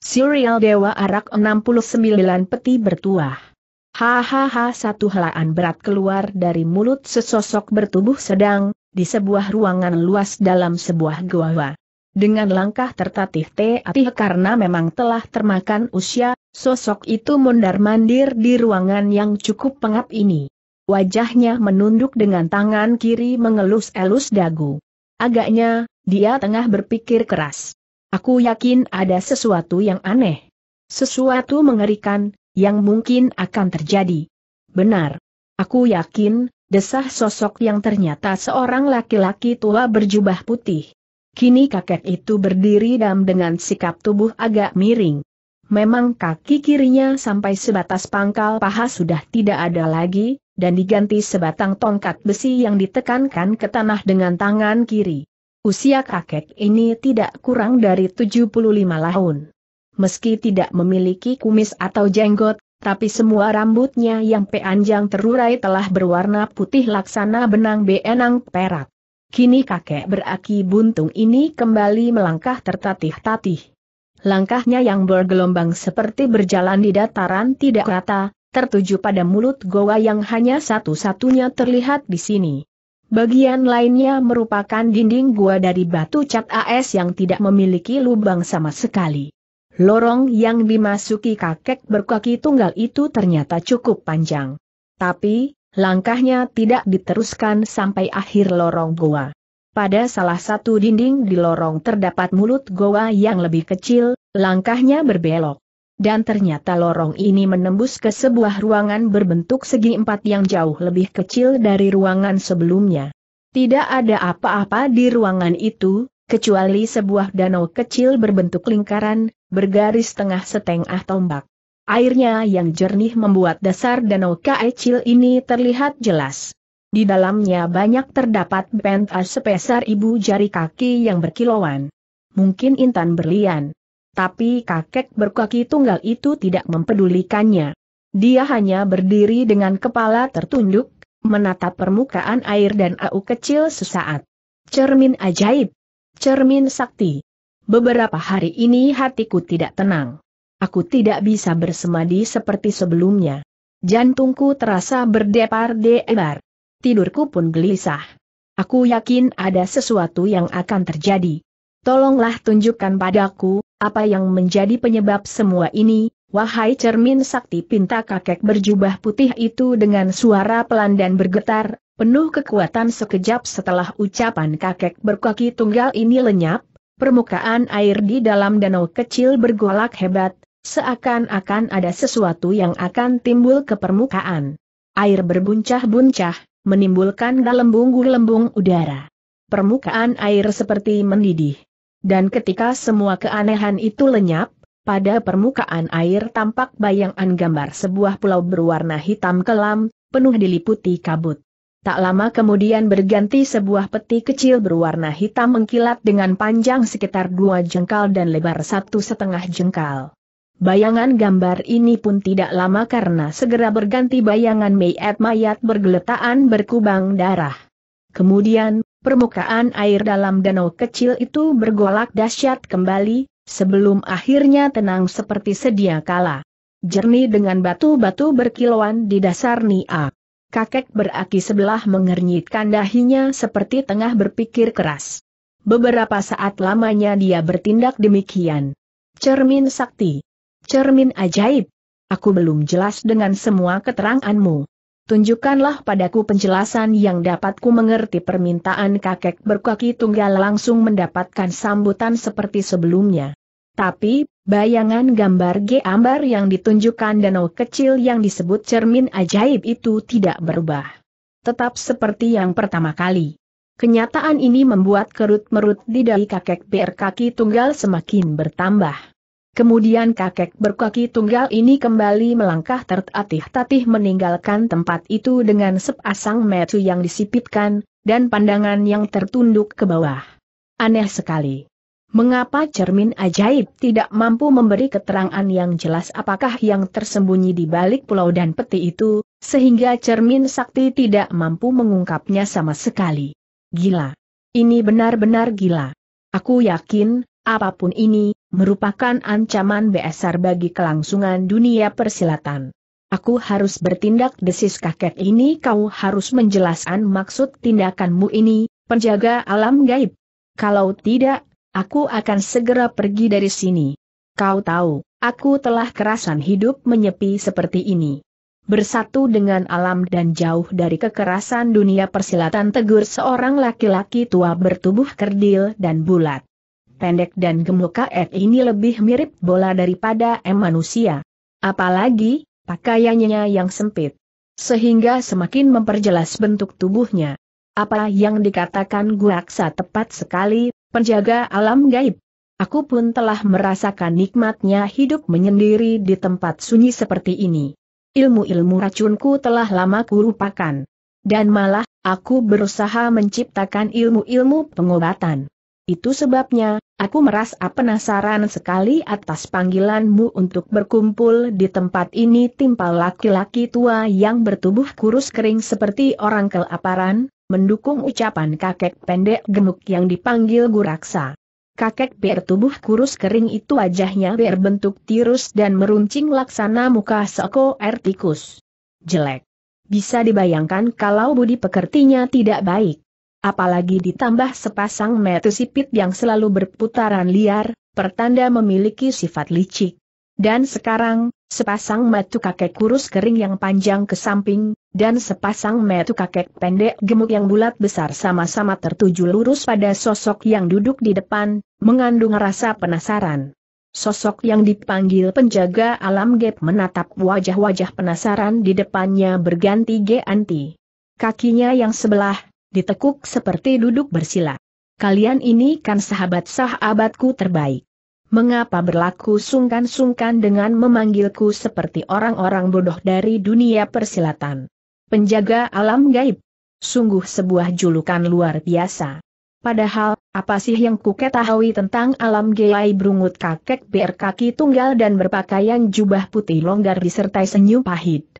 Serial Dewa Arak 69 peti bertuah. Hahaha satu helaan berat keluar dari mulut sesosok bertubuh sedang, di sebuah ruangan luas dalam sebuah gua. Dengan langkah tertatih-tatih karena memang telah termakan usia, sosok itu mondar-mandir di ruangan yang cukup pengap ini. Wajahnya menunduk dengan tangan kiri mengelus-elus dagu. Agaknya, dia tengah berpikir keras. Aku yakin ada sesuatu yang aneh. Sesuatu mengerikan, yang mungkin akan terjadi. Benar. Aku yakin, desah sosok yang ternyata seorang laki-laki tua berjubah putih. Kini kakek itu berdiri dan dengan sikap tubuh agak miring. Memang kaki kirinya sampai sebatas pangkal paha sudah tidak ada lagi, dan diganti sebatang tongkat besi yang ditekankan ke tanah dengan tangan kiri. Usia kakek ini tidak kurang dari 75 tahun. Meski tidak memiliki kumis atau jenggot, tapi semua rambutnya yang panjang terurai telah berwarna putih laksana benang benang perak. Kini kakek beraki buntung ini kembali melangkah tertatih-tatih. Langkahnya yang bergelombang seperti berjalan di dataran tidak rata, tertuju pada mulut goa yang hanya satu-satunya terlihat di sini. Bagian lainnya merupakan dinding gua dari batu cat AS yang tidak memiliki lubang sama sekali. Lorong yang dimasuki kakek berkaki tunggal itu ternyata cukup panjang. Tapi, langkahnya tidak diteruskan sampai akhir lorong gua. Pada salah satu dinding di lorong terdapat mulut goa yang lebih kecil, langkahnya berbelok dan ternyata lorong ini menembus ke sebuah ruangan berbentuk segi empat yang jauh lebih kecil dari ruangan sebelumnya. Tidak ada apa-apa di ruangan itu, kecuali sebuah danau kecil berbentuk lingkaran, bergaris tengah setengah tombak. Airnya yang jernih membuat dasar danau kecil ini terlihat jelas. Di dalamnya banyak terdapat pentas sepesar ibu jari kaki yang berkilauan. Mungkin intan berlian. Tapi kakek berkaki tunggal itu tidak mempedulikannya. Dia hanya berdiri dengan kepala tertunduk, menatap permukaan air dan au kecil sesaat. Cermin ajaib. Cermin sakti. Beberapa hari ini hatiku tidak tenang. Aku tidak bisa bersemadi seperti sebelumnya. Jantungku terasa berdepar-debar. Tidurku pun gelisah. Aku yakin ada sesuatu yang akan terjadi. Tolonglah tunjukkan padaku, apa yang menjadi penyebab semua ini, wahai cermin sakti pinta kakek berjubah putih itu dengan suara pelan dan bergetar, penuh kekuatan sekejap setelah ucapan kakek berkaki tunggal ini lenyap, permukaan air di dalam danau kecil bergolak hebat, seakan-akan ada sesuatu yang akan timbul ke permukaan. Air berbuncah-buncah, menimbulkan gelembung-gelembung udara. Permukaan air seperti mendidih. Dan ketika semua keanehan itu lenyap, pada permukaan air tampak bayangan gambar sebuah pulau berwarna hitam kelam, penuh diliputi kabut. Tak lama kemudian berganti sebuah peti kecil berwarna hitam mengkilat dengan panjang sekitar dua jengkal dan lebar satu setengah jengkal. Bayangan gambar ini pun tidak lama karena segera berganti bayangan mayat-mayat bergeletaan berkubang darah. Kemudian, permukaan air dalam danau kecil itu bergolak dahsyat kembali, sebelum akhirnya tenang seperti sedia kala. Jernih dengan batu-batu berkilauan di dasar Nia. Kakek beraki sebelah mengernyitkan dahinya seperti tengah berpikir keras. Beberapa saat lamanya dia bertindak demikian. Cermin sakti. Cermin ajaib. Aku belum jelas dengan semua keteranganmu tunjukkanlah padaku penjelasan yang dapatku mengerti permintaan kakek berkaki tunggal langsung mendapatkan sambutan seperti sebelumnya. Tapi, bayangan gambar G ambar yang ditunjukkan danau kecil yang disebut cermin ajaib itu tidak berubah. Tetap seperti yang pertama kali. Kenyataan ini membuat kerut-merut di dahi kakek BR kaki tunggal semakin bertambah. Kemudian kakek berkaki tunggal ini kembali melangkah tertatih-tatih meninggalkan tempat itu dengan sepasang metu yang disipitkan, dan pandangan yang tertunduk ke bawah. Aneh sekali. Mengapa cermin ajaib tidak mampu memberi keterangan yang jelas apakah yang tersembunyi di balik pulau dan peti itu, sehingga cermin sakti tidak mampu mengungkapnya sama sekali. Gila. Ini benar-benar gila. Aku yakin, apapun ini, merupakan ancaman besar bagi kelangsungan dunia persilatan. Aku harus bertindak desis kakek ini kau harus menjelaskan maksud tindakanmu ini, penjaga alam gaib. Kalau tidak, aku akan segera pergi dari sini. Kau tahu, aku telah kerasan hidup menyepi seperti ini. Bersatu dengan alam dan jauh dari kekerasan dunia persilatan tegur seorang laki-laki tua bertubuh kerdil dan bulat pendek dan gemuk KF ini lebih mirip bola daripada M manusia. Apalagi, pakaiannya yang sempit. Sehingga semakin memperjelas bentuk tubuhnya. Apa yang dikatakan Guaksa tepat sekali, penjaga alam gaib. Aku pun telah merasakan nikmatnya hidup menyendiri di tempat sunyi seperti ini. Ilmu-ilmu racunku telah lama kurupakan. Dan malah, aku berusaha menciptakan ilmu-ilmu pengobatan. Itu sebabnya, aku merasa penasaran sekali atas panggilanmu untuk berkumpul di tempat ini timpal laki-laki tua yang bertubuh kurus kering seperti orang kelaparan, mendukung ucapan kakek pendek gemuk yang dipanggil Guraksa. Kakek tubuh kurus kering itu wajahnya berbentuk tirus dan meruncing laksana muka seko ertikus. Jelek. Bisa dibayangkan kalau budi pekertinya tidak baik. Apalagi ditambah sepasang mata sipit yang selalu berputaran liar, pertanda memiliki sifat licik. Dan sekarang, sepasang mata kakek kurus kering yang panjang ke samping, dan sepasang mata kakek pendek gemuk yang bulat besar sama-sama tertuju lurus pada sosok yang duduk di depan, mengandung rasa penasaran. Sosok yang dipanggil penjaga alam gap menatap wajah-wajah penasaran di depannya berganti-ganti. Kakinya yang sebelah, ditekuk seperti duduk bersila. Kalian ini kan sahabat-sahabatku terbaik. Mengapa berlaku sungkan-sungkan dengan memanggilku seperti orang-orang bodoh dari dunia persilatan? Penjaga alam gaib. Sungguh sebuah julukan luar biasa. Padahal, apa sih yang ku tentang alam gaib berungut kakek berkaki tunggal dan berpakaian jubah putih longgar disertai senyum pahit.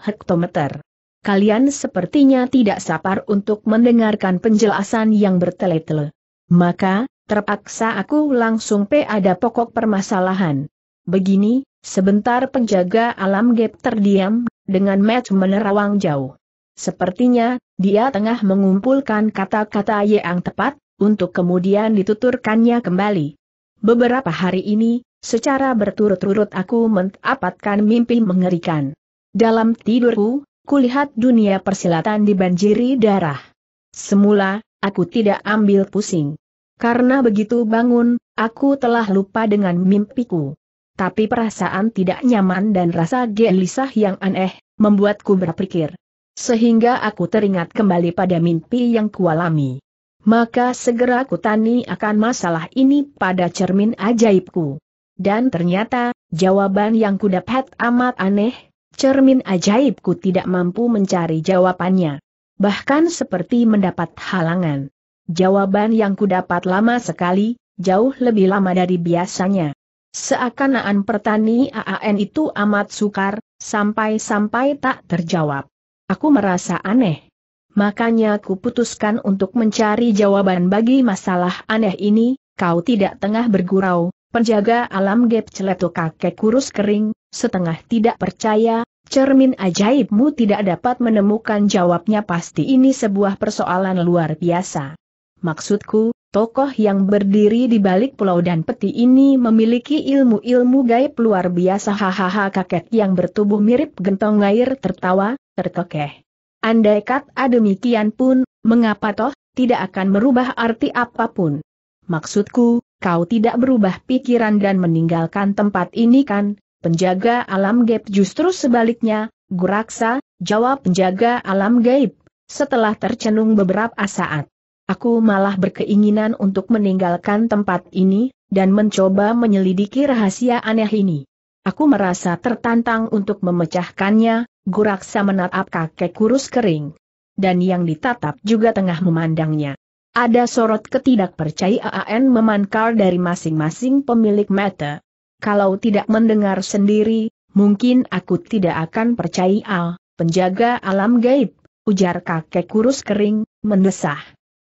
Hektometer kalian sepertinya tidak sabar untuk mendengarkan penjelasan yang bertele-tele. Maka, terpaksa aku langsung pada pokok permasalahan. Begini, sebentar penjaga alam gap terdiam, dengan match menerawang jauh. Sepertinya, dia tengah mengumpulkan kata-kata yang tepat, untuk kemudian dituturkannya kembali. Beberapa hari ini, secara berturut-turut aku mendapatkan mimpi mengerikan. Dalam tidurku, kulihat dunia persilatan dibanjiri darah. Semula, aku tidak ambil pusing. Karena begitu bangun, aku telah lupa dengan mimpiku. Tapi perasaan tidak nyaman dan rasa gelisah yang aneh, membuatku berpikir. Sehingga aku teringat kembali pada mimpi yang kualami. Maka segera aku tani akan masalah ini pada cermin ajaibku. Dan ternyata, jawaban yang kudapat amat aneh, Cermin ajaibku tidak mampu mencari jawabannya. Bahkan seperti mendapat halangan. Jawaban yang kudapat lama sekali, jauh lebih lama dari biasanya. Seakan-akan pertani AAN itu amat sukar, sampai-sampai tak terjawab. Aku merasa aneh. Makanya aku putuskan untuk mencari jawaban bagi masalah aneh ini, kau tidak tengah bergurau, penjaga alam gap celetuk kakek kurus kering, setengah tidak percaya, Cermin ajaibmu tidak dapat menemukan jawabnya pasti ini sebuah persoalan luar biasa. Maksudku, tokoh yang berdiri di balik pulau dan peti ini memiliki ilmu-ilmu gaib luar biasa hahaha kakek yang bertubuh mirip gentong air tertawa, terkekeh. Andai kata demikian pun, mengapa toh, tidak akan merubah arti apapun. Maksudku, kau tidak berubah pikiran dan meninggalkan tempat ini kan, penjaga alam gaib justru sebaliknya, Guraksa, jawab penjaga alam gaib, setelah tercenung beberapa saat. Aku malah berkeinginan untuk meninggalkan tempat ini, dan mencoba menyelidiki rahasia aneh ini. Aku merasa tertantang untuk memecahkannya, Guraksa menatap kakek kurus kering. Dan yang ditatap juga tengah memandangnya. Ada sorot ketidakpercayaan memancar dari masing-masing pemilik mata kalau tidak mendengar sendiri, mungkin aku tidak akan percaya Al, penjaga alam gaib, ujar kakek kurus kering, mendesah.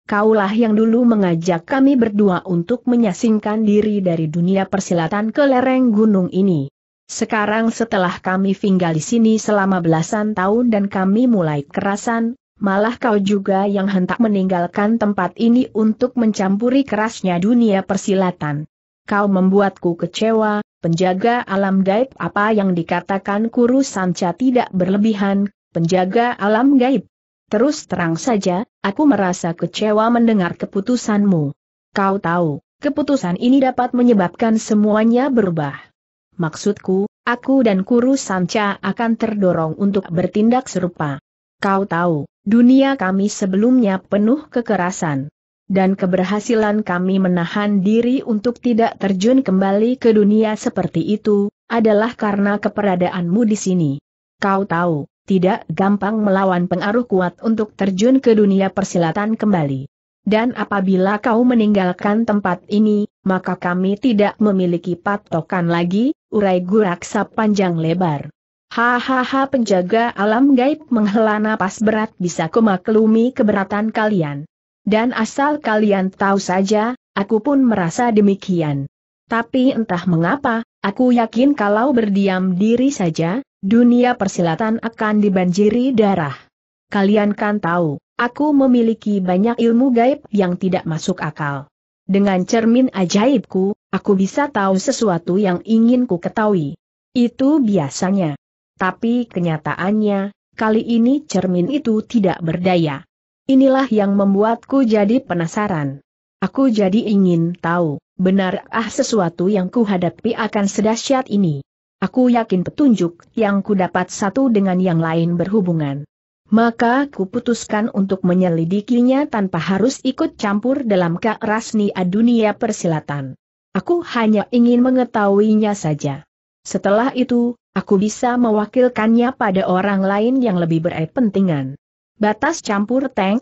Kaulah yang dulu mengajak kami berdua untuk menyasingkan diri dari dunia persilatan ke lereng gunung ini. Sekarang setelah kami tinggal di sini selama belasan tahun dan kami mulai kerasan, malah kau juga yang hendak meninggalkan tempat ini untuk mencampuri kerasnya dunia persilatan kau membuatku kecewa, penjaga alam gaib apa yang dikatakan Kuru Sanca tidak berlebihan, penjaga alam gaib. Terus terang saja, aku merasa kecewa mendengar keputusanmu. Kau tahu, keputusan ini dapat menyebabkan semuanya berubah. Maksudku, aku dan Kuru Sanca akan terdorong untuk bertindak serupa. Kau tahu, dunia kami sebelumnya penuh kekerasan dan keberhasilan kami menahan diri untuk tidak terjun kembali ke dunia seperti itu, adalah karena keberadaanmu di sini. Kau tahu, tidak gampang melawan pengaruh kuat untuk terjun ke dunia persilatan kembali. Dan apabila kau meninggalkan tempat ini, maka kami tidak memiliki patokan lagi, urai guraksa panjang lebar. Hahaha penjaga alam gaib menghela napas berat bisa kumaklumi keberatan kalian. Dan asal kalian tahu saja, aku pun merasa demikian. Tapi entah mengapa, aku yakin kalau berdiam diri saja, dunia persilatan akan dibanjiri darah. Kalian kan tahu, aku memiliki banyak ilmu gaib yang tidak masuk akal. Dengan cermin ajaibku, aku bisa tahu sesuatu yang ingin ku ketahui. Itu biasanya. Tapi kenyataannya, kali ini cermin itu tidak berdaya. Inilah yang membuatku jadi penasaran. Aku jadi ingin tahu, benar ah sesuatu yang kuhadapi akan sedahsyat ini. Aku yakin petunjuk yang kudapat satu dengan yang lain berhubungan. Maka kuputuskan untuk menyelidikinya tanpa harus ikut campur dalam kerasnia dunia persilatan. Aku hanya ingin mengetahuinya saja. Setelah itu, aku bisa mewakilkannya pada orang lain yang lebih berepentingan batas campur Teng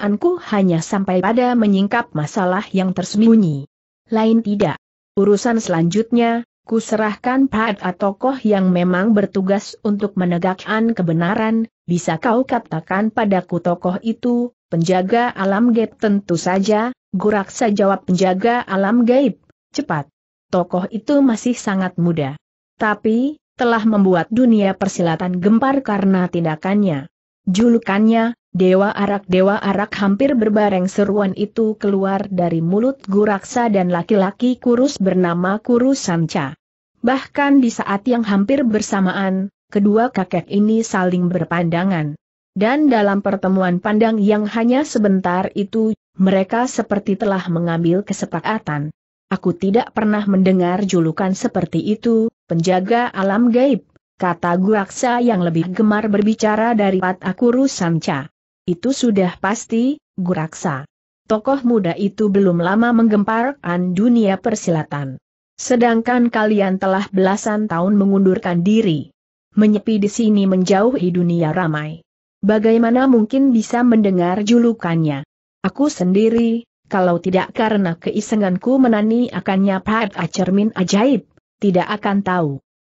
hanya sampai pada menyingkap masalah yang tersembunyi. Lain tidak. Urusan selanjutnya, kuserahkan pada tokoh yang memang bertugas untuk menegakkan kebenaran, bisa kau katakan padaku tokoh itu, penjaga alam gaib tentu saja, guraksa jawab penjaga alam gaib, cepat. Tokoh itu masih sangat muda. Tapi, telah membuat dunia persilatan gempar karena tindakannya. Julukannya, Dewa arak dewa arak hampir berbareng seruan itu keluar dari mulut guraksa dan laki-laki kurus bernama Kurus Sanca. Bahkan di saat yang hampir bersamaan, kedua kakek ini saling berpandangan. Dan dalam pertemuan pandang yang hanya sebentar itu, mereka seperti telah mengambil kesepakatan. Aku tidak pernah mendengar julukan seperti itu, penjaga alam gaib, kata Guraksa yang lebih gemar berbicara dari Pataku Sanca. Itu sudah pasti, Guraksa. Tokoh muda itu belum lama menggemparkan dunia persilatan. Sedangkan kalian telah belasan tahun mengundurkan diri. Menyepi di sini menjauhi dunia ramai. Bagaimana mungkin bisa mendengar julukannya? Aku sendiri, kalau tidak karena keisenganku menani akannya Pak Acermin ajaib, tidak akan tahu.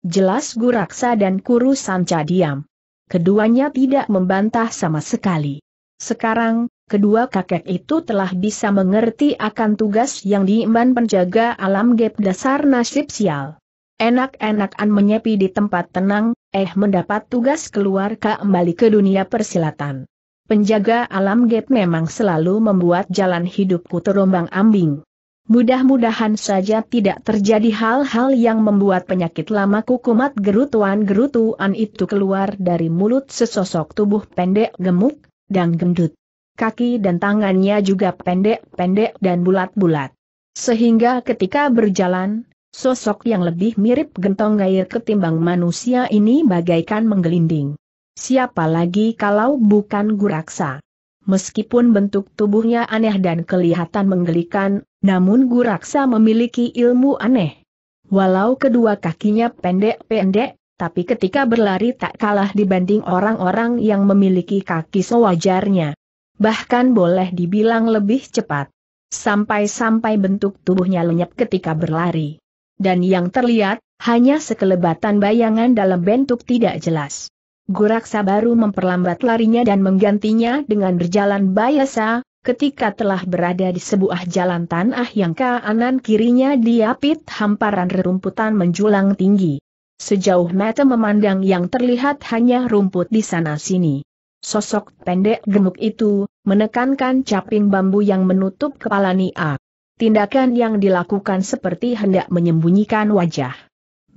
Jelas Guraksa dan Kuru Sanca diam. Keduanya tidak membantah sama sekali. Sekarang, kedua kakek itu telah bisa mengerti akan tugas yang diimban penjaga alam gap dasar nasib sial. Enak-enakan menyepi di tempat tenang, eh mendapat tugas keluar kembali ke dunia persilatan. Penjaga alam gap memang selalu membuat jalan hidupku terombang ambing. Mudah-mudahan saja tidak terjadi hal-hal yang membuat penyakit lamaku kumat gerutuan-gerutuan itu keluar dari mulut sesosok tubuh pendek gemuk, dan gendut. Kaki dan tangannya juga pendek-pendek dan bulat-bulat. Sehingga ketika berjalan, sosok yang lebih mirip gentong gair ketimbang manusia ini bagaikan menggelinding. Siapa lagi kalau bukan guraksa? Meskipun bentuk tubuhnya aneh dan kelihatan menggelikan, namun guraksa memiliki ilmu aneh. Walau kedua kakinya pendek-pendek, tapi ketika berlari tak kalah dibanding orang-orang yang memiliki kaki sewajarnya. Bahkan boleh dibilang lebih cepat. Sampai-sampai bentuk tubuhnya lenyap ketika berlari. Dan yang terlihat, hanya sekelebatan bayangan dalam bentuk tidak jelas. Guraksa baru memperlambat larinya dan menggantinya dengan berjalan biasa, ketika telah berada di sebuah jalan tanah yang kanan kirinya diapit hamparan rerumputan menjulang tinggi. Sejauh mata memandang yang terlihat hanya rumput di sana-sini. Sosok pendek gemuk itu, menekankan caping bambu yang menutup kepala Nia. Tindakan yang dilakukan seperti hendak menyembunyikan wajah.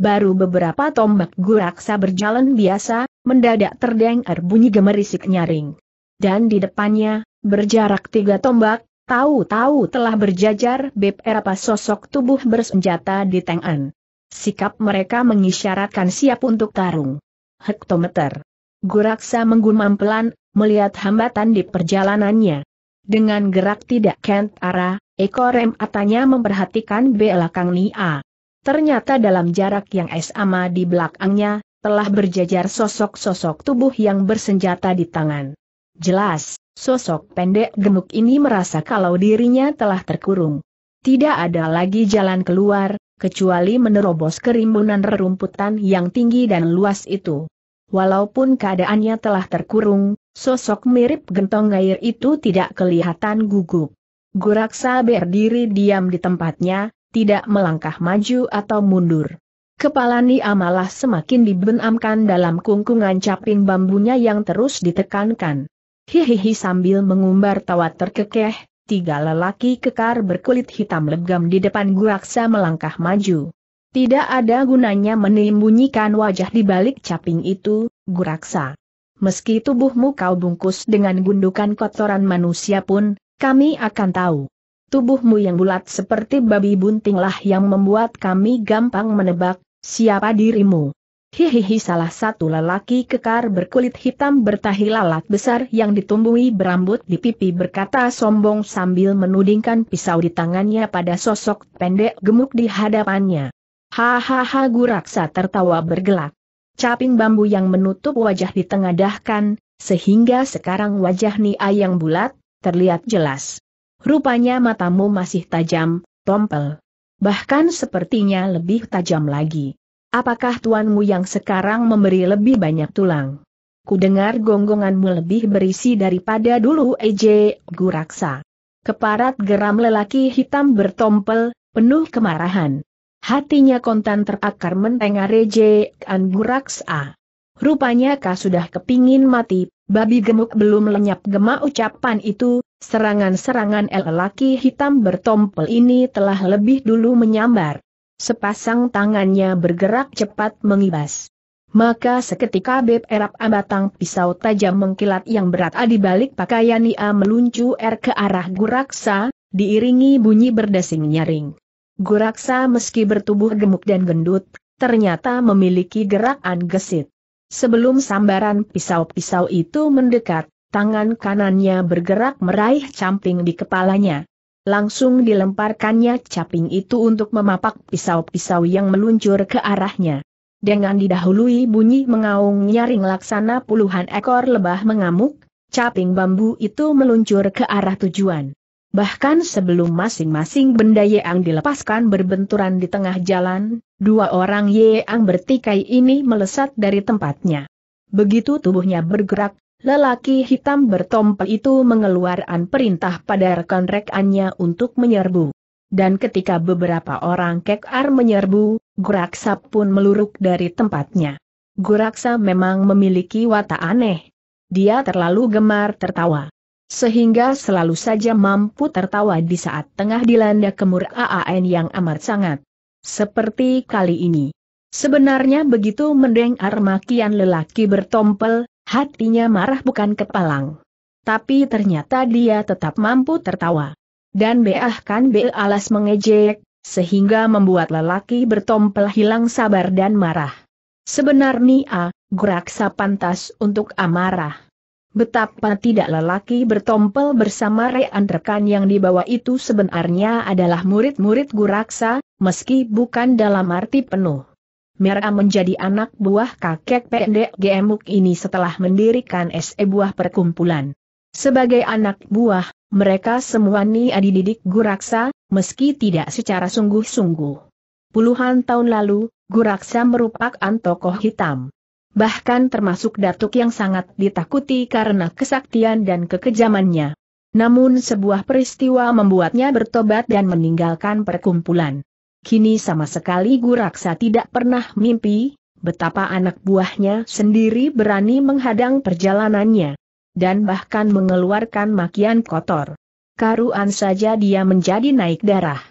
Baru beberapa tombak guraksa berjalan biasa, mendadak terdengar bunyi gemerisik nyaring. Dan di depannya, berjarak tiga tombak, tahu-tahu telah berjajar beberapa sosok tubuh bersenjata di tangan. Sikap mereka mengisyaratkan siap untuk tarung. Hektometer. Guraksa menggumam pelan, melihat hambatan di perjalanannya. Dengan gerak tidak kent arah, ekor atanya memperhatikan belakang Nia. Ternyata dalam jarak yang sama di belakangnya, telah berjajar sosok-sosok tubuh yang bersenjata di tangan. Jelas, sosok pendek gemuk ini merasa kalau dirinya telah terkurung. Tidak ada lagi jalan keluar, kecuali menerobos kerimbunan rerumputan yang tinggi dan luas itu. Walaupun keadaannya telah terkurung, sosok mirip gentong air itu tidak kelihatan gugup. Guraksa berdiri diam di tempatnya, tidak melangkah maju atau mundur. Kepala Nia malah semakin dibenamkan dalam kungkungan caping bambunya yang terus ditekankan. Hihihi sambil mengumbar tawa terkekeh, tiga lelaki kekar berkulit hitam legam di depan guraksa melangkah maju. Tidak ada gunanya menimbunyikan wajah di balik caping itu, guraksa. Meski tubuhmu kau bungkus dengan gundukan kotoran manusia pun, kami akan tahu. Tubuhmu yang bulat seperti babi buntinglah yang membuat kami gampang menebak, siapa dirimu. Hihihi salah satu lelaki kekar berkulit hitam bertahi lalat besar yang ditumbuhi berambut di pipi berkata sombong sambil menudingkan pisau di tangannya pada sosok pendek gemuk di hadapannya. Hahaha guraksa tertawa bergelak. Caping bambu yang menutup wajah ditengadahkan, sehingga sekarang wajah Nia yang bulat, terlihat jelas. Rupanya matamu masih tajam, tompel. Bahkan sepertinya lebih tajam lagi. Apakah tuanmu yang sekarang memberi lebih banyak tulang? Ku dengar gonggonganmu lebih berisi daripada dulu Ej. guraksa. Keparat geram lelaki hitam bertompel, penuh kemarahan. Hatinya kontan terakar mentengar Ej. an guraksa. Rupanya kau sudah kepingin mati, babi gemuk belum lenyap gema ucapan itu, serangan-serangan lelaki hitam bertompel ini telah lebih dulu menyambar. Sepasang tangannya bergerak cepat mengibas. Maka seketika Beb erap abatang pisau tajam mengkilat yang berat di balik pakaian ia meluncur er ke arah Guraksa, diiringi bunyi berdesing nyaring. Guraksa meski bertubuh gemuk dan gendut, ternyata memiliki gerakan gesit. Sebelum sambaran pisau-pisau itu mendekat, tangan kanannya bergerak meraih camping di kepalanya langsung dilemparkannya caping itu untuk memapak pisau-pisau yang meluncur ke arahnya. Dengan didahului bunyi mengaung nyaring laksana puluhan ekor lebah mengamuk, caping bambu itu meluncur ke arah tujuan. Bahkan sebelum masing-masing benda yang dilepaskan berbenturan di tengah jalan, dua orang yang bertikai ini melesat dari tempatnya. Begitu tubuhnya bergerak, Lelaki hitam bertompel itu mengeluarkan perintah pada rekan-rekannya untuk menyerbu. Dan ketika beberapa orang kekar menyerbu, Guraksa pun meluruk dari tempatnya. Guraksa memang memiliki watak aneh. Dia terlalu gemar tertawa. Sehingga selalu saja mampu tertawa di saat tengah dilanda kemurkaan yang amat sangat. Seperti kali ini. Sebenarnya begitu mendengar makian lelaki bertompel, Hatinya marah bukan kepalang. Tapi ternyata dia tetap mampu tertawa. Dan beahkan alas mengejek, sehingga membuat lelaki bertompel hilang sabar dan marah. Sebenarnya, geraksa pantas untuk amarah. Betapa tidak lelaki bertompel bersama rekan-rekan yang dibawa itu sebenarnya adalah murid-murid Guraksa, meski bukan dalam arti penuh. Mereka menjadi anak buah kakek pendek Gemuk ini setelah mendirikan SE buah perkumpulan. Sebagai anak buah, mereka semua ni adididik Guraksa, meski tidak secara sungguh-sungguh. Puluhan tahun lalu, Guraksa merupakan tokoh hitam. Bahkan termasuk datuk yang sangat ditakuti karena kesaktian dan kekejamannya. Namun sebuah peristiwa membuatnya bertobat dan meninggalkan perkumpulan. Kini sama sekali Guraksa tidak pernah mimpi, betapa anak buahnya sendiri berani menghadang perjalanannya. Dan bahkan mengeluarkan makian kotor. Karuan saja dia menjadi naik darah.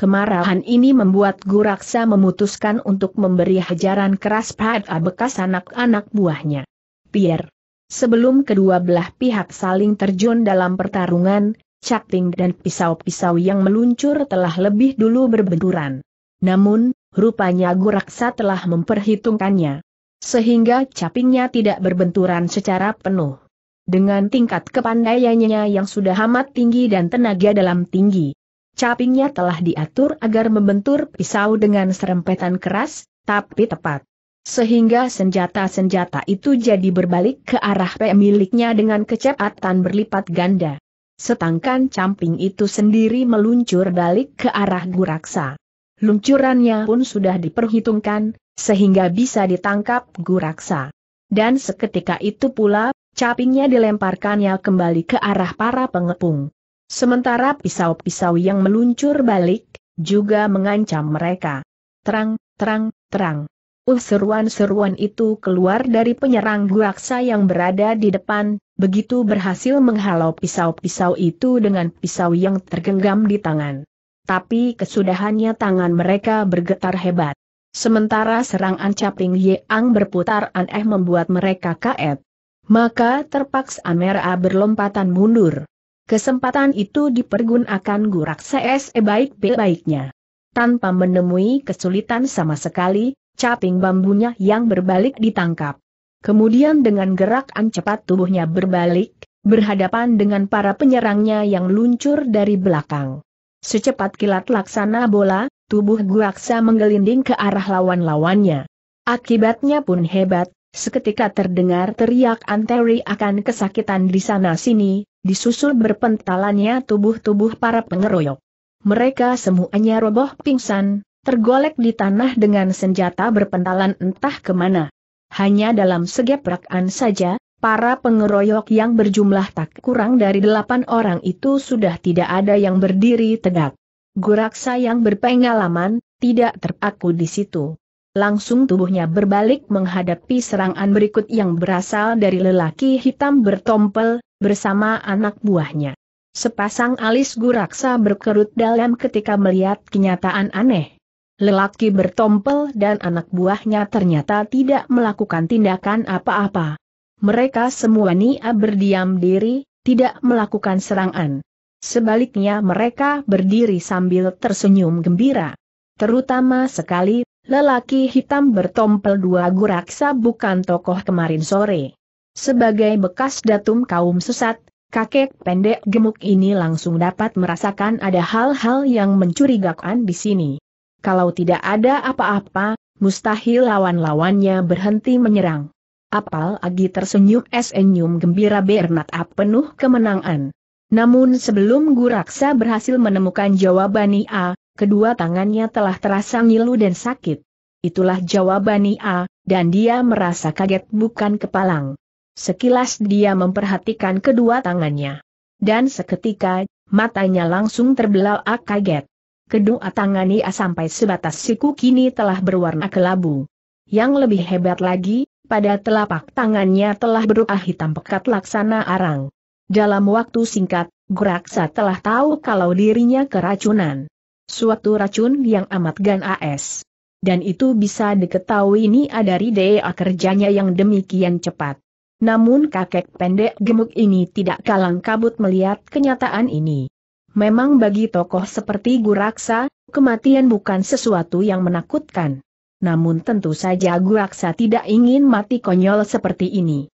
Kemarahan ini membuat Guraksa memutuskan untuk memberi hajaran keras pada bekas anak-anak buahnya. Pierre. Sebelum kedua belah pihak saling terjun dalam pertarungan, Caping dan pisau-pisau yang meluncur telah lebih dulu berbenturan. Namun, rupanya guraksa telah memperhitungkannya. Sehingga capingnya tidak berbenturan secara penuh. Dengan tingkat kepandaiannya yang sudah amat tinggi dan tenaga dalam tinggi, capingnya telah diatur agar membentur pisau dengan serempetan keras, tapi tepat. Sehingga senjata-senjata itu jadi berbalik ke arah pemiliknya dengan kecepatan berlipat ganda. Setangkan camping itu sendiri meluncur balik ke arah Guraksa. Luncurannya pun sudah diperhitungkan, sehingga bisa ditangkap Guraksa. Dan seketika itu pula, capingnya dilemparkannya kembali ke arah para pengepung. Sementara pisau-pisau yang meluncur balik, juga mengancam mereka. Terang, terang, terang. Uh seruan-seruan itu keluar dari penyerang guraksa yang berada di depan, begitu berhasil menghalau pisau-pisau itu dengan pisau yang tergenggam di tangan. Tapi kesudahannya tangan mereka bergetar hebat. Sementara serangan caping Yeang berputar aneh membuat mereka kaget. Maka terpaksa Amera berlompatan mundur. Kesempatan itu dipergunakan gurak CSE baik-baiknya. Tanpa menemui kesulitan sama sekali, caping bambunya yang berbalik ditangkap. Kemudian dengan gerakan cepat tubuhnya berbalik, berhadapan dengan para penyerangnya yang luncur dari belakang. Secepat kilat laksana bola, tubuh Guaksa menggelinding ke arah lawan-lawannya. Akibatnya pun hebat, seketika terdengar teriak anteri akan kesakitan di sana-sini, disusul berpentalannya tubuh-tubuh para pengeroyok. Mereka semuanya roboh pingsan, tergolek di tanah dengan senjata berpentalan entah kemana. Hanya dalam segeprakan saja, para pengeroyok yang berjumlah tak kurang dari delapan orang itu sudah tidak ada yang berdiri tegak. Guraksa yang berpengalaman, tidak terpaku di situ. Langsung tubuhnya berbalik menghadapi serangan berikut yang berasal dari lelaki hitam bertompel, bersama anak buahnya. Sepasang alis guraksa berkerut dalam ketika melihat kenyataan aneh lelaki bertompel dan anak buahnya ternyata tidak melakukan tindakan apa-apa. Mereka semua nia berdiam diri, tidak melakukan serangan. Sebaliknya mereka berdiri sambil tersenyum gembira. Terutama sekali, lelaki hitam bertompel dua guraksa bukan tokoh kemarin sore. Sebagai bekas datum kaum sesat, kakek pendek gemuk ini langsung dapat merasakan ada hal-hal yang mencurigakan di sini. Kalau tidak ada apa-apa, mustahil lawan-lawannya berhenti menyerang. Apal Agi tersenyum senyum gembira Bernat A penuh kemenangan. Namun sebelum Guraksa berhasil menemukan jawaban a, kedua tangannya telah terasa ngilu dan sakit. Itulah jawaban a, dan dia merasa kaget bukan kepalang. Sekilas dia memperhatikan kedua tangannya. Dan seketika, matanya langsung terbelalak kaget kedua tangan ia sampai sebatas siku kini telah berwarna kelabu. Yang lebih hebat lagi, pada telapak tangannya telah berubah hitam pekat laksana arang. Dalam waktu singkat, Guraksa telah tahu kalau dirinya keracunan. Suatu racun yang amat ganas. Dan itu bisa diketahui ini dari daya kerjanya yang demikian cepat. Namun kakek pendek gemuk ini tidak kalang kabut melihat kenyataan ini. Memang bagi tokoh seperti Guraksa, kematian bukan sesuatu yang menakutkan. Namun tentu saja Guraksa tidak ingin mati konyol seperti ini.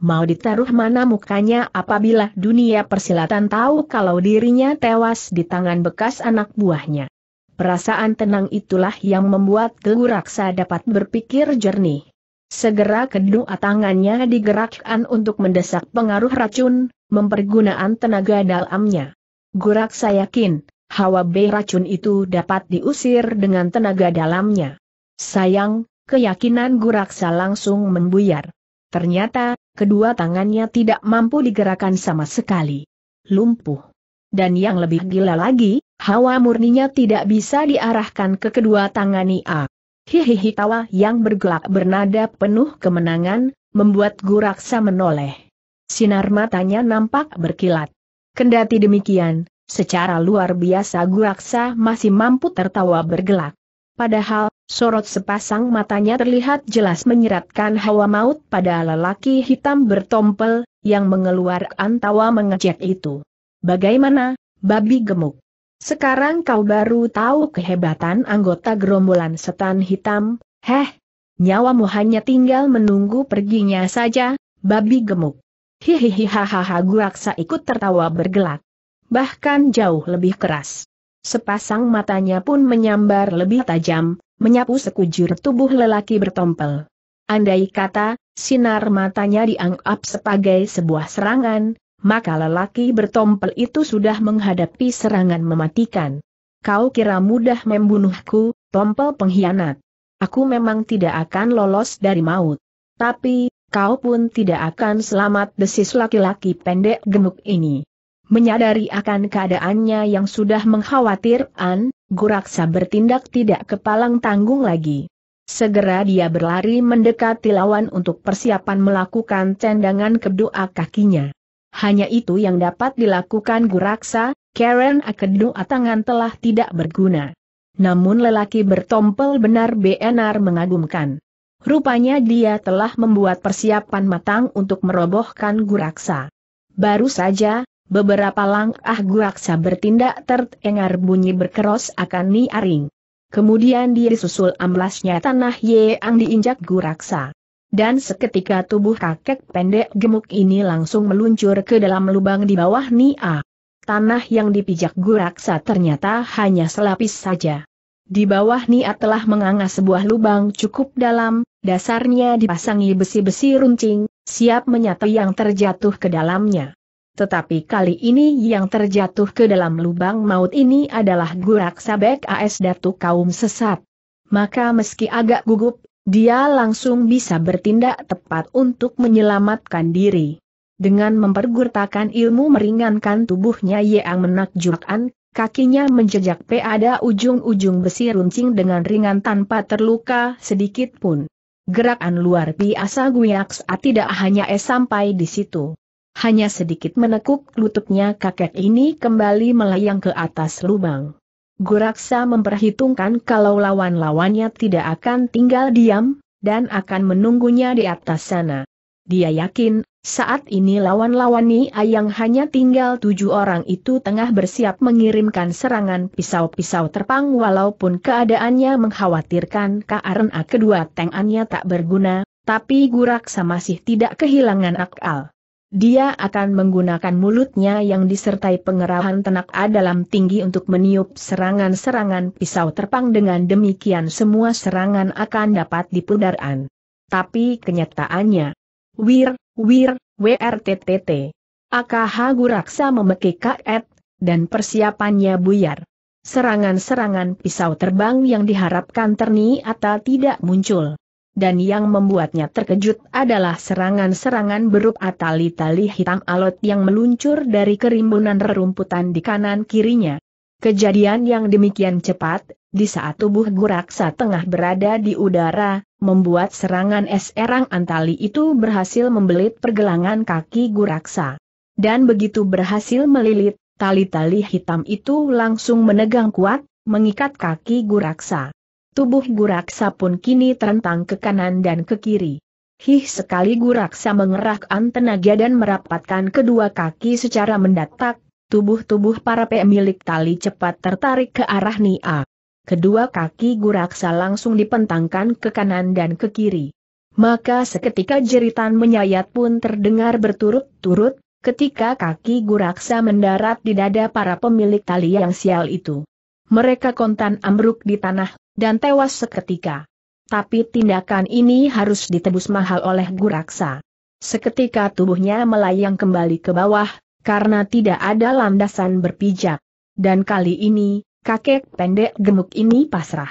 Mau ditaruh mana mukanya apabila dunia persilatan tahu kalau dirinya tewas di tangan bekas anak buahnya. Perasaan tenang itulah yang membuat Guraksa dapat berpikir jernih. Segera kedua tangannya digerakkan untuk mendesak pengaruh racun, mempergunakan tenaga dalamnya. Gurak saya yakin, hawa B racun itu dapat diusir dengan tenaga dalamnya. Sayang, keyakinan Guraksa langsung membuyar. Ternyata, kedua tangannya tidak mampu digerakkan sama sekali. Lumpuh. Dan yang lebih gila lagi, hawa murninya tidak bisa diarahkan ke kedua tangani A. Ah. Hihihi tawa yang bergelak bernada penuh kemenangan, membuat Guraksa menoleh. Sinar matanya nampak berkilat. Kendati demikian, secara luar biasa Guaksa masih mampu tertawa bergelak. Padahal, sorot sepasang matanya terlihat jelas menyeratkan hawa maut pada lelaki hitam bertompel, yang mengeluarkan tawa mengejek itu. Bagaimana, babi gemuk? Sekarang kau baru tahu kehebatan anggota gerombolan setan hitam, heh, nyawamu hanya tinggal menunggu perginya saja, babi gemuk. Hihihi hahaha guaksa ikut tertawa bergelak. Bahkan jauh lebih keras. Sepasang matanya pun menyambar lebih tajam, menyapu sekujur tubuh lelaki bertompel. Andai kata, sinar matanya dianggap sebagai sebuah serangan, maka lelaki bertompel itu sudah menghadapi serangan mematikan. Kau kira mudah membunuhku, tompel pengkhianat. Aku memang tidak akan lolos dari maut. Tapi, kau pun tidak akan selamat desis laki-laki pendek gemuk ini. Menyadari akan keadaannya yang sudah mengkhawatirkan, Guraksa bertindak tidak kepalang tanggung lagi. Segera dia berlari mendekati lawan untuk persiapan melakukan cendangan kedua kakinya. Hanya itu yang dapat dilakukan Guraksa, Karen kedua tangan telah tidak berguna. Namun lelaki bertompel benar-benar mengagumkan. Rupanya dia telah membuat persiapan matang untuk merobohkan Guraksa. Baru saja, beberapa langkah Guraksa bertindak terdengar bunyi berkeros akan niaring. Kemudian disusul amblasnya tanah yang diinjak Guraksa. Dan seketika tubuh kakek pendek gemuk ini langsung meluncur ke dalam lubang di bawah Nia. Tanah yang dipijak Guraksa ternyata hanya selapis saja. Di bawah niat telah menganga sebuah lubang cukup dalam, dasarnya dipasangi besi-besi runcing, siap menyatu yang terjatuh ke dalamnya. Tetapi kali ini yang terjatuh ke dalam lubang maut ini adalah Gurak Sabek AS Datu Kaum Sesat. Maka meski agak gugup, dia langsung bisa bertindak tepat untuk menyelamatkan diri. Dengan mempergurtakan ilmu meringankan tubuhnya yang menakjubkan, Kakinya menjejak pada ujung-ujung besi runcing dengan ringan tanpa terluka sedikit pun. Gerakan luar biasa Guiaksa tidak hanya es sampai di situ. Hanya sedikit menekuk lututnya kakek ini kembali melayang ke atas lubang. Guraksa memperhitungkan kalau lawan-lawannya tidak akan tinggal diam, dan akan menunggunya di atas sana. Dia yakin saat ini lawan-lawani Ayang hanya tinggal tujuh orang itu tengah bersiap mengirimkan serangan pisau-pisau terpang walaupun keadaannya mengkhawatirkan karena kedua tangannya tak berguna, tapi Guraksa masih tidak kehilangan akal. Dia akan menggunakan mulutnya yang disertai pengerahan tenak A dalam tinggi untuk meniup serangan-serangan pisau terpang dengan demikian semua serangan akan dapat dipudaran. Tapi kenyataannya, wir, wir, WRTTT. AKH Guraksa memekik kaet, dan persiapannya buyar. Serangan-serangan pisau terbang yang diharapkan atau tidak muncul. Dan yang membuatnya terkejut adalah serangan-serangan berupa tali-tali hitam alot yang meluncur dari kerimbunan rerumputan di kanan kirinya. Kejadian yang demikian cepat, di saat tubuh Guraksa tengah berada di udara, membuat serangan es erang antali itu berhasil membelit pergelangan kaki guraksa. Dan begitu berhasil melilit, tali-tali hitam itu langsung menegang kuat, mengikat kaki guraksa. Tubuh guraksa pun kini terentang ke kanan dan ke kiri. Hih sekali guraksa mengerahkan tenaga dan merapatkan kedua kaki secara mendatak, tubuh-tubuh para pemilik tali cepat tertarik ke arah Nia kedua kaki Guraksa langsung dipentangkan ke kanan dan ke kiri. Maka seketika jeritan menyayat pun terdengar berturut-turut, ketika kaki Guraksa mendarat di dada para pemilik tali yang sial itu. Mereka kontan ambruk di tanah, dan tewas seketika. Tapi tindakan ini harus ditebus mahal oleh Guraksa. Seketika tubuhnya melayang kembali ke bawah, karena tidak ada landasan berpijak. Dan kali ini, kakek pendek gemuk ini pasrah.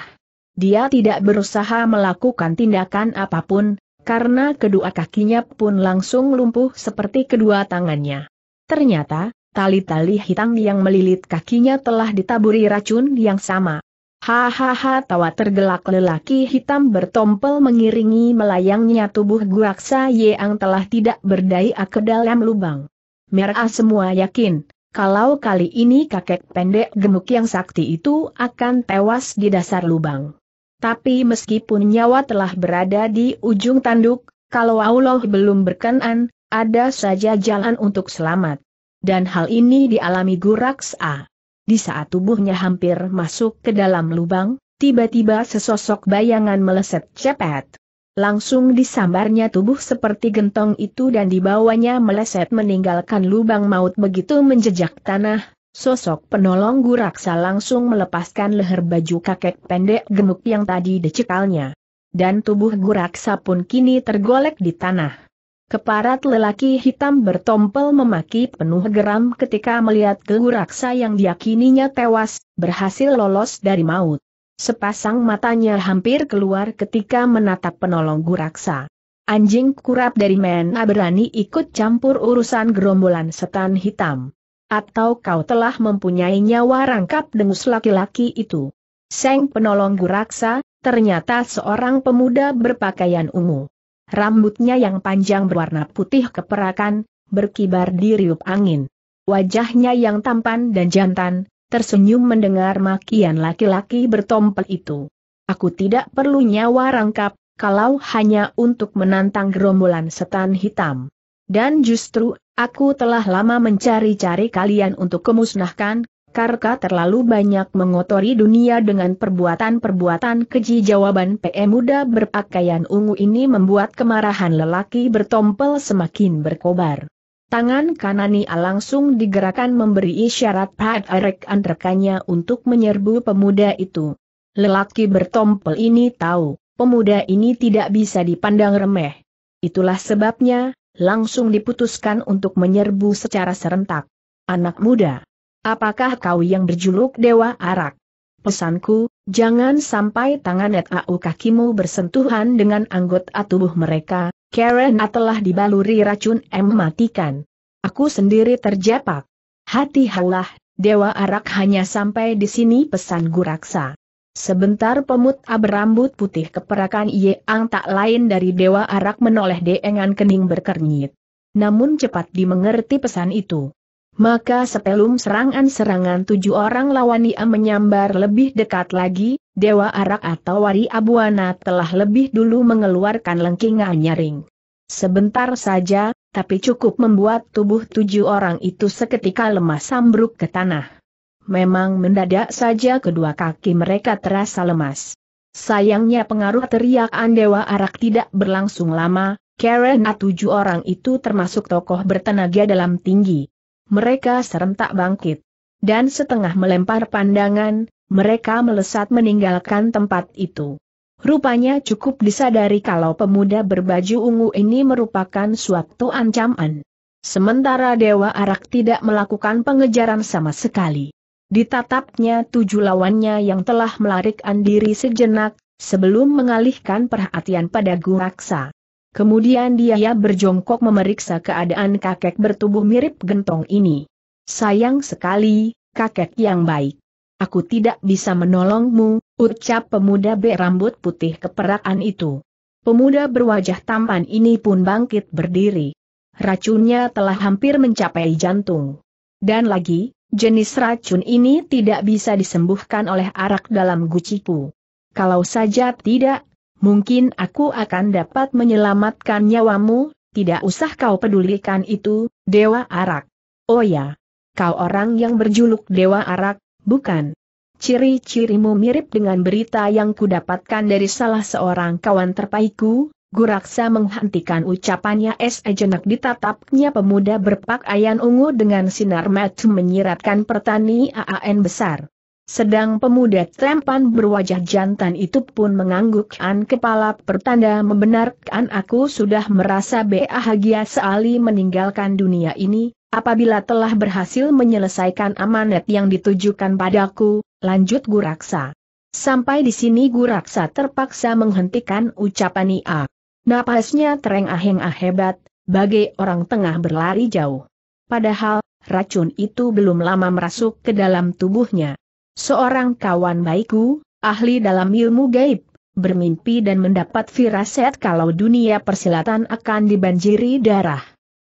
Dia tidak berusaha melakukan tindakan apapun, karena kedua kakinya pun langsung lumpuh seperti kedua tangannya. Ternyata, tali-tali hitam yang melilit kakinya telah ditaburi racun yang sama. Hahaha tawa tergelak lelaki hitam bertompel mengiringi melayangnya tubuh guaksa Yeang telah tidak berdaya ke dalam lubang. Merah semua yakin, kalau kali ini kakek pendek gemuk yang sakti itu akan tewas di dasar lubang. Tapi meskipun nyawa telah berada di ujung tanduk, kalau Allah belum berkenan, ada saja jalan untuk selamat. Dan hal ini dialami Guraksa. Di saat tubuhnya hampir masuk ke dalam lubang, tiba-tiba sesosok bayangan meleset cepat. Langsung disambarnya tubuh seperti gentong itu dan dibawanya meleset meninggalkan lubang maut begitu menjejak tanah, sosok penolong guraksa langsung melepaskan leher baju kakek pendek gemuk yang tadi dicekalnya. Dan tubuh guraksa pun kini tergolek di tanah. Keparat lelaki hitam bertompel memaki penuh geram ketika melihat guraksa yang diakininya tewas, berhasil lolos dari maut. Sepasang matanya hampir keluar ketika menatap penolong guraksa. Anjing kurap dari Mena berani ikut campur urusan gerombolan setan hitam. Atau kau telah mempunyai nyawa rangkap dengus laki-laki itu. Seng penolong guraksa, ternyata seorang pemuda berpakaian ungu. Rambutnya yang panjang berwarna putih keperakan, berkibar di riup angin. Wajahnya yang tampan dan jantan, tersenyum mendengar makian laki-laki bertompel itu. Aku tidak perlu nyawa rangkap, kalau hanya untuk menantang gerombolan setan hitam. Dan justru, aku telah lama mencari-cari kalian untuk kemusnahkan, karena terlalu banyak mengotori dunia dengan perbuatan-perbuatan keji jawaban PM e muda berpakaian ungu ini membuat kemarahan lelaki bertompel semakin berkobar. Tangan Nia langsung digerakkan memberi isyarat Pat Erek anterkannya untuk menyerbu pemuda itu. Lelaki bertompel ini tahu, pemuda ini tidak bisa dipandang remeh. Itulah sebabnya, langsung diputuskan untuk menyerbu secara serentak. Anak muda, apakah kau yang berjuluk Dewa Arak? Pesanku, jangan sampai tangan au kakimu bersentuhan dengan anggota tubuh mereka, karena telah dibaluri racun M matikan. Aku sendiri terjepak. Hati halah, Dewa Arak hanya sampai di sini pesan guraksa. Sebentar pemut berambut putih keperakan Ang tak lain dari Dewa Arak menoleh dengan kening berkernyit. Namun cepat dimengerti pesan itu. Maka sebelum serangan-serangan tujuh orang lawan ia menyambar lebih dekat lagi, Dewa Arak atau Wari Abuana telah lebih dulu mengeluarkan lengkingan nyaring. Sebentar saja, tapi cukup membuat tubuh tujuh orang itu seketika lemah sambruk ke tanah. Memang mendadak saja kedua kaki mereka terasa lemas. Sayangnya pengaruh teriakan Dewa Arak tidak berlangsung lama, karena tujuh orang itu termasuk tokoh bertenaga dalam tinggi, mereka serentak bangkit. Dan setengah melempar pandangan, mereka melesat meninggalkan tempat itu. Rupanya cukup disadari kalau pemuda berbaju ungu ini merupakan suatu ancaman. Sementara Dewa Arak tidak melakukan pengejaran sama sekali. Ditatapnya tujuh lawannya yang telah melarikan diri sejenak, sebelum mengalihkan perhatian pada Guraksa. Kemudian dia berjongkok memeriksa keadaan kakek bertubuh mirip gentong ini. Sayang sekali, kakek yang baik. Aku tidak bisa menolongmu, ucap pemuda berambut putih keperakan itu. Pemuda berwajah tampan ini pun bangkit berdiri. Racunnya telah hampir mencapai jantung. Dan lagi, jenis racun ini tidak bisa disembuhkan oleh arak dalam guciku. Kalau saja tidak, mungkin aku akan dapat menyelamatkan nyawamu, tidak usah kau pedulikan itu, Dewa Arak. Oh ya, kau orang yang berjuluk Dewa Arak, bukan? Ciri-cirimu mirip dengan berita yang kudapatkan dari salah seorang kawan terpaiku, Guraksa menghentikan ucapannya es sejenak ditatapnya pemuda berpakaian ungu dengan sinar mata menyiratkan pertani AAN besar. Sedang pemuda trempan berwajah jantan itu pun menganggukkan kepala pertanda membenarkan aku sudah merasa bahagia sekali meninggalkan dunia ini, apabila telah berhasil menyelesaikan amanat yang ditujukan padaku, lanjut Guraksa. Sampai di sini Guraksa terpaksa menghentikan ucapan Ia. Napasnya terengah-engah hebat, bagai orang tengah berlari jauh. Padahal, racun itu belum lama merasuk ke dalam tubuhnya seorang kawan baikku, ahli dalam ilmu gaib, bermimpi dan mendapat firasat kalau dunia persilatan akan dibanjiri darah.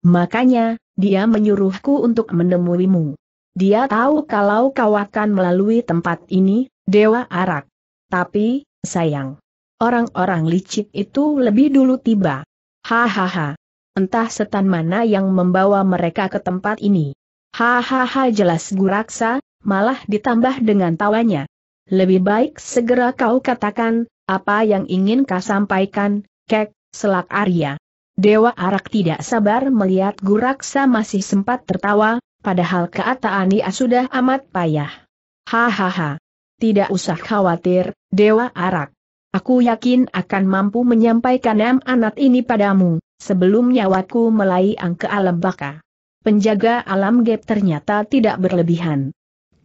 Makanya, dia menyuruhku untuk menemuimu. Dia tahu kalau kau akan melalui tempat ini, Dewa Arak. Tapi, sayang. Orang-orang licik itu lebih dulu tiba. Hahaha. Entah setan mana yang membawa mereka ke tempat ini. Hahaha jelas guraksa, malah ditambah dengan tawanya. Lebih baik segera kau katakan, apa yang ingin kau sampaikan, kek, selak Arya. Dewa Arak tidak sabar melihat Guraksa masih sempat tertawa, padahal keataan ia sudah amat payah. Hahaha. Tidak usah khawatir, Dewa Arak. Aku yakin akan mampu menyampaikan em anak ini padamu, sebelum nyawaku melayang ke alam baka. Penjaga alam gap ternyata tidak berlebihan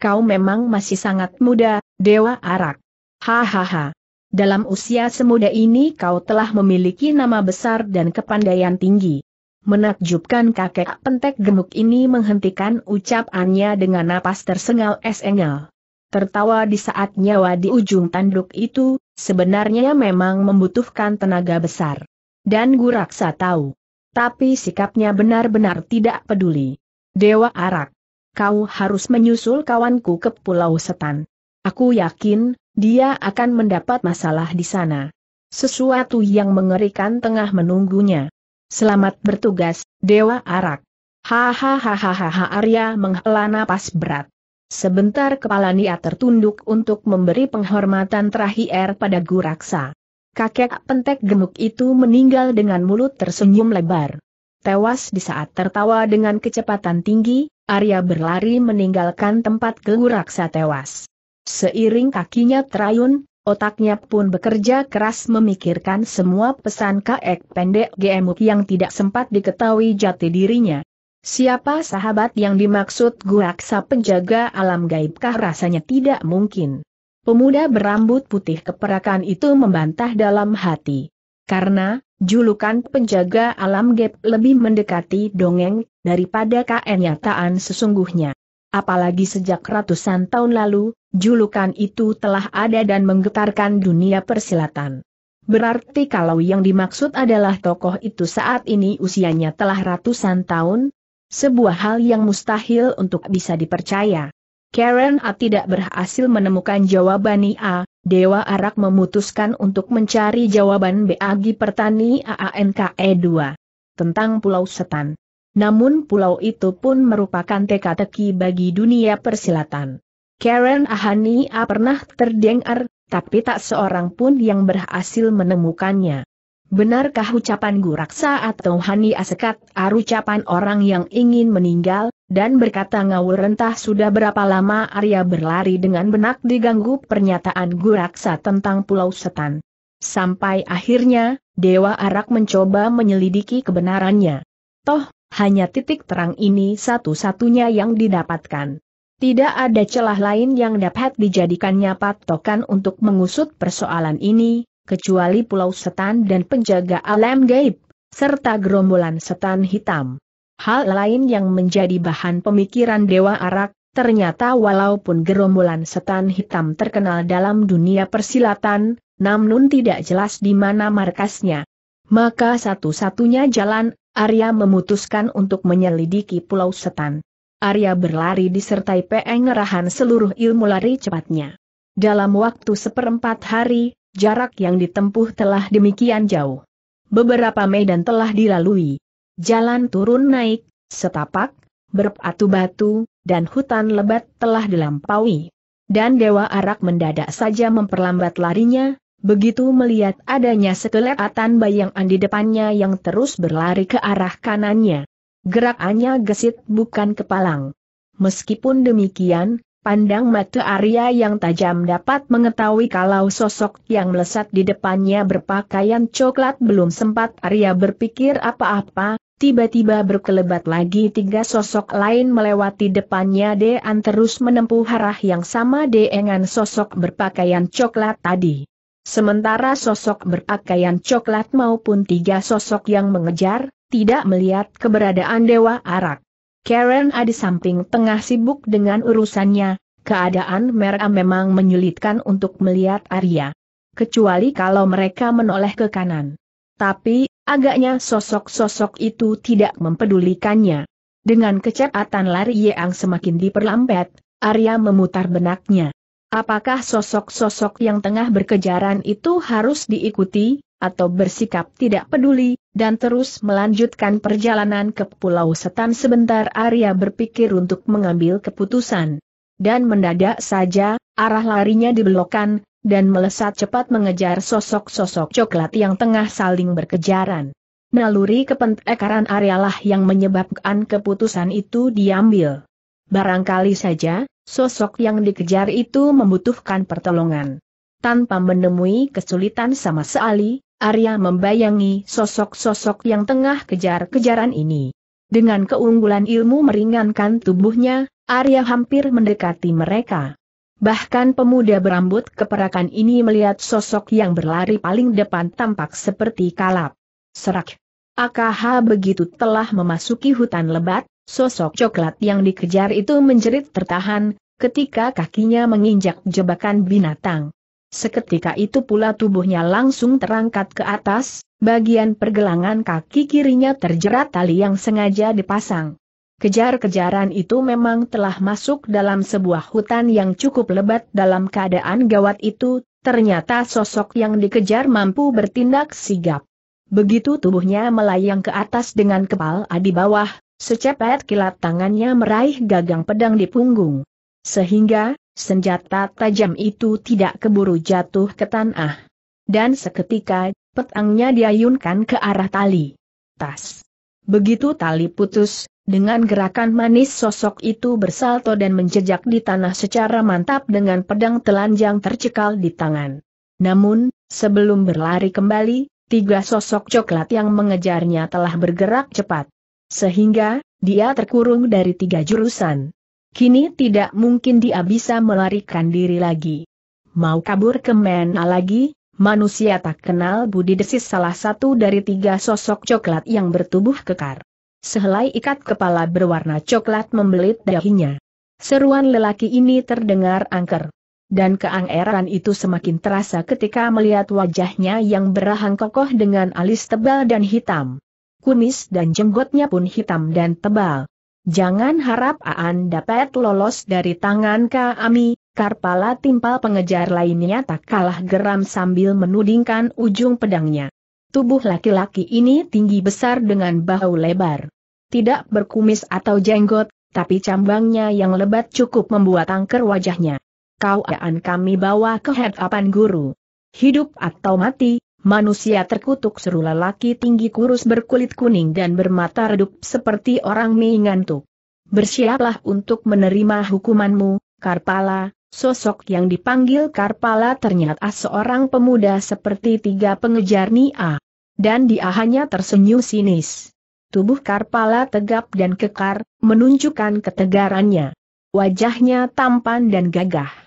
kau memang masih sangat muda, Dewa Arak. Hahaha. Dalam usia semuda ini kau telah memiliki nama besar dan kepandaian tinggi. Menakjubkan kakek pentek gemuk ini menghentikan ucapannya dengan napas tersengal-esengal. Tertawa di saat nyawa di ujung tanduk itu, sebenarnya memang membutuhkan tenaga besar. Dan Guraksa tahu. Tapi sikapnya benar-benar tidak peduli. Dewa Arak, kau harus menyusul kawanku ke Pulau Setan. Aku yakin, dia akan mendapat masalah di sana. Sesuatu yang mengerikan tengah menunggunya. Selamat bertugas, Dewa Arak. Hahaha Arya menghela napas berat. Sebentar kepala Nia tertunduk untuk memberi penghormatan terakhir pada Guraksa. Kakek pentek gemuk itu meninggal dengan mulut tersenyum lebar. Tewas di saat tertawa dengan kecepatan tinggi, Arya berlari meninggalkan tempat raksa tewas. Seiring kakinya terayun, otaknya pun bekerja keras memikirkan semua pesan kaek pendek gemuk yang tidak sempat diketahui jati dirinya. Siapa sahabat yang dimaksud guraksa penjaga alam gaibkah rasanya tidak mungkin. Pemuda berambut putih keperakan itu membantah dalam hati. Karena, Julukan penjaga alam gap lebih mendekati dongeng, daripada kenyataan sesungguhnya. Apalagi sejak ratusan tahun lalu, julukan itu telah ada dan menggetarkan dunia persilatan. Berarti kalau yang dimaksud adalah tokoh itu saat ini usianya telah ratusan tahun, sebuah hal yang mustahil untuk bisa dipercaya. Karen A tidak berhasil menemukan jawaban A, Dewa Arak memutuskan untuk mencari jawaban bagi Pertani AANKE 2 tentang Pulau Setan. Namun pulau itu pun merupakan teka-teki bagi dunia persilatan. Karen Ahani A pernah terdengar, tapi tak seorang pun yang berhasil menemukannya. Benarkah ucapan guraksa atau hani asekat ar ucapan orang yang ingin meninggal, dan berkata ngawur rentah sudah berapa lama Arya berlari dengan benak diganggu pernyataan guraksa tentang Pulau Setan. Sampai akhirnya, Dewa Arak mencoba menyelidiki kebenarannya. Toh, hanya titik terang ini satu-satunya yang didapatkan. Tidak ada celah lain yang dapat dijadikannya patokan untuk mengusut persoalan ini, kecuali Pulau Setan dan penjaga alam gaib, serta gerombolan setan hitam. Hal lain yang menjadi bahan pemikiran Dewa Arak, ternyata walaupun gerombolan setan hitam terkenal dalam dunia persilatan, namun tidak jelas di mana markasnya. Maka satu-satunya jalan, Arya memutuskan untuk menyelidiki Pulau Setan. Arya berlari disertai pengerahan seluruh ilmu lari cepatnya. Dalam waktu seperempat hari, jarak yang ditempuh telah demikian jauh. Beberapa medan telah dilalui. Jalan turun naik, setapak, berpatu batu, dan hutan lebat telah dilampaui. Dan Dewa Arak mendadak saja memperlambat larinya, begitu melihat adanya sekelepatan bayangan di depannya yang terus berlari ke arah kanannya. Gerakannya gesit bukan kepalang. Meskipun demikian, Pandang mata Arya yang tajam dapat mengetahui kalau sosok yang melesat di depannya berpakaian coklat belum sempat Arya berpikir apa-apa, tiba-tiba berkelebat lagi tiga sosok lain melewati depannya Dean terus menempuh arah yang sama dengan sosok berpakaian coklat tadi. Sementara sosok berpakaian coklat maupun tiga sosok yang mengejar, tidak melihat keberadaan Dewa Arak. Karen ada samping tengah sibuk dengan urusannya, keadaan mereka memang menyulitkan untuk melihat Arya. Kecuali kalau mereka menoleh ke kanan. Tapi, agaknya sosok-sosok itu tidak mempedulikannya. Dengan kecepatan lari yang semakin diperlambat, Arya memutar benaknya. Apakah sosok-sosok yang tengah berkejaran itu harus diikuti, atau bersikap tidak peduli, dan terus melanjutkan perjalanan ke Pulau Setan sebentar Arya berpikir untuk mengambil keputusan. Dan mendadak saja, arah larinya dibelokkan, dan melesat cepat mengejar sosok-sosok coklat yang tengah saling berkejaran. Naluri kepentekaran lah yang menyebabkan keputusan itu diambil. Barangkali saja, sosok yang dikejar itu membutuhkan pertolongan. Tanpa menemui kesulitan sama sekali, Arya membayangi sosok-sosok yang tengah kejar-kejaran ini. Dengan keunggulan ilmu meringankan tubuhnya, Arya hampir mendekati mereka. Bahkan pemuda berambut keperakan ini melihat sosok yang berlari paling depan tampak seperti kalap. Serak. AKH begitu telah memasuki hutan lebat, sosok coklat yang dikejar itu menjerit tertahan, ketika kakinya menginjak jebakan binatang. Seketika itu pula tubuhnya langsung terangkat ke atas, bagian pergelangan kaki kirinya terjerat tali yang sengaja dipasang. Kejar-kejaran itu memang telah masuk dalam sebuah hutan yang cukup lebat dalam keadaan gawat itu, ternyata sosok yang dikejar mampu bertindak sigap. Begitu tubuhnya melayang ke atas dengan kepala di bawah, secepat kilat tangannya meraih gagang pedang di punggung. Sehingga, Senjata tajam itu tidak keburu jatuh ke tanah. Dan seketika, petangnya diayunkan ke arah tali. Tas. Begitu tali putus, dengan gerakan manis sosok itu bersalto dan menjejak di tanah secara mantap dengan pedang telanjang tercekal di tangan. Namun, sebelum berlari kembali, tiga sosok coklat yang mengejarnya telah bergerak cepat. Sehingga, dia terkurung dari tiga jurusan. Kini tidak mungkin dia bisa melarikan diri lagi. Mau kabur ke mana lagi, manusia tak kenal budi desis salah satu dari tiga sosok coklat yang bertubuh kekar. Sehelai ikat kepala berwarna coklat membelit dahinya. Seruan lelaki ini terdengar angker. Dan keangeran itu semakin terasa ketika melihat wajahnya yang berahang kokoh dengan alis tebal dan hitam. Kumis dan jenggotnya pun hitam dan tebal. Jangan harap Aan dapat lolos dari tangan kami, Karpala timpal pengejar lainnya tak kalah geram sambil menudingkan ujung pedangnya. Tubuh laki-laki ini tinggi besar dengan bahu lebar. Tidak berkumis atau jenggot, tapi cambangnya yang lebat cukup membuat angker wajahnya. Kau aan kami bawa ke hadapan guru. Hidup atau mati, Manusia terkutuk seru lelaki tinggi kurus berkulit kuning dan bermata redup seperti orang mie ngantuk. Bersiaplah untuk menerima hukumanmu, Karpala, sosok yang dipanggil Karpala ternyata seorang pemuda seperti tiga pengejar Nia. Dan dia hanya tersenyum sinis. Tubuh Karpala tegap dan kekar, menunjukkan ketegarannya. Wajahnya tampan dan gagah.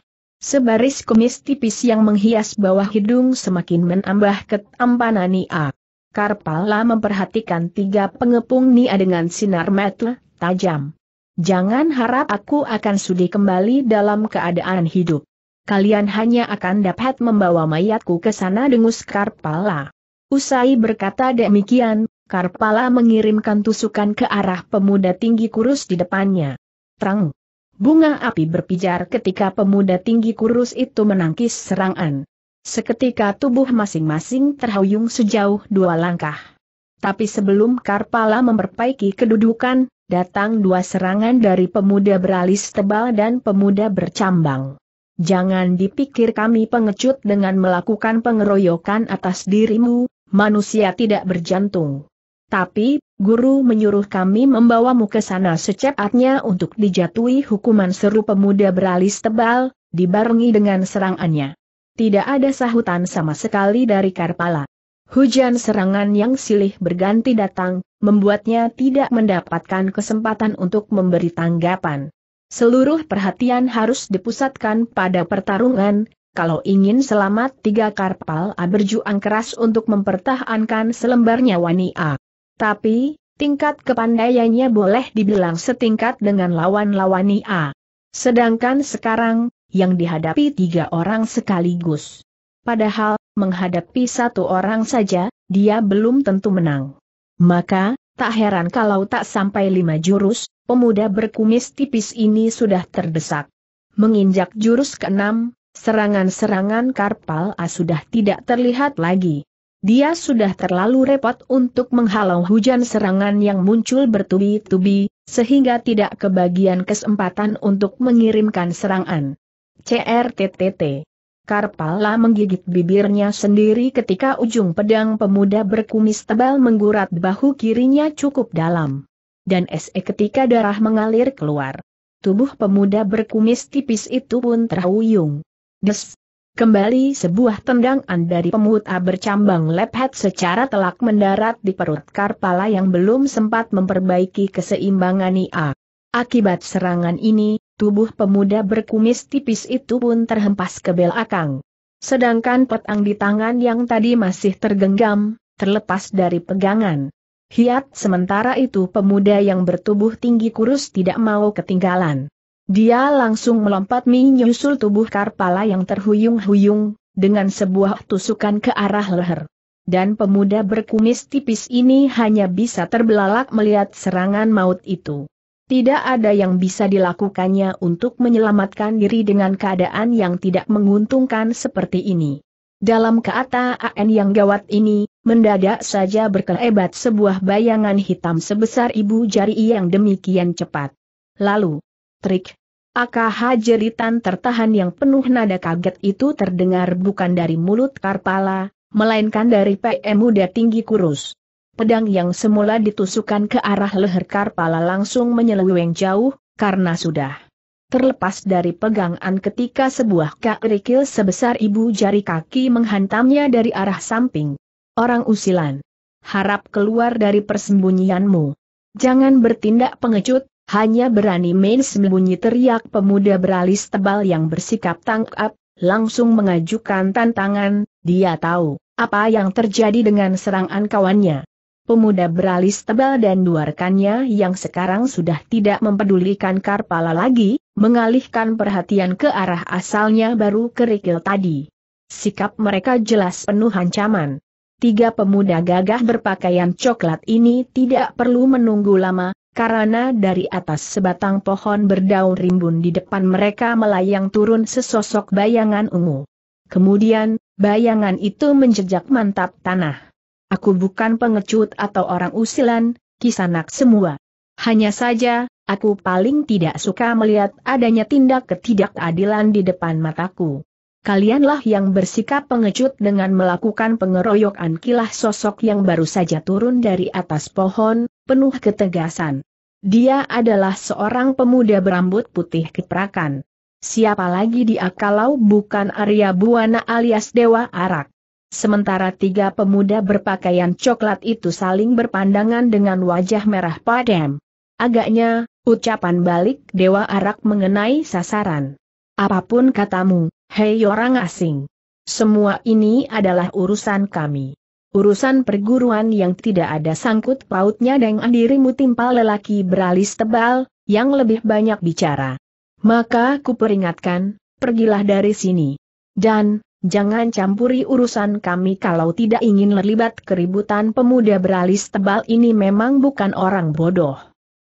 Sebaris kumis tipis yang menghias bawah hidung semakin menambah ketampanan Nia. Karpala memperhatikan tiga pengepung Nia dengan sinar mata tajam. Jangan harap aku akan sudi kembali dalam keadaan hidup. Kalian hanya akan dapat membawa mayatku ke sana dengus Karpala. Usai berkata demikian, Karpala mengirimkan tusukan ke arah pemuda tinggi kurus di depannya. Terang, Bunga api berpijar ketika pemuda tinggi kurus itu menangkis serangan. Seketika tubuh masing-masing terhuyung sejauh dua langkah. Tapi sebelum Karpala memperbaiki kedudukan, datang dua serangan dari pemuda beralis tebal dan pemuda bercambang. Jangan dipikir kami pengecut dengan melakukan pengeroyokan atas dirimu, manusia tidak berjantung. Tapi, Guru menyuruh kami membawamu ke sana secepatnya untuk dijatuhi hukuman seru pemuda beralis tebal, dibarengi dengan serangannya. Tidak ada sahutan sama sekali dari Karpala. Hujan serangan yang silih berganti datang, membuatnya tidak mendapatkan kesempatan untuk memberi tanggapan. Seluruh perhatian harus dipusatkan pada pertarungan, kalau ingin selamat tiga karpal berjuang keras untuk mempertahankan selembar nyawa tapi, tingkat kepandaiannya boleh dibilang setingkat dengan lawan-lawani A. Sedangkan sekarang, yang dihadapi tiga orang sekaligus. Padahal, menghadapi satu orang saja, dia belum tentu menang. Maka, tak heran kalau tak sampai lima jurus, pemuda berkumis tipis ini sudah terdesak. Menginjak jurus keenam, serangan-serangan Karpal A sudah tidak terlihat lagi. Dia sudah terlalu repot untuk menghalau hujan serangan yang muncul bertubi-tubi, sehingga tidak kebagian kesempatan untuk mengirimkan serangan. CRTTT Karpala menggigit bibirnya sendiri ketika ujung pedang pemuda berkumis tebal menggurat bahu kirinya cukup dalam. Dan SE ketika darah mengalir keluar. Tubuh pemuda berkumis tipis itu pun terhuyung. Des, Kembali sebuah tendangan dari pemuda bercambang lephat secara telak mendarat di perut Karpala yang belum sempat memperbaiki keseimbangan IA. Akibat serangan ini, tubuh pemuda berkumis tipis itu pun terhempas ke belakang. Sedangkan petang di tangan yang tadi masih tergenggam, terlepas dari pegangan. Hiat sementara itu pemuda yang bertubuh tinggi kurus tidak mau ketinggalan. Dia langsung melompat menyusul tubuh Karpala yang terhuyung-huyung, dengan sebuah tusukan ke arah leher. Dan pemuda berkumis tipis ini hanya bisa terbelalak melihat serangan maut itu. Tidak ada yang bisa dilakukannya untuk menyelamatkan diri dengan keadaan yang tidak menguntungkan seperti ini. Dalam keadaan yang gawat ini, mendadak saja berkelebat sebuah bayangan hitam sebesar ibu jari yang demikian cepat. Lalu, listrik. Akah jeritan tertahan yang penuh nada kaget itu terdengar bukan dari mulut Karpala, melainkan dari PM muda tinggi kurus. Pedang yang semula ditusukkan ke arah leher Karpala langsung menyeleweng jauh, karena sudah terlepas dari pegangan ketika sebuah kakrikil sebesar ibu jari kaki menghantamnya dari arah samping. Orang usilan. Harap keluar dari persembunyianmu. Jangan bertindak pengecut, hanya berani main sembunyi teriak pemuda beralis tebal yang bersikap tangkap, langsung mengajukan tantangan, dia tahu apa yang terjadi dengan serangan kawannya. Pemuda beralis tebal dan duarkannya yang sekarang sudah tidak mempedulikan Karpala lagi, mengalihkan perhatian ke arah asalnya baru kerikil tadi. Sikap mereka jelas penuh ancaman. Tiga pemuda gagah berpakaian coklat ini tidak perlu menunggu lama, karena dari atas sebatang pohon berdaun rimbun di depan mereka melayang turun sesosok bayangan ungu. Kemudian, bayangan itu menjejak mantap tanah. Aku bukan pengecut atau orang usilan, kisanak semua. Hanya saja, aku paling tidak suka melihat adanya tindak ketidakadilan di depan mataku kalianlah yang bersikap pengecut dengan melakukan pengeroyokan kilah sosok yang baru saja turun dari atas pohon, penuh ketegasan. Dia adalah seorang pemuda berambut putih keprakan. Siapa lagi dia kalau bukan Arya Buana alias Dewa Arak. Sementara tiga pemuda berpakaian coklat itu saling berpandangan dengan wajah merah padam. Agaknya, ucapan balik Dewa Arak mengenai sasaran. Apapun katamu, Hei orang asing. Semua ini adalah urusan kami. Urusan perguruan yang tidak ada sangkut pautnya dengan dirimu timpal lelaki beralis tebal, yang lebih banyak bicara. Maka ku peringatkan, pergilah dari sini. Dan, jangan campuri urusan kami kalau tidak ingin terlibat keributan pemuda beralis tebal ini memang bukan orang bodoh.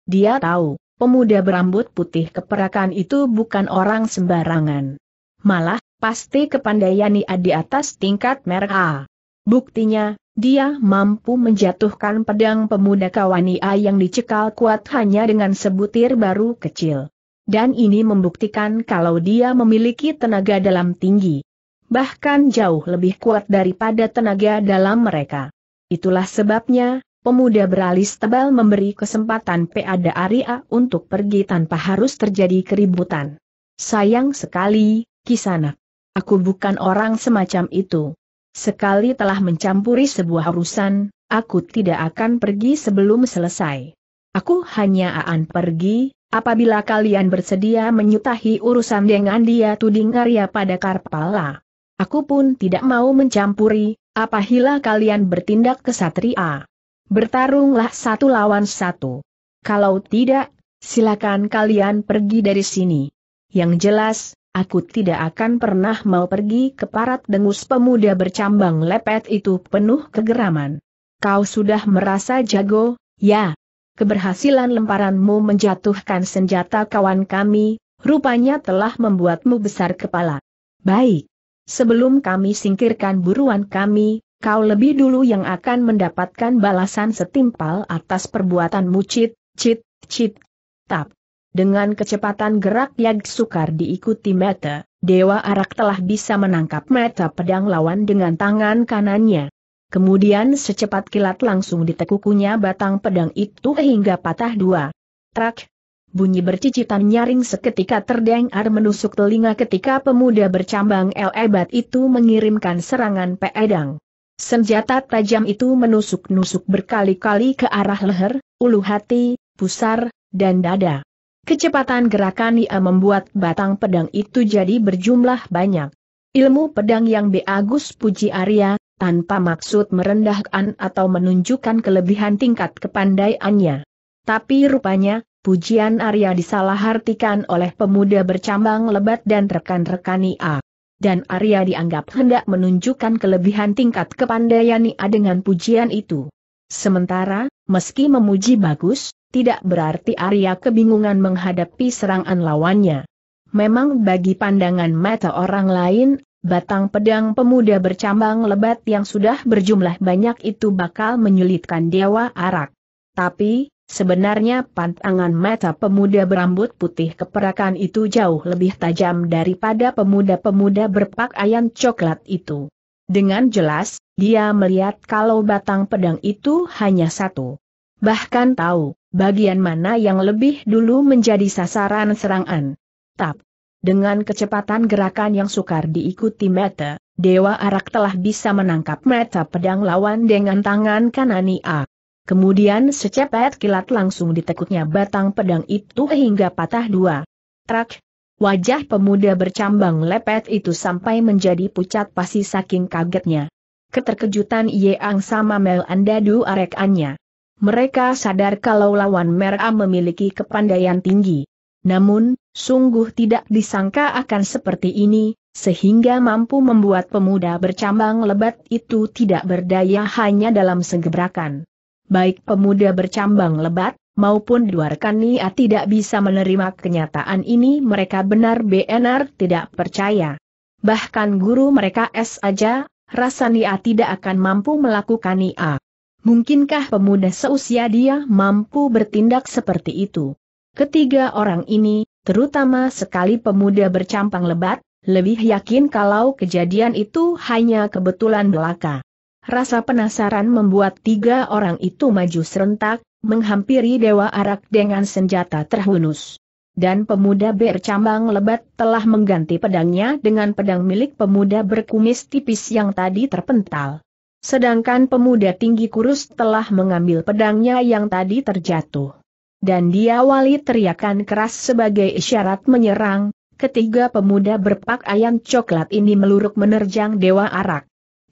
Dia tahu, pemuda berambut putih keperakan itu bukan orang sembarangan. Malah, pasti kepandaiannya di atas tingkat merah. Buktinya, dia mampu menjatuhkan pedang pemuda Kawania yang dicekal kuat hanya dengan sebutir baru kecil. Dan ini membuktikan kalau dia memiliki tenaga dalam tinggi. Bahkan jauh lebih kuat daripada tenaga dalam mereka. Itulah sebabnya, pemuda beralis tebal memberi kesempatan Arya untuk pergi tanpa harus terjadi keributan. Sayang sekali, Kisana, Aku bukan orang semacam itu. Sekali telah mencampuri sebuah urusan, aku tidak akan pergi sebelum selesai. Aku hanya akan pergi, apabila kalian bersedia menyutahi urusan dengan dia tuding Arya pada Karpala. Aku pun tidak mau mencampuri, apabila kalian bertindak kesatria. Bertarunglah satu lawan satu. Kalau tidak, silakan kalian pergi dari sini. Yang jelas, Aku tidak akan pernah mau pergi ke parat dengus pemuda bercambang lepet itu penuh kegeraman. Kau sudah merasa jago, ya. Keberhasilan lemparanmu menjatuhkan senjata kawan kami, rupanya telah membuatmu besar kepala. Baik. Sebelum kami singkirkan buruan kami, kau lebih dulu yang akan mendapatkan balasan setimpal atas perbuatanmu. Cit, cit, cit, tap. Dengan kecepatan gerak yang Sukar diikuti Meta, Dewa Arak telah bisa menangkap Meta pedang lawan dengan tangan kanannya. Kemudian secepat kilat langsung ditekukunya batang pedang itu hingga patah dua. Trak! Bunyi bercicitan nyaring seketika terdengar menusuk telinga ketika pemuda bercambang lebat itu mengirimkan serangan pedang. Senjata tajam itu menusuk-nusuk berkali-kali ke arah leher, ulu hati, pusar, dan dada. Kecepatan gerakan ia membuat batang pedang itu jadi berjumlah banyak. Ilmu pedang yang B. Agus Puji Arya, tanpa maksud merendahkan atau menunjukkan kelebihan tingkat kepandaiannya. Tapi rupanya, pujian Arya disalahartikan oleh pemuda bercambang lebat dan rekan-rekan ia. Dan Arya dianggap hendak menunjukkan kelebihan tingkat kepandaian ia dengan pujian itu. Sementara, meski memuji bagus, tidak berarti Arya kebingungan menghadapi serangan lawannya. Memang bagi pandangan mata orang lain, batang pedang pemuda bercambang lebat yang sudah berjumlah banyak itu bakal menyulitkan Dewa Arak. Tapi, sebenarnya pantangan mata pemuda berambut putih keperakan itu jauh lebih tajam daripada pemuda-pemuda berpakaian coklat itu. Dengan jelas, dia melihat kalau batang pedang itu hanya satu. Bahkan tahu, bagian mana yang lebih dulu menjadi sasaran serangan. Tap. Dengan kecepatan gerakan yang sukar diikuti Meta, Dewa Arak telah bisa menangkap meta pedang lawan dengan tangan A. Kemudian secepat kilat langsung ditekuknya batang pedang itu hingga patah dua. Trak, wajah pemuda bercambang lepet itu sampai menjadi pucat pasi saking kagetnya. Keterkejutan Yeang sama Mel Andadu arekannya. Mereka sadar kalau lawan merah memiliki kepandaian tinggi. Namun, sungguh tidak disangka akan seperti ini, sehingga mampu membuat pemuda bercambang lebat itu tidak berdaya hanya dalam segebrakan. Baik pemuda bercambang lebat, maupun Nia tidak bisa menerima kenyataan ini mereka benar BNR tidak percaya. Bahkan guru mereka S aja, rasa Nia tidak akan mampu melakukan Nia. Mungkinkah pemuda seusia dia mampu bertindak seperti itu? Ketiga orang ini, terutama sekali pemuda bercampang lebat, lebih yakin kalau kejadian itu hanya kebetulan belaka. Rasa penasaran membuat tiga orang itu maju serentak, menghampiri Dewa Arak dengan senjata terhunus. Dan pemuda bercambang lebat telah mengganti pedangnya dengan pedang milik pemuda berkumis tipis yang tadi terpental. Sedangkan pemuda tinggi kurus telah mengambil pedangnya yang tadi terjatuh. Dan dia wali teriakan keras sebagai isyarat menyerang, ketiga pemuda berpakaian coklat ini meluruk menerjang Dewa Arak.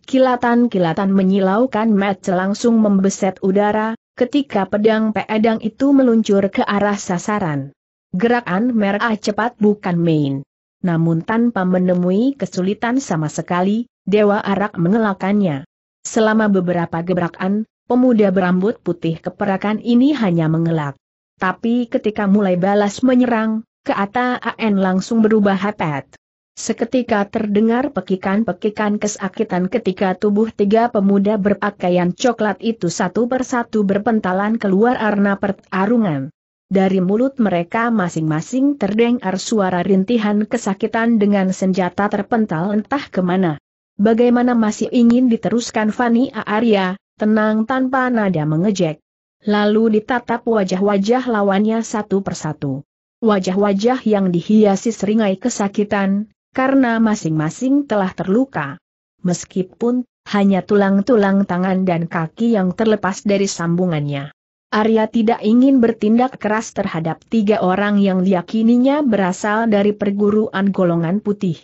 Kilatan-kilatan menyilaukan Matt langsung membeset udara, ketika pedang pedang itu meluncur ke arah sasaran. Gerakan merah cepat bukan main. Namun tanpa menemui kesulitan sama sekali, Dewa Arak mengelakannya. Selama beberapa gebrakan, pemuda berambut putih keperakan ini hanya mengelak. Tapi ketika mulai balas menyerang, Keata AN langsung berubah hapet. Seketika terdengar pekikan-pekikan kesakitan ketika tubuh tiga pemuda berpakaian coklat itu satu persatu berpentalan keluar arna pertarungan. Dari mulut mereka masing-masing terdengar suara rintihan kesakitan dengan senjata terpental entah kemana. Bagaimana masih ingin diteruskan Fani Arya, tenang tanpa nada mengejek. Lalu ditatap wajah-wajah lawannya satu persatu. Wajah-wajah yang dihiasi seringai kesakitan, karena masing-masing telah terluka. Meskipun hanya tulang-tulang tangan dan kaki yang terlepas dari sambungannya. Arya tidak ingin bertindak keras terhadap tiga orang yang diyakininya berasal dari perguruan golongan putih.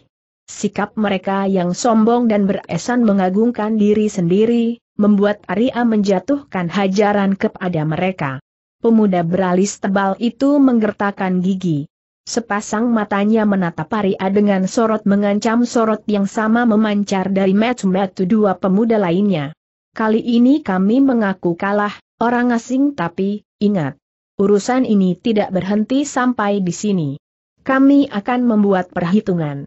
Sikap mereka yang sombong dan beresan mengagungkan diri sendiri, membuat Arya menjatuhkan hajaran kepada mereka. Pemuda beralis tebal itu menggertakkan gigi. Sepasang matanya menatap Arya dengan sorot mengancam sorot yang sama memancar dari mata-mata dua pemuda lainnya. Kali ini kami mengaku kalah, orang asing tapi, ingat. Urusan ini tidak berhenti sampai di sini. Kami akan membuat perhitungan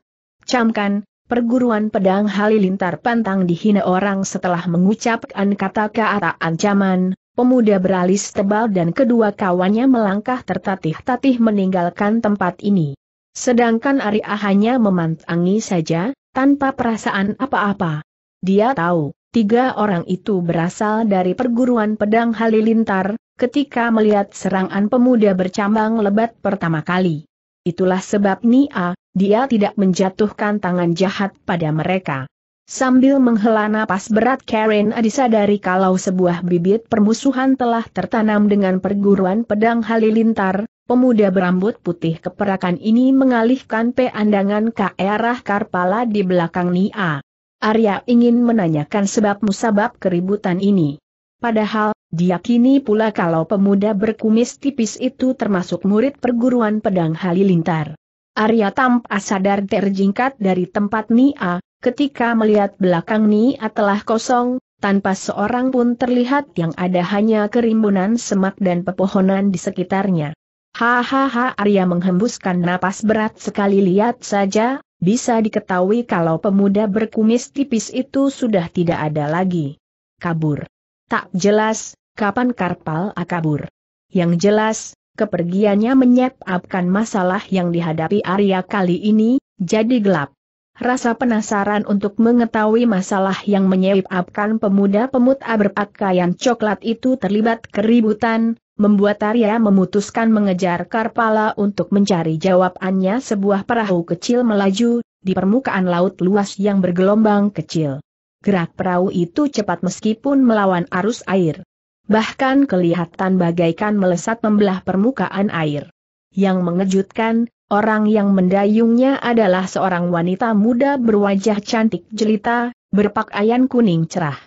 camkan, perguruan pedang halilintar pantang dihina orang setelah mengucapkan kata-kata ancaman, pemuda beralis tebal dan kedua kawannya melangkah tertatih-tatih meninggalkan tempat ini. Sedangkan Ari hanya memantangi saja, tanpa perasaan apa-apa. Dia tahu, tiga orang itu berasal dari perguruan pedang halilintar, ketika melihat serangan pemuda bercambang lebat pertama kali. Itulah sebab Nia, dia tidak menjatuhkan tangan jahat pada mereka. Sambil menghela napas berat Karen disadari kalau sebuah bibit permusuhan telah tertanam dengan perguruan pedang halilintar, pemuda berambut putih keperakan ini mengalihkan peandangan ke arah Karpala di belakang Nia. Arya ingin menanyakan sebab musabab keributan ini. Padahal, diyakini pula kalau pemuda berkumis tipis itu termasuk murid perguruan pedang Halilintar. Arya tanpa sadar terjingkat dari tempat Nia, ketika melihat belakang Nia telah kosong, tanpa seorang pun terlihat yang ada hanya kerimbunan semak dan pepohonan di sekitarnya. Hahaha Arya menghembuskan napas berat sekali lihat saja, bisa diketahui kalau pemuda berkumis tipis itu sudah tidak ada lagi. Kabur. Tak jelas, kapan Karpal akabur. Yang jelas, kepergiannya menyebabkan masalah yang dihadapi Arya kali ini, jadi gelap. Rasa penasaran untuk mengetahui masalah yang menyebabkan pemuda-pemuda berpakaian coklat itu terlibat keributan, membuat Arya memutuskan mengejar Karpala untuk mencari jawabannya sebuah perahu kecil melaju, di permukaan laut luas yang bergelombang kecil gerak perahu itu cepat meskipun melawan arus air. Bahkan kelihatan bagaikan melesat membelah permukaan air. Yang mengejutkan, orang yang mendayungnya adalah seorang wanita muda berwajah cantik jelita, berpakaian kuning cerah.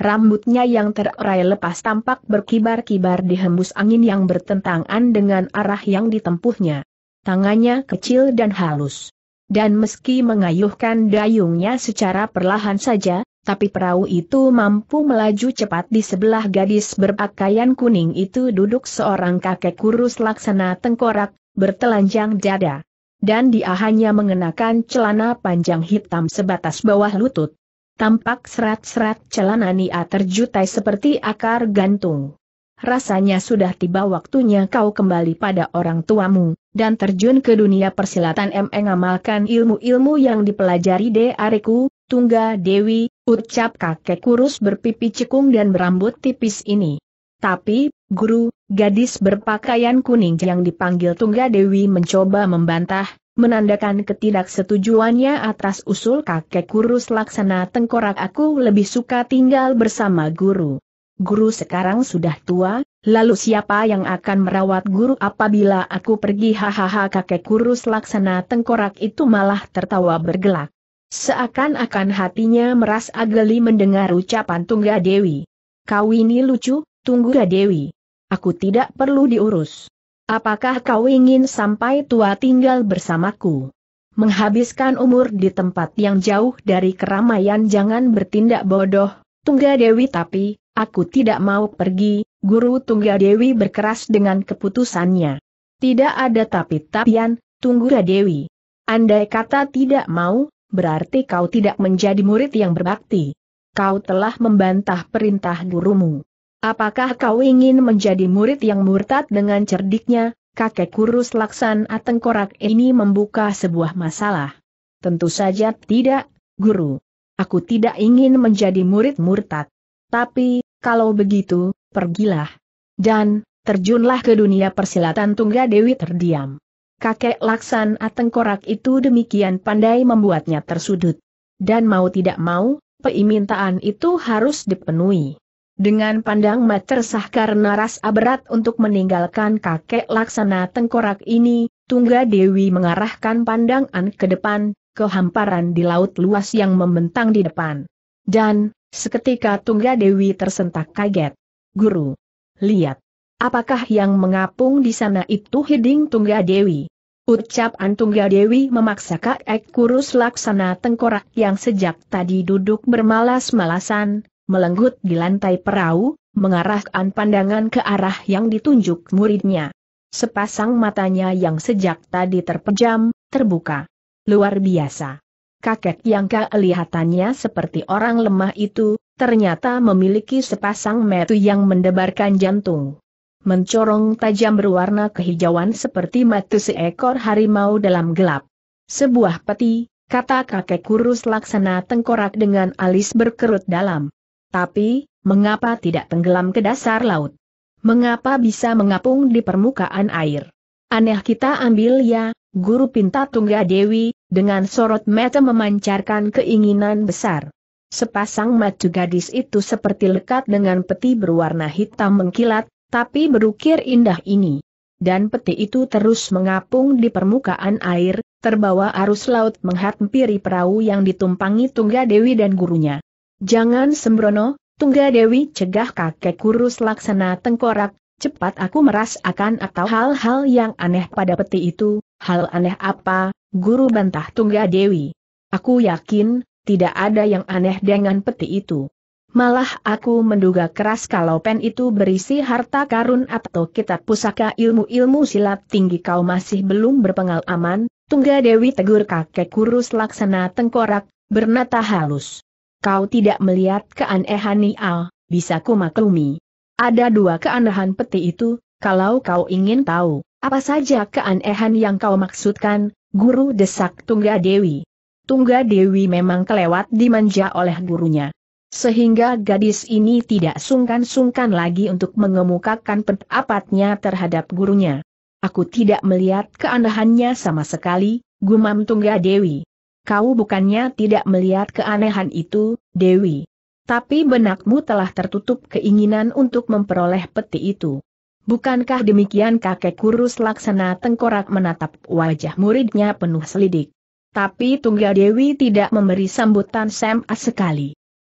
Rambutnya yang terurai lepas tampak berkibar-kibar dihembus angin yang bertentangan dengan arah yang ditempuhnya. Tangannya kecil dan halus. Dan meski mengayuhkan dayungnya secara perlahan saja, tapi perahu itu mampu melaju cepat di sebelah gadis berpakaian kuning itu duduk seorang kakek kurus laksana tengkorak, bertelanjang dada. Dan dia hanya mengenakan celana panjang hitam sebatas bawah lutut. Tampak serat-serat celana Nia terjutai seperti akar gantung. Rasanya sudah tiba waktunya kau kembali pada orang tuamu, dan terjun ke dunia persilatan Mengamalkan ilmu-ilmu yang dipelajari D. areku, Tungga Dewi, ucap kakek kurus berpipi cekung dan berambut tipis ini. Tapi, guru, gadis berpakaian kuning yang dipanggil Tungga Dewi mencoba membantah, menandakan ketidaksetujuannya atas usul kakek kurus laksana tengkorak aku lebih suka tinggal bersama guru. Guru sekarang sudah tua, lalu siapa yang akan merawat guru apabila aku pergi hahaha kakek kurus laksana tengkorak itu malah tertawa bergelak. Seakan-akan hatinya meras ageli mendengar ucapan Tungga Dewi. Kau ini lucu, Tungga Dewi. Aku tidak perlu diurus. Apakah kau ingin sampai tua tinggal bersamaku? Menghabiskan umur di tempat yang jauh dari keramaian jangan bertindak bodoh, Tungga Dewi tapi, aku tidak mau pergi, Guru Tungga Dewi berkeras dengan keputusannya. Tidak ada tapi-tapian, Tungga Dewi. Andai kata tidak mau, berarti kau tidak menjadi murid yang berbakti. Kau telah membantah perintah gurumu. Apakah kau ingin menjadi murid yang murtad dengan cerdiknya? Kakek kurus laksan atengkorak ini membuka sebuah masalah. Tentu saja tidak, guru. Aku tidak ingin menjadi murid murtad. Tapi, kalau begitu, pergilah. Dan, terjunlah ke dunia persilatan Tungga Dewi terdiam. Kakek Laksan Atengkorak itu demikian pandai membuatnya tersudut. Dan mau tidak mau, permintaan itu harus dipenuhi. Dengan pandang mata karena rasa berat untuk meninggalkan kakek laksana tengkorak ini, Tungga Dewi mengarahkan pandangan ke depan, ke hamparan di laut luas yang membentang di depan. Dan, seketika Tungga Dewi tersentak kaget. Guru, lihat. Apakah yang mengapung di sana itu hiding Tungga Dewi? Ucap Antungga Dewi memaksa Kak Kurus Laksana Tengkorak yang sejak tadi duduk bermalas-malasan, melenggut di lantai perahu, mengarahkan pandangan ke arah yang ditunjuk muridnya. Sepasang matanya yang sejak tadi terpejam, terbuka. Luar biasa. Kakek yang kelihatannya seperti orang lemah itu, ternyata memiliki sepasang metu yang mendebarkan jantung mencorong tajam berwarna kehijauan seperti mata seekor harimau dalam gelap. Sebuah peti, kata kakek kurus laksana tengkorak dengan alis berkerut dalam. Tapi, mengapa tidak tenggelam ke dasar laut? Mengapa bisa mengapung di permukaan air? Aneh kita ambil ya, Guru Pinta Tungga Dewi, dengan sorot mata memancarkan keinginan besar. Sepasang mata gadis itu seperti lekat dengan peti berwarna hitam mengkilat, tapi berukir indah ini. Dan peti itu terus mengapung di permukaan air, terbawa arus laut menghampiri perahu yang ditumpangi Tungga Dewi dan gurunya. Jangan sembrono, Tungga Dewi cegah kakek kurus laksana tengkorak, cepat aku meras akan atau hal-hal yang aneh pada peti itu, hal aneh apa, guru bantah Tungga Dewi. Aku yakin, tidak ada yang aneh dengan peti itu. Malah aku menduga keras kalau pen itu berisi harta karun atau kitab pusaka ilmu-ilmu silat tinggi kau masih belum berpengalaman, Tungga Dewi tegur kakek kurus laksana tengkorak, bernata halus. Kau tidak melihat keanehan Nial, bisa ku maklumi. Ada dua keanehan peti itu, kalau kau ingin tahu, apa saja keanehan yang kau maksudkan, guru desak Tungga Dewi. Tungga Dewi memang kelewat dimanja oleh gurunya. Sehingga gadis ini tidak sungkan-sungkan lagi untuk mengemukakan pendapatnya terhadap gurunya. Aku tidak melihat keanehannya sama sekali, gumam Tungga Dewi. Kau bukannya tidak melihat keanehan itu, Dewi. Tapi benakmu telah tertutup keinginan untuk memperoleh peti itu. Bukankah demikian kakek kurus laksana tengkorak menatap wajah muridnya penuh selidik. Tapi Tungga Dewi tidak memberi sambutan Sam sekali.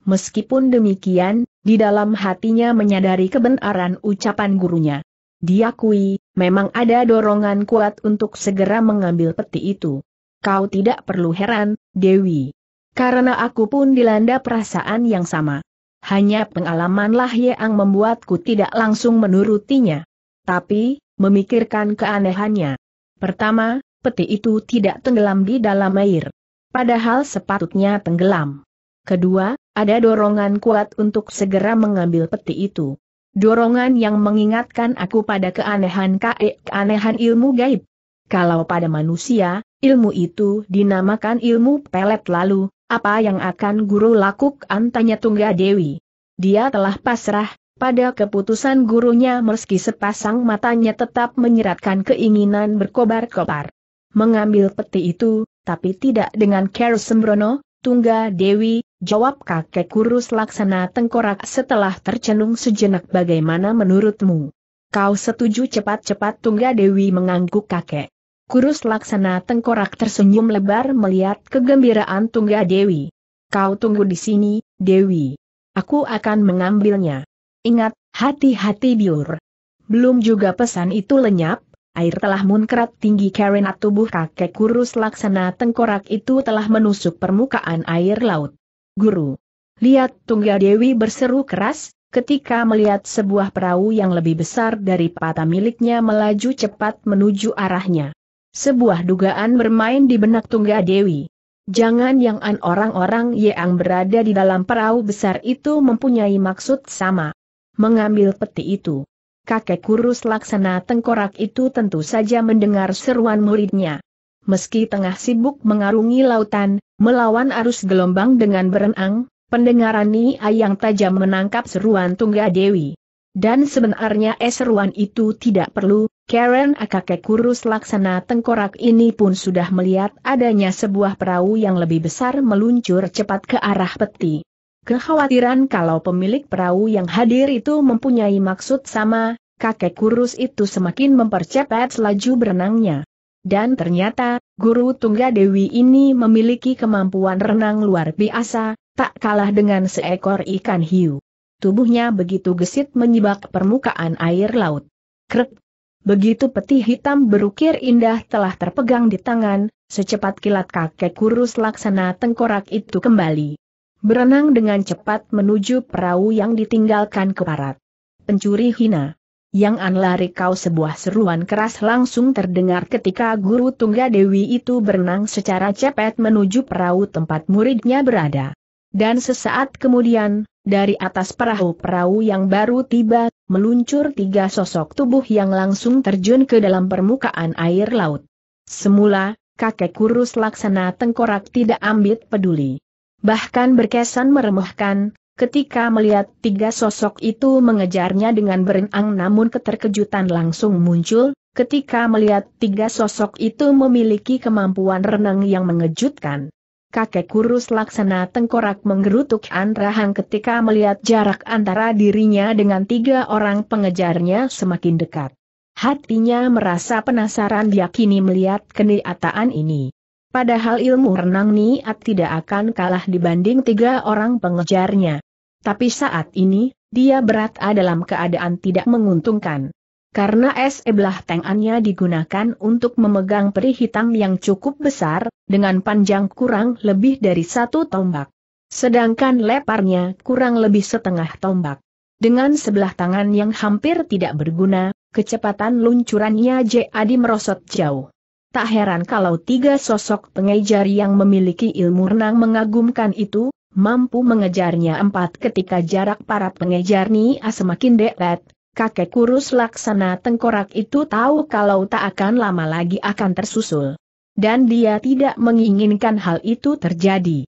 Meskipun demikian, di dalam hatinya menyadari kebenaran ucapan gurunya. Diakui, memang ada dorongan kuat untuk segera mengambil peti itu. Kau tidak perlu heran, Dewi. Karena aku pun dilanda perasaan yang sama. Hanya pengalamanlah yang membuatku tidak langsung menurutinya. Tapi, memikirkan keanehannya. Pertama, peti itu tidak tenggelam di dalam air. Padahal sepatutnya tenggelam. Kedua, ada dorongan kuat untuk segera mengambil peti itu. Dorongan yang mengingatkan aku pada keanehan eh, keanehan ilmu gaib. Kalau pada manusia, ilmu itu dinamakan ilmu pelet lalu, apa yang akan guru lakukan tanya Tungga Dewi. Dia telah pasrah, pada keputusan gurunya meski sepasang matanya tetap menyeratkan keinginan berkobar-kobar. Mengambil peti itu, tapi tidak dengan care sembrono, Tungga Dewi, jawab kakek kurus laksana tengkorak setelah tercenung sejenak bagaimana menurutmu? Kau setuju cepat-cepat Tungga Dewi mengangguk kakek. Kurus laksana tengkorak tersenyum lebar melihat kegembiraan Tungga Dewi. Kau tunggu di sini, Dewi. Aku akan mengambilnya. Ingat, hati-hati biur. Belum juga pesan itu lenyap, Air telah munkrat tinggi karena tubuh kakek kurus laksana tengkorak itu telah menusuk permukaan air laut. Guru. Lihat tunggal Dewi berseru keras, ketika melihat sebuah perahu yang lebih besar dari patah miliknya melaju cepat menuju arahnya. Sebuah dugaan bermain di benak tunggal Dewi. Jangan yang an orang-orang yang berada di dalam perahu besar itu mempunyai maksud sama. Mengambil peti itu kakek kurus laksana tengkorak itu tentu saja mendengar seruan muridnya. Meski tengah sibuk mengarungi lautan, melawan arus gelombang dengan berenang, pendengaran Nia yang tajam menangkap seruan Tungga Dewi. Dan sebenarnya eh, seruan itu tidak perlu, Karen eh, kakek kurus laksana tengkorak ini pun sudah melihat adanya sebuah perahu yang lebih besar meluncur cepat ke arah peti. Kekhawatiran kalau pemilik perahu yang hadir itu mempunyai maksud sama, kakek kurus itu semakin mempercepat laju berenangnya. Dan ternyata, guru Tungga Dewi ini memiliki kemampuan renang luar biasa, tak kalah dengan seekor ikan hiu. Tubuhnya begitu gesit menyibak permukaan air laut. Krek! Begitu peti hitam berukir indah telah terpegang di tangan, secepat kilat kakek kurus laksana tengkorak itu kembali. Berenang dengan cepat menuju perahu yang ditinggalkan ke barat. Pencuri hina. Yang An lari kau sebuah seruan keras langsung terdengar ketika guru Tungga Dewi itu berenang secara cepat menuju perahu tempat muridnya berada. Dan sesaat kemudian, dari atas perahu-perahu yang baru tiba, meluncur tiga sosok tubuh yang langsung terjun ke dalam permukaan air laut. Semula, kakek kurus laksana tengkorak tidak ambit peduli bahkan berkesan meremehkan, ketika melihat tiga sosok itu mengejarnya dengan berenang namun keterkejutan langsung muncul, ketika melihat tiga sosok itu memiliki kemampuan renang yang mengejutkan. Kakek kurus laksana tengkorak menggerutuk Andrahang ketika melihat jarak antara dirinya dengan tiga orang pengejarnya semakin dekat. Hatinya merasa penasaran dia melihat kenyataan ini. Padahal ilmu renang Niat tidak akan kalah dibanding tiga orang pengejarnya. Tapi saat ini, dia berat dalam keadaan tidak menguntungkan. Karena es eblah tangannya digunakan untuk memegang peri hitam yang cukup besar, dengan panjang kurang lebih dari satu tombak. Sedangkan leparnya kurang lebih setengah tombak. Dengan sebelah tangan yang hampir tidak berguna, kecepatan luncurannya jadi merosot jauh. Tak heran kalau tiga sosok pengejar yang memiliki ilmu renang mengagumkan itu, mampu mengejarnya empat ketika jarak para pengejar Nia semakin dekat. Kakek kurus laksana tengkorak itu tahu kalau tak akan lama lagi akan tersusul. Dan dia tidak menginginkan hal itu terjadi.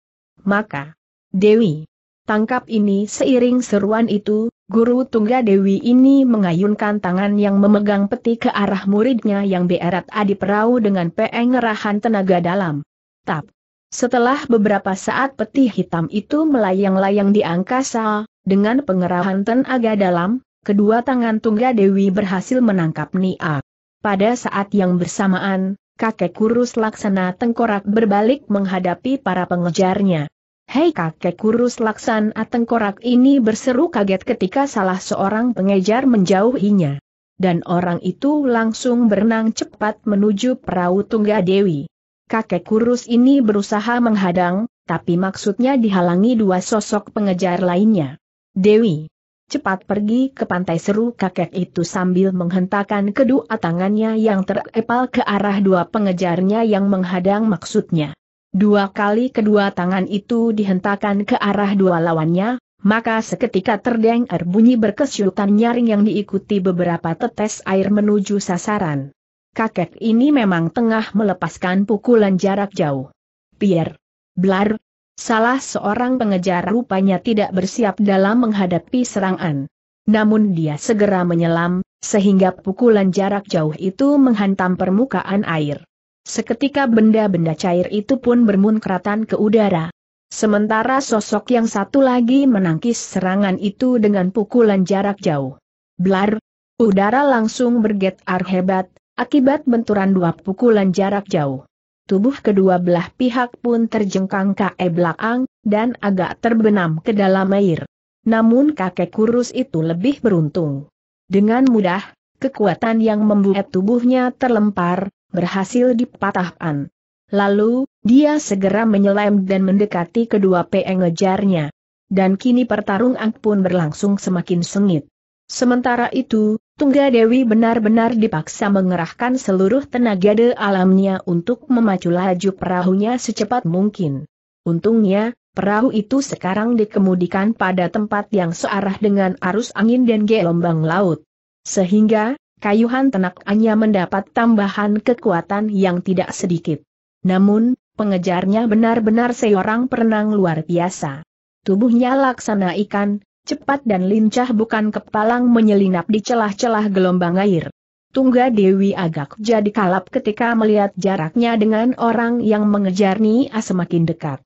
Maka, Dewi, tangkap ini seiring seruan itu, Guru Tungga Dewi ini mengayunkan tangan yang memegang peti ke arah muridnya yang berat adi perahu dengan pengerahan tenaga dalam. Tap. Setelah beberapa saat peti hitam itu melayang-layang di angkasa, dengan pengerahan tenaga dalam, kedua tangan Tungga Dewi berhasil menangkap Nia. Pada saat yang bersamaan, kakek kurus laksana tengkorak berbalik menghadapi para pengejarnya. Hei kakek kurus laksan atengkorak ini berseru kaget ketika salah seorang pengejar menjauhinya. Dan orang itu langsung berenang cepat menuju perahu Tungga Dewi. Kakek kurus ini berusaha menghadang, tapi maksudnya dihalangi dua sosok pengejar lainnya. Dewi, cepat pergi ke pantai seru kakek itu sambil menghentakkan kedua tangannya yang terepal ke arah dua pengejarnya yang menghadang maksudnya. Dua kali kedua tangan itu dihentakkan ke arah dua lawannya, maka seketika terdengar er bunyi berkesyutan nyaring yang diikuti beberapa tetes air menuju sasaran. Kakek ini memang tengah melepaskan pukulan jarak jauh. Pierre. Blar. Salah seorang pengejar rupanya tidak bersiap dalam menghadapi serangan. Namun dia segera menyelam, sehingga pukulan jarak jauh itu menghantam permukaan air. Seketika benda-benda cair itu pun bermunkratan ke udara. Sementara sosok yang satu lagi menangkis serangan itu dengan pukulan jarak jauh. Blar, udara langsung bergetar hebat, akibat benturan dua pukulan jarak jauh. Tubuh kedua belah pihak pun terjengkang ke belakang, dan agak terbenam ke dalam air. Namun kakek kurus itu lebih beruntung. Dengan mudah, kekuatan yang membuat tubuhnya terlempar, berhasil dipatahkan. Lalu, dia segera menyelam dan mendekati kedua pengejarnya. Dan kini pertarungan pun berlangsung semakin sengit. Sementara itu, Tungga Dewi benar-benar dipaksa mengerahkan seluruh tenaga de alamnya untuk memacu laju perahunya secepat mungkin. Untungnya, perahu itu sekarang dikemudikan pada tempat yang searah dengan arus angin dan gelombang laut. Sehingga, kayuhan tenak Anya mendapat tambahan kekuatan yang tidak sedikit. Namun, pengejarnya benar-benar seorang perenang luar biasa. Tubuhnya laksana ikan, cepat dan lincah bukan kepalang menyelinap di celah-celah gelombang air. Tungga Dewi agak jadi kalap ketika melihat jaraknya dengan orang yang mengejar Nia semakin dekat.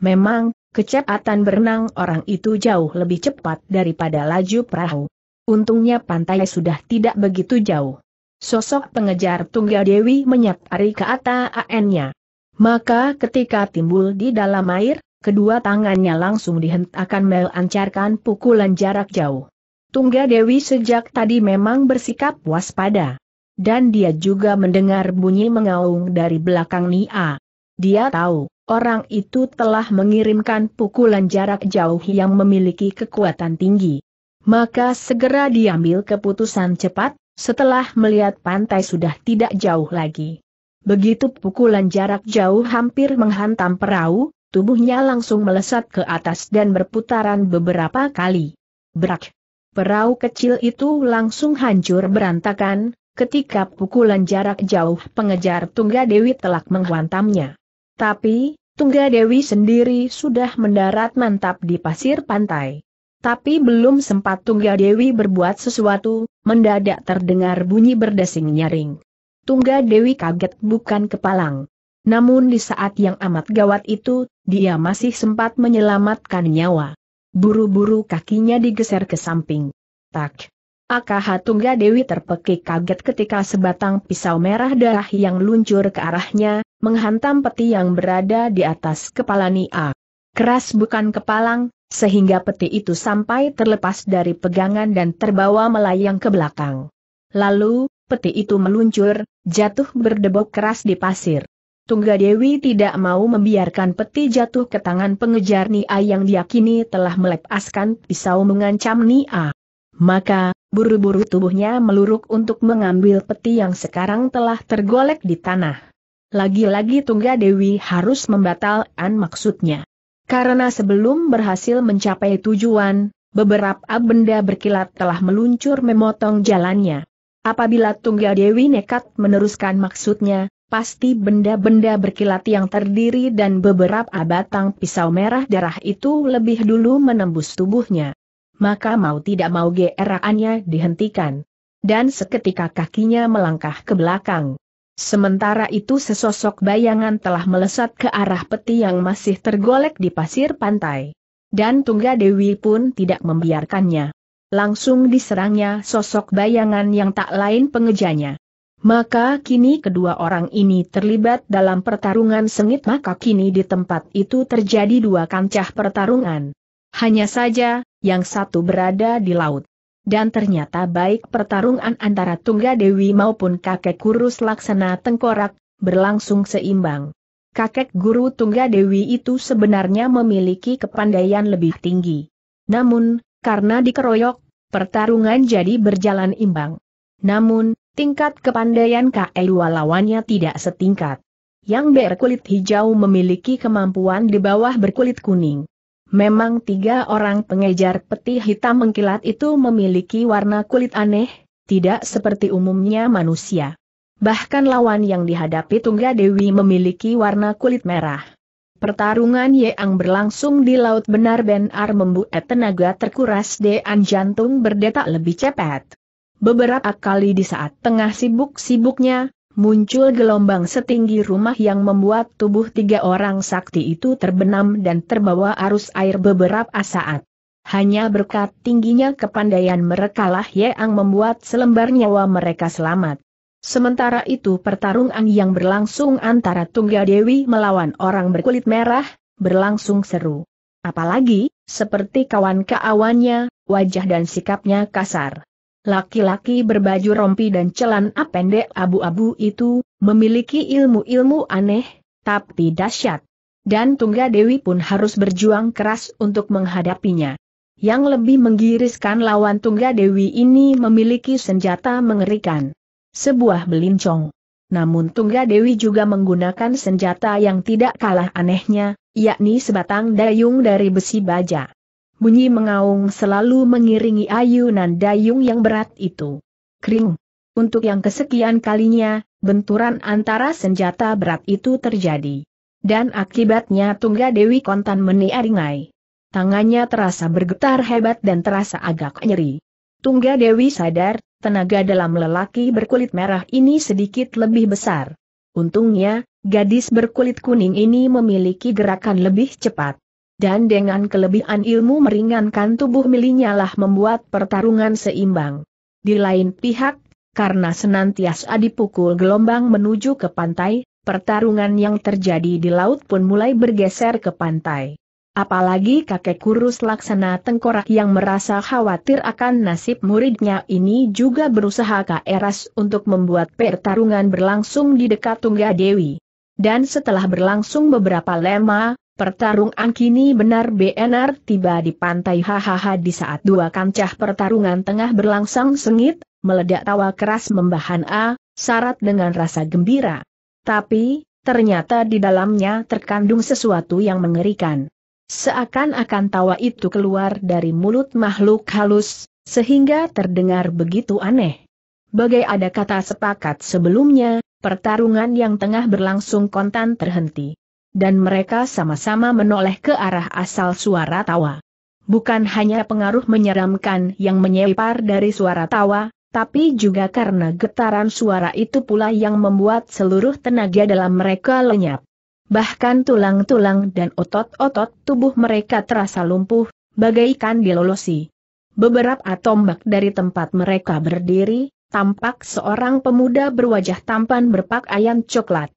Memang, kecepatan berenang orang itu jauh lebih cepat daripada laju perahu. Untungnya pantai sudah tidak begitu jauh. Sosok pengejar Tunggal Dewi menyapari ke nya. Maka ketika timbul di dalam air, kedua tangannya langsung dihentakan melancarkan pukulan jarak jauh. Tunggal Dewi sejak tadi memang bersikap waspada. Dan dia juga mendengar bunyi mengaung dari belakang Nia. Dia tahu, orang itu telah mengirimkan pukulan jarak jauh yang memiliki kekuatan tinggi. Maka segera diambil keputusan cepat, setelah melihat pantai sudah tidak jauh lagi. Begitu pukulan jarak jauh hampir menghantam perahu, tubuhnya langsung melesat ke atas dan berputaran beberapa kali. Berak! Perahu kecil itu langsung hancur berantakan, ketika pukulan jarak jauh pengejar Tungga Dewi telak menghantamnya. Tapi, Tungga Dewi sendiri sudah mendarat mantap di pasir pantai. Tapi belum sempat Tunggal Dewi berbuat sesuatu, mendadak terdengar bunyi berdesing nyaring. Tunggal Dewi kaget bukan kepalang. Namun di saat yang amat gawat itu, dia masih sempat menyelamatkan nyawa. Buru-buru kakinya digeser ke samping. Tak. Akaha Tunggal Dewi terpekik kaget ketika sebatang pisau merah darah yang luncur ke arahnya, menghantam peti yang berada di atas kepala Nia. Keras bukan kepalang, sehingga peti itu sampai terlepas dari pegangan dan terbawa melayang ke belakang. Lalu, peti itu meluncur, jatuh berdebok keras di pasir. Tungga Dewi tidak mau membiarkan peti jatuh ke tangan pengejar Nia yang diyakini telah melepaskan pisau mengancam Nia. Maka, buru-buru tubuhnya meluruk untuk mengambil peti yang sekarang telah tergolek di tanah. Lagi-lagi Tungga Dewi harus membatalkan maksudnya. Karena sebelum berhasil mencapai tujuan, beberapa benda berkilat telah meluncur memotong jalannya. Apabila Tunggal Dewi nekat meneruskan maksudnya, pasti benda-benda berkilat yang terdiri dan beberapa batang pisau merah darah itu lebih dulu menembus tubuhnya. Maka mau tidak mau gerakannya dihentikan. Dan seketika kakinya melangkah ke belakang. Sementara itu sesosok bayangan telah melesat ke arah peti yang masih tergolek di pasir pantai. Dan Tungga Dewi pun tidak membiarkannya. Langsung diserangnya sosok bayangan yang tak lain pengejanya. Maka kini kedua orang ini terlibat dalam pertarungan sengit maka kini di tempat itu terjadi dua kancah pertarungan. Hanya saja, yang satu berada di laut dan ternyata baik pertarungan antara Tungga Dewi maupun kakek kurus selaksana tengkorak, berlangsung seimbang. Kakek guru Tungga Dewi itu sebenarnya memiliki kepandaian lebih tinggi. Namun, karena dikeroyok, pertarungan jadi berjalan imbang. Namun, tingkat kepandaian KE2 lawannya tidak setingkat. Yang berkulit hijau memiliki kemampuan di bawah berkulit kuning. Memang tiga orang pengejar peti hitam mengkilat itu memiliki warna kulit aneh, tidak seperti umumnya manusia. Bahkan lawan yang dihadapi Tungga Dewi memiliki warna kulit merah. Pertarungan Yeang berlangsung di Laut Benar Benar membuat tenaga terkuras dan jantung berdetak lebih cepat. Beberapa kali di saat tengah sibuk-sibuknya, muncul gelombang setinggi rumah yang membuat tubuh tiga orang sakti itu terbenam dan terbawa arus air beberapa saat. Hanya berkat tingginya kepandaian merekalah yang membuat selembar nyawa mereka selamat. Sementara itu pertarungan yang berlangsung antara Tunggal Dewi melawan orang berkulit merah, berlangsung seru. Apalagi, seperti kawan kawannya, wajah dan sikapnya kasar. Laki-laki berbaju rompi dan celana pendek abu-abu itu, memiliki ilmu-ilmu aneh, tapi dahsyat. Dan Tungga Dewi pun harus berjuang keras untuk menghadapinya. Yang lebih menggiriskan lawan Tungga Dewi ini memiliki senjata mengerikan. Sebuah belincong. Namun Tungga Dewi juga menggunakan senjata yang tidak kalah anehnya, yakni sebatang dayung dari besi baja. Bunyi mengaung selalu mengiringi ayunan dayung yang berat itu. Kring. Untuk yang kesekian kalinya, benturan antara senjata berat itu terjadi. Dan akibatnya Tungga Dewi Kontan meniaringai. Tangannya terasa bergetar hebat dan terasa agak nyeri. Tungga Dewi sadar, tenaga dalam lelaki berkulit merah ini sedikit lebih besar. Untungnya, gadis berkulit kuning ini memiliki gerakan lebih cepat dan dengan kelebihan ilmu meringankan tubuh milinya lah membuat pertarungan seimbang. Di lain pihak, karena senantiasa dipukul gelombang menuju ke pantai, pertarungan yang terjadi di laut pun mulai bergeser ke pantai. Apalagi kakek kurus laksana tengkorak yang merasa khawatir akan nasib muridnya ini juga berusaha keras untuk membuat pertarungan berlangsung di dekat Tungga Dewi. Dan setelah berlangsung beberapa lema. Pertarungan kini benar benar tiba di pantai hahaha di saat dua kancah pertarungan tengah berlangsung sengit, meledak tawa keras membahan A, syarat dengan rasa gembira. Tapi, ternyata di dalamnya terkandung sesuatu yang mengerikan. Seakan-akan tawa itu keluar dari mulut makhluk halus, sehingga terdengar begitu aneh. Bagai ada kata sepakat sebelumnya, pertarungan yang tengah berlangsung kontan terhenti dan mereka sama-sama menoleh ke arah asal suara tawa. Bukan hanya pengaruh menyeramkan yang menyepar dari suara tawa, tapi juga karena getaran suara itu pula yang membuat seluruh tenaga dalam mereka lenyap. Bahkan tulang-tulang dan otot-otot tubuh mereka terasa lumpuh, bagaikan dilolosi. Beberapa tombak dari tempat mereka berdiri, tampak seorang pemuda berwajah tampan berpakaian coklat.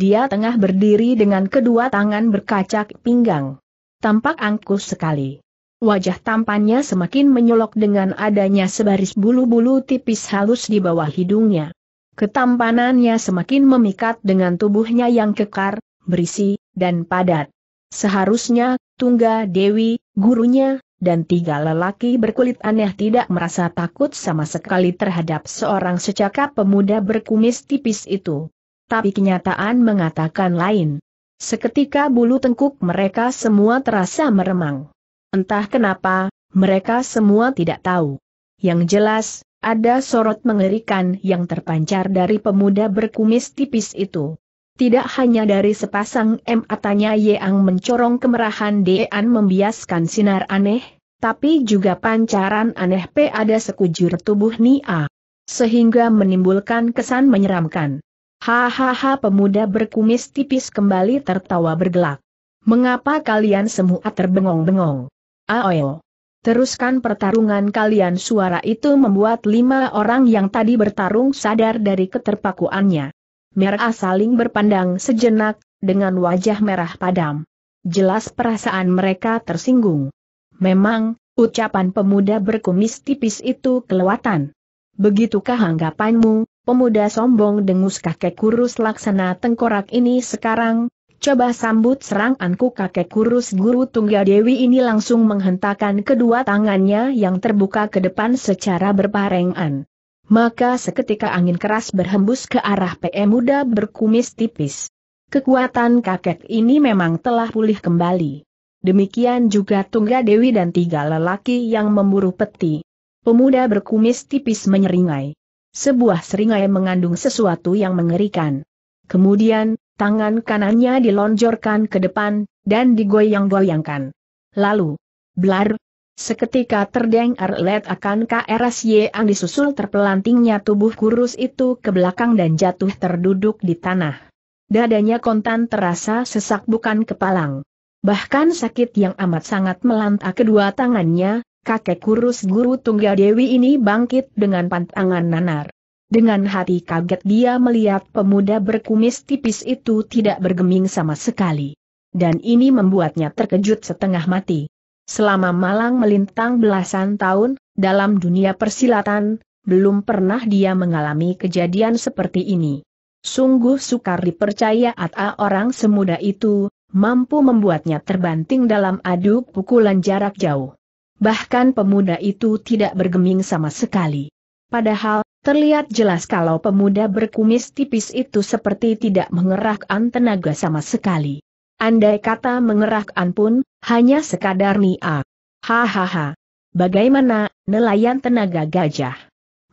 Dia tengah berdiri dengan kedua tangan berkacak pinggang. Tampak angkuh sekali. Wajah tampannya semakin menyolok dengan adanya sebaris bulu-bulu tipis halus di bawah hidungnya. Ketampanannya semakin memikat dengan tubuhnya yang kekar, berisi, dan padat. Seharusnya, Tungga Dewi, gurunya, dan tiga lelaki berkulit aneh tidak merasa takut sama sekali terhadap seorang secakap pemuda berkumis tipis itu tapi kenyataan mengatakan lain. Seketika bulu tengkuk mereka semua terasa meremang. Entah kenapa, mereka semua tidak tahu. Yang jelas, ada sorot mengerikan yang terpancar dari pemuda berkumis tipis itu. Tidak hanya dari sepasang m matanya yang mencorong kemerahan Dean membiaskan sinar aneh, tapi juga pancaran aneh P ada sekujur tubuh Nia. Sehingga menimbulkan kesan menyeramkan. Hahaha pemuda berkumis tipis kembali tertawa bergelak. Mengapa kalian semua terbengong-bengong? Aoyo. Teruskan pertarungan kalian suara itu membuat lima orang yang tadi bertarung sadar dari keterpakuannya. Mereka saling berpandang sejenak, dengan wajah merah padam. Jelas perasaan mereka tersinggung. Memang, ucapan pemuda berkumis tipis itu kelewatan. Begitukah anggapanmu, pemuda sombong dengus kakek kurus laksana tengkorak ini sekarang, coba sambut seranganku kakek kurus guru Tunggal Dewi ini langsung menghentakkan kedua tangannya yang terbuka ke depan secara berparengan. Maka seketika angin keras berhembus ke arah PM e muda berkumis tipis. Kekuatan kakek ini memang telah pulih kembali. Demikian juga tunggal Dewi dan tiga lelaki yang memburu peti. Pemuda berkumis tipis menyeringai. Sebuah seringai mengandung sesuatu yang mengerikan. Kemudian, tangan kanannya dilonjorkan ke depan, dan digoyang-goyangkan. Lalu, blar, seketika terdengar led akan KRSY yang disusul terpelantingnya tubuh kurus itu ke belakang dan jatuh terduduk di tanah. Dadanya kontan terasa sesak bukan kepalang. Bahkan sakit yang amat sangat melanta kedua tangannya, kakek kurus guru Tunggal Dewi ini bangkit dengan pantangan nanar. Dengan hati kaget dia melihat pemuda berkumis tipis itu tidak bergeming sama sekali. Dan ini membuatnya terkejut setengah mati. Selama Malang melintang belasan tahun, dalam dunia persilatan, belum pernah dia mengalami kejadian seperti ini. Sungguh sukar dipercaya Ata orang semuda itu, mampu membuatnya terbanting dalam adu pukulan jarak jauh bahkan pemuda itu tidak bergeming sama sekali. Padahal, terlihat jelas kalau pemuda berkumis tipis itu seperti tidak mengerahkan tenaga sama sekali. Andai kata mengerahkan pun, hanya sekadar niat. Hahaha. Bagaimana, nelayan tenaga gajah?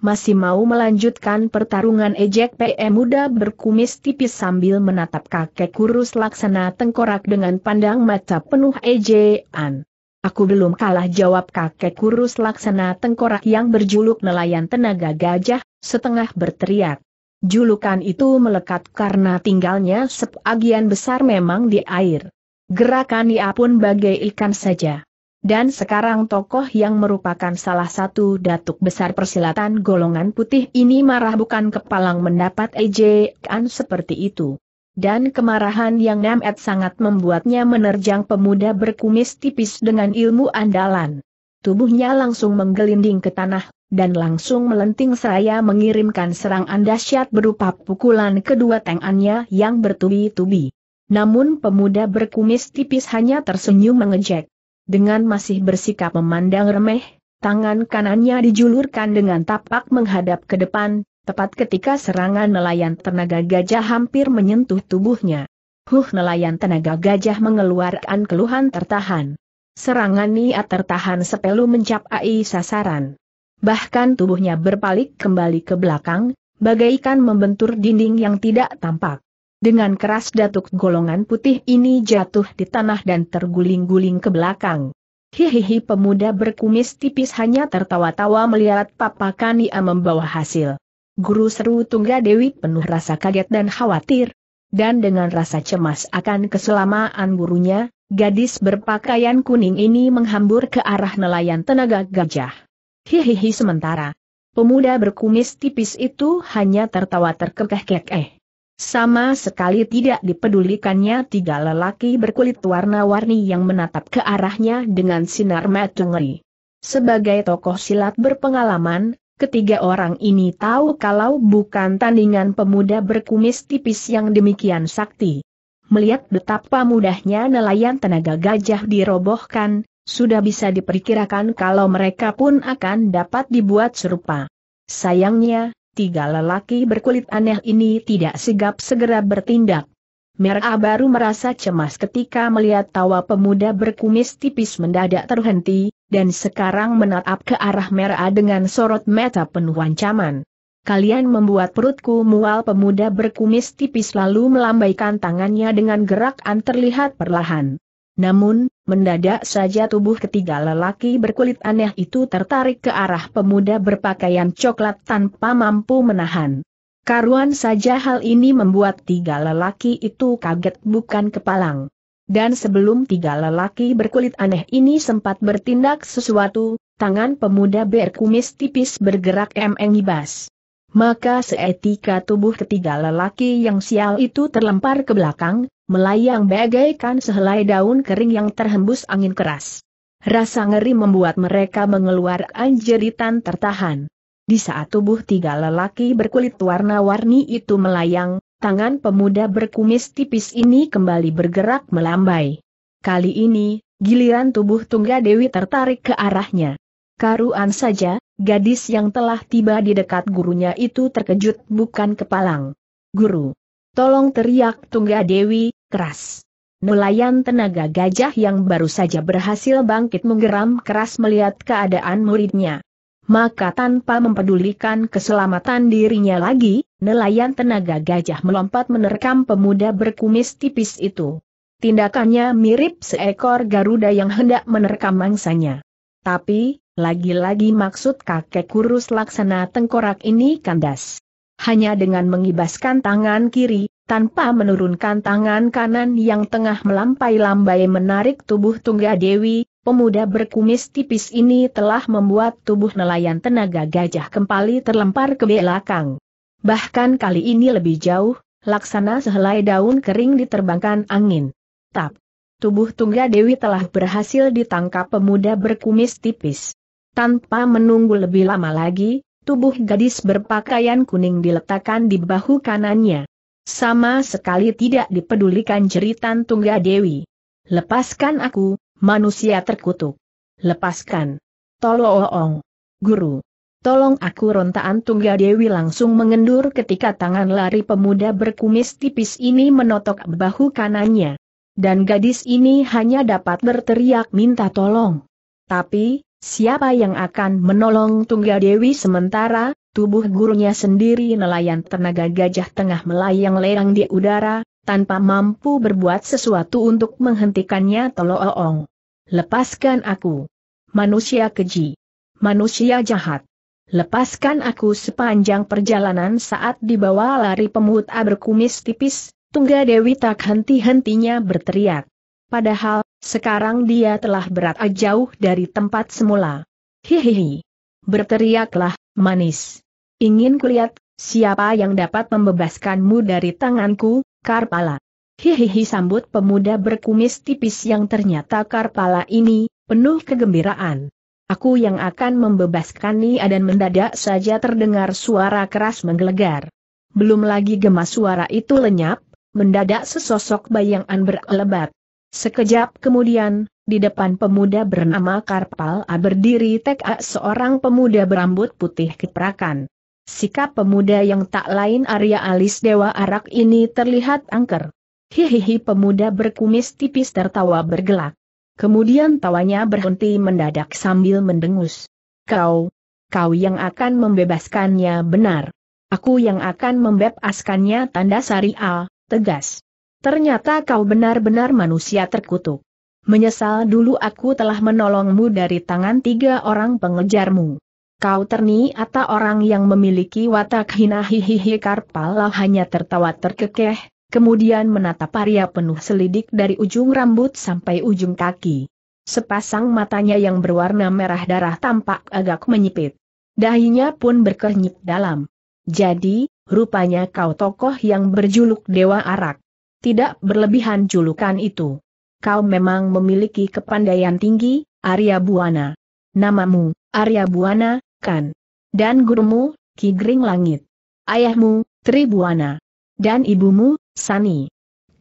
Masih mau melanjutkan pertarungan ejek PM muda berkumis tipis sambil menatap kakek kurus laksana tengkorak dengan pandang mata penuh ejean. Aku belum kalah jawab kakek kurus laksana tengkorak yang berjuluk nelayan tenaga gajah, setengah berteriak. Julukan itu melekat karena tinggalnya sebagian besar memang di air. Gerakan ia pun bagai ikan saja. Dan sekarang tokoh yang merupakan salah satu datuk besar persilatan golongan putih ini marah bukan kepalang mendapat ejekan seperti itu dan kemarahan yang nemet sangat membuatnya menerjang pemuda berkumis tipis dengan ilmu andalan. Tubuhnya langsung menggelinding ke tanah, dan langsung melenting seraya mengirimkan serangan dahsyat berupa pukulan kedua tangannya yang bertubi-tubi. Namun pemuda berkumis tipis hanya tersenyum mengejek. Dengan masih bersikap memandang remeh, tangan kanannya dijulurkan dengan tapak menghadap ke depan, Tepat ketika serangan nelayan tenaga gajah hampir menyentuh tubuhnya. Huh nelayan tenaga gajah mengeluarkan keluhan tertahan. Serangan niat tertahan sepelu mencapai sasaran. Bahkan tubuhnya berpalik kembali ke belakang, bagaikan membentur dinding yang tidak tampak. Dengan keras datuk golongan putih ini jatuh di tanah dan terguling-guling ke belakang. Hihihi pemuda berkumis tipis hanya tertawa-tawa melihat papakan ia membawa hasil. Guru seru Tungga Dewi penuh rasa kaget dan khawatir. Dan dengan rasa cemas akan keselamatan gurunya, gadis berpakaian kuning ini menghambur ke arah nelayan tenaga gajah. Hihihi sementara. Pemuda berkumis tipis itu hanya tertawa terkekeh-kekeh. Eh, sama sekali tidak dipedulikannya tiga lelaki berkulit warna-warni yang menatap ke arahnya dengan sinar mata Sebagai tokoh silat berpengalaman, Ketiga orang ini tahu kalau bukan tandingan pemuda berkumis tipis yang demikian sakti. Melihat betapa mudahnya nelayan tenaga gajah dirobohkan, sudah bisa diperkirakan kalau mereka pun akan dapat dibuat serupa. Sayangnya, tiga lelaki berkulit aneh ini tidak sigap segera bertindak. Merah baru merasa cemas ketika melihat tawa pemuda berkumis tipis mendadak terhenti, dan sekarang menatap ke arah merah dengan sorot mata penuh ancaman. Kalian membuat perutku mual pemuda berkumis tipis lalu melambaikan tangannya dengan gerakan terlihat perlahan. Namun, mendadak saja tubuh ketiga lelaki berkulit aneh itu tertarik ke arah pemuda berpakaian coklat tanpa mampu menahan. Karuan saja hal ini membuat tiga lelaki itu kaget bukan kepalang. Dan sebelum tiga lelaki berkulit aneh ini sempat bertindak sesuatu, tangan pemuda berkumis tipis bergerak mengibas. Maka seetika tubuh ketiga lelaki yang sial itu terlempar ke belakang, melayang bagaikan sehelai daun kering yang terhembus angin keras. Rasa ngeri membuat mereka mengeluarkan jeritan tertahan. Di saat tubuh tiga lelaki berkulit warna-warni itu melayang, tangan pemuda berkumis tipis ini kembali bergerak melambai. Kali ini, giliran tubuh Tungga Dewi tertarik ke arahnya. Karuan saja, gadis yang telah tiba di dekat gurunya itu terkejut bukan kepalang. Guru! Tolong teriak Tungga Dewi, keras. Nelayan tenaga gajah yang baru saja berhasil bangkit menggeram keras melihat keadaan muridnya. Maka tanpa mempedulikan keselamatan dirinya lagi, nelayan tenaga gajah melompat menerkam pemuda berkumis tipis itu. Tindakannya mirip seekor Garuda yang hendak menerkam mangsanya. Tapi, lagi-lagi maksud kakek kurus laksana tengkorak ini kandas. Hanya dengan mengibaskan tangan kiri, tanpa menurunkan tangan kanan yang tengah melampai-lambai menarik tubuh Tungga Dewi, Pemuda berkumis tipis ini telah membuat tubuh nelayan tenaga gajah kembali terlempar ke belakang. Bahkan kali ini lebih jauh, laksana sehelai daun kering diterbangkan angin. Tap! Tubuh Tungga Dewi telah berhasil ditangkap pemuda berkumis tipis. Tanpa menunggu lebih lama lagi, tubuh gadis berpakaian kuning diletakkan di bahu kanannya. Sama sekali tidak dipedulikan jeritan Tungga Dewi. Lepaskan aku, manusia terkutuk. Lepaskan. Tolong, Guru. Tolong aku rontaan Tunggal Dewi langsung mengendur ketika tangan lari pemuda berkumis tipis ini menotok bahu kanannya. Dan gadis ini hanya dapat berteriak minta tolong. Tapi, siapa yang akan menolong Tunggal Dewi sementara, tubuh gurunya sendiri nelayan tenaga gajah tengah melayang-layang di udara, tanpa mampu berbuat sesuatu untuk menghentikannya Tolooong. Lepaskan aku. Manusia keji. Manusia jahat. Lepaskan aku sepanjang perjalanan saat dibawa lari pemut berkumis tipis, Tungga Dewi tak henti-hentinya berteriak. Padahal, sekarang dia telah berat jauh dari tempat semula. Hihihi. Berteriaklah, manis. Ingin kulihat, siapa yang dapat membebaskanmu dari tanganku, Karpala. Hihihi sambut pemuda berkumis tipis yang ternyata Karpala ini, penuh kegembiraan. Aku yang akan membebaskan Nia dan mendadak saja terdengar suara keras menggelegar. Belum lagi gemas suara itu lenyap, mendadak sesosok bayangan berlebat. Sekejap kemudian, di depan pemuda bernama Karpal berdiri tekak seorang pemuda berambut putih keprakan. Sikap pemuda yang tak lain Arya Alis Dewa Arak ini terlihat angker. Hihihi pemuda berkumis tipis tertawa bergelak. Kemudian tawanya berhenti mendadak sambil mendengus. Kau, kau yang akan membebaskannya benar. Aku yang akan membebaskannya tanda sari A, tegas. Ternyata kau benar-benar manusia terkutuk. Menyesal dulu aku telah menolongmu dari tangan tiga orang pengejarmu. Kau terni atau orang yang memiliki watak hina hihihi Karpala hanya tertawa terkekeh, kemudian menatap Arya penuh selidik dari ujung rambut sampai ujung kaki. Sepasang matanya yang berwarna merah darah tampak agak menyipit. Dahinya pun berkernyit dalam. Jadi, rupanya kau tokoh yang berjuluk Dewa Arak. Tidak berlebihan julukan itu. Kau memang memiliki kepandaian tinggi, Arya Buana. Namamu, Arya Buana, Kan. Dan gurumu, Ki Gring Langit. Ayahmu, Tribuana. Dan ibumu, Sani.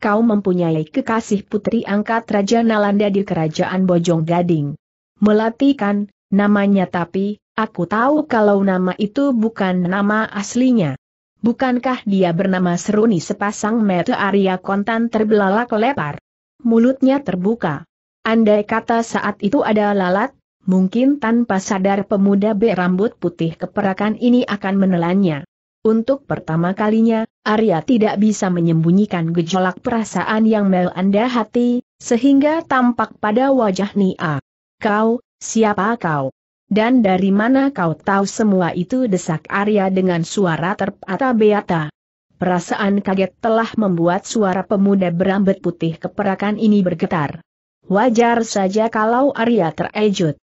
Kau mempunyai kekasih putri angkat Raja Nalanda di kerajaan Bojong Gading. Melatihkan, namanya tapi, aku tahu kalau nama itu bukan nama aslinya. Bukankah dia bernama Seruni sepasang mata Arya kontan terbelalak lebar Mulutnya terbuka. Andai kata saat itu ada lalat, Mungkin tanpa sadar pemuda berambut putih keperakan ini akan menelannya. Untuk pertama kalinya, Arya tidak bisa menyembunyikan gejolak perasaan yang melanda hati, sehingga tampak pada wajah Nia. Kau, siapa kau? Dan dari mana kau tahu semua itu desak Arya dengan suara terpata-beata. Perasaan kaget telah membuat suara pemuda berambut putih keperakan ini bergetar. Wajar saja kalau Arya terkejut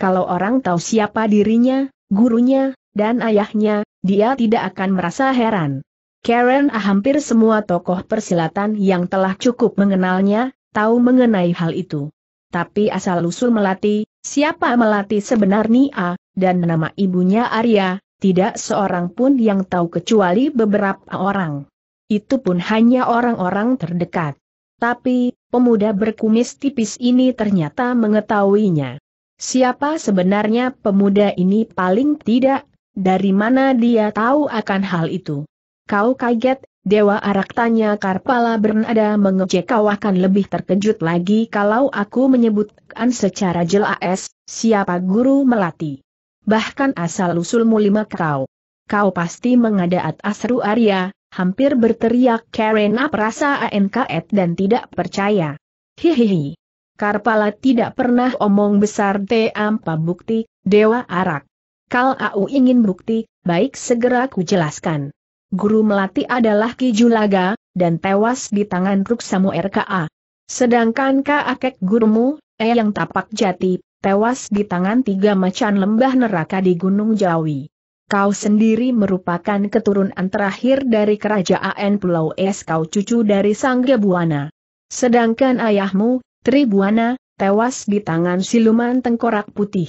kalau orang tahu siapa dirinya, gurunya, dan ayahnya, dia tidak akan merasa heran. Karen ah, hampir semua tokoh persilatan yang telah cukup mengenalnya, tahu mengenai hal itu. Tapi asal-usul Melati, siapa Melati sebenarnya, dan nama ibunya Arya, tidak seorang pun yang tahu kecuali beberapa orang. Itu pun hanya orang-orang terdekat. Tapi, pemuda berkumis tipis ini ternyata mengetahuinya. Siapa sebenarnya pemuda ini paling tidak, dari mana dia tahu akan hal itu? Kau kaget, Dewa Arak tanya Karpala Bernada mengejek kau akan lebih terkejut lagi kalau aku menyebutkan secara jelas, siapa guru melati. Bahkan asal-usulmu lima kau. Kau pasti mengadaat Asru Arya, hampir berteriak Karena perasaan ANKET dan tidak percaya. Hihihi. Karpala tidak pernah omong besar Teampa bukti, Dewa Arak. Kalau Au ingin bukti, baik segera ku jelaskan. Guru Melati adalah Ki Julaga, dan tewas di tangan Ruksamu RKA. Sedangkan kakek gurumu, Eyang Tapak Jati, tewas di tangan tiga macan lembah neraka di Gunung Jawi. Kau sendiri merupakan keturunan terakhir dari kerajaan Pulau Es kau cucu dari Sanggebuana. Sedangkan ayahmu, Tribuana, tewas di tangan siluman tengkorak putih.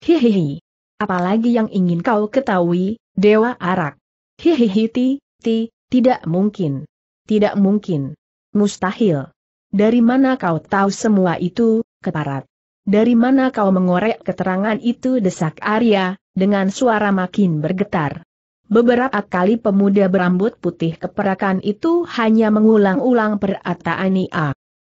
Hihihi. Apalagi yang ingin kau ketahui, Dewa Arak. Hihihi ti, ti, tidak mungkin. Tidak mungkin. Mustahil. Dari mana kau tahu semua itu, keparat? Dari mana kau mengorek keterangan itu desak Arya, dengan suara makin bergetar. Beberapa kali pemuda berambut putih keperakan itu hanya mengulang-ulang perataan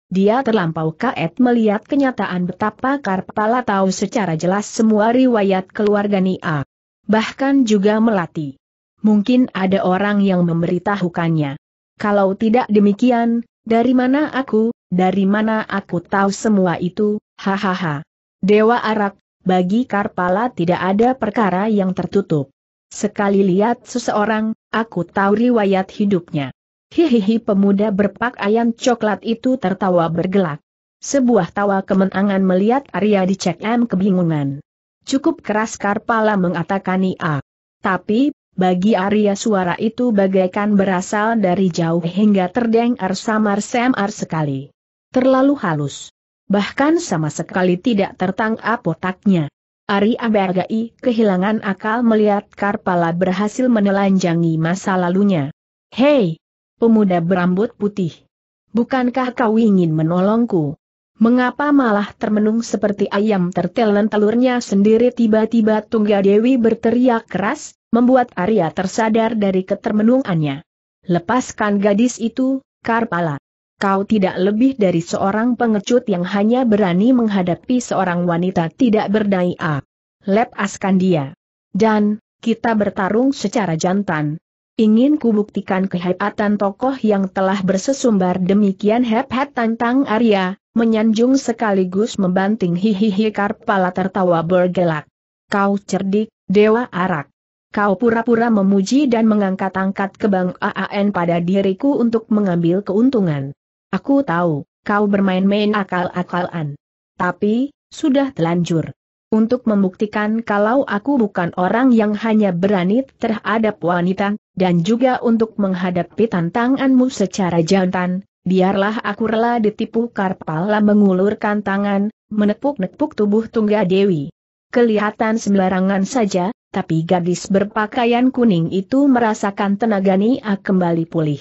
dia terlampau kaget melihat kenyataan betapa Karpala tahu secara jelas semua riwayat keluarga Nia. Bahkan juga Melati. Mungkin ada orang yang memberitahukannya. Kalau tidak demikian, dari mana aku, dari mana aku tahu semua itu, hahaha. Dewa Arak, bagi Karpala tidak ada perkara yang tertutup. Sekali lihat seseorang, aku tahu riwayat hidupnya. Hihihi pemuda berpakaian coklat itu tertawa bergelak. Sebuah tawa kemenangan melihat Arya dicek M kebingungan. Cukup keras Karpala mengatakan ia. Tapi, bagi Arya suara itu bagaikan berasal dari jauh hingga terdengar samar-samar sekali. Terlalu halus. Bahkan sama sekali tidak tertangkap otaknya. Ari Abergai kehilangan akal melihat Karpala berhasil menelanjangi masa lalunya. Hei, pemuda berambut putih. Bukankah kau ingin menolongku? Mengapa malah termenung seperti ayam tertelan telurnya sendiri tiba-tiba tunggal Dewi berteriak keras, membuat Arya tersadar dari ketermenungannya. Lepaskan gadis itu, Karpala. Kau tidak lebih dari seorang pengecut yang hanya berani menghadapi seorang wanita tidak berdaya. Lepaskan dia. Dan, kita bertarung secara jantan, ingin kubuktikan kehebatan tokoh yang telah bersesumbar demikian hebat tantang Arya, menyanjung sekaligus membanting hihihi Karpala tertawa bergelak. Kau cerdik, Dewa Arak. Kau pura-pura memuji dan mengangkat-angkat kebanggaan pada diriku untuk mengambil keuntungan. Aku tahu, kau bermain-main akal-akalan. Tapi, sudah telanjur untuk membuktikan kalau aku bukan orang yang hanya berani terhadap wanita, dan juga untuk menghadapi tantanganmu secara jantan, biarlah aku rela ditipu Karpala mengulurkan tangan, menepuk-nepuk tubuh Tungga Dewi. Kelihatan sembarangan saja, tapi gadis berpakaian kuning itu merasakan tenaga Nia kembali pulih.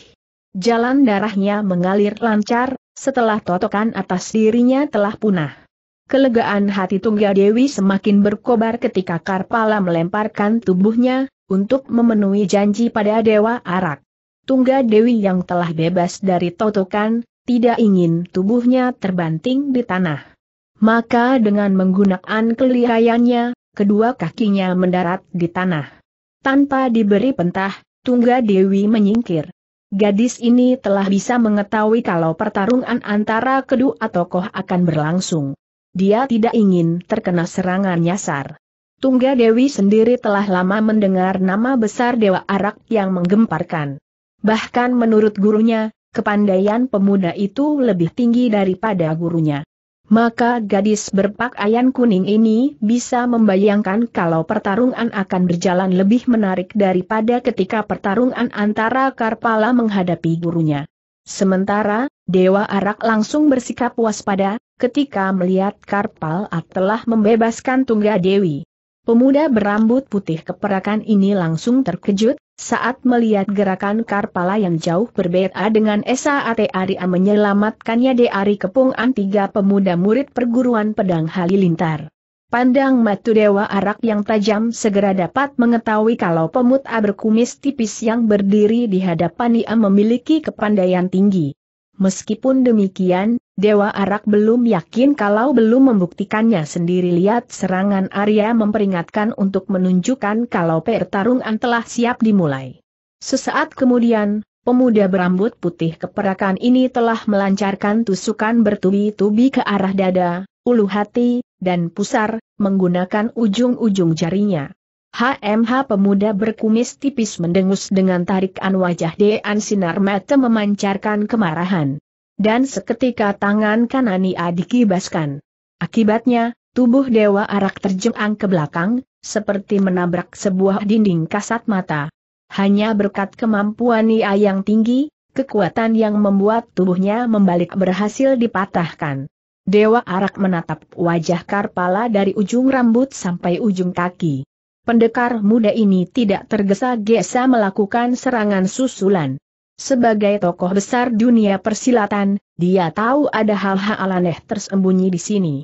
Jalan darahnya mengalir lancar, setelah totokan atas dirinya telah punah. Kelegaan hati Tunggal Dewi semakin berkobar ketika Karpala melemparkan tubuhnya, untuk memenuhi janji pada Dewa Arak. Tunggal Dewi yang telah bebas dari totokan, tidak ingin tubuhnya terbanting di tanah. Maka dengan menggunakan kelihayannya, kedua kakinya mendarat di tanah. Tanpa diberi pentah, Tungga Dewi menyingkir. Gadis ini telah bisa mengetahui kalau pertarungan antara kedua tokoh akan berlangsung. Dia tidak ingin terkena serangan nyasar. Tungga Dewi sendiri telah lama mendengar nama besar Dewa Arak yang menggemparkan. Bahkan menurut gurunya, kepandaian pemuda itu lebih tinggi daripada gurunya. Maka gadis berpakaian kuning ini bisa membayangkan kalau pertarungan akan berjalan lebih menarik daripada ketika pertarungan antara Karpala menghadapi gurunya. Sementara, Dewa Arak langsung bersikap waspada, ketika melihat Karpal telah membebaskan Tungga Dewi. Pemuda berambut putih keperakan ini langsung terkejut, saat melihat gerakan Karpala yang jauh berbeda dengan Esa Ate Aria menyelamatkannya dari kepungan tiga pemuda murid perguruan pedang Halilintar. Pandang matu dewa arak yang tajam segera dapat mengetahui kalau pemuda berkumis tipis yang berdiri di hadapan ia memiliki kepandaian tinggi. Meskipun demikian, Dewa Arak belum yakin kalau belum membuktikannya sendiri lihat serangan Arya memperingatkan untuk menunjukkan kalau pertarungan telah siap dimulai. Sesaat kemudian, pemuda berambut putih keperakan ini telah melancarkan tusukan bertubi-tubi ke arah dada, ulu hati, dan pusar, menggunakan ujung-ujung jarinya. HMH pemuda berkumis tipis mendengus dengan tarikan wajah Dean Sinar Mata memancarkan kemarahan. Dan seketika tangan kanan ia dikibaskan. Akibatnya, tubuh Dewa Arak terjemah ke belakang, seperti menabrak sebuah dinding kasat mata. Hanya berkat kemampuan ia yang tinggi, kekuatan yang membuat tubuhnya membalik berhasil dipatahkan. Dewa Arak menatap wajah Karpala dari ujung rambut sampai ujung kaki. Pendekar muda ini tidak tergesa-gesa melakukan serangan susulan. Sebagai tokoh besar dunia persilatan, dia tahu ada hal-hal aneh tersembunyi di sini.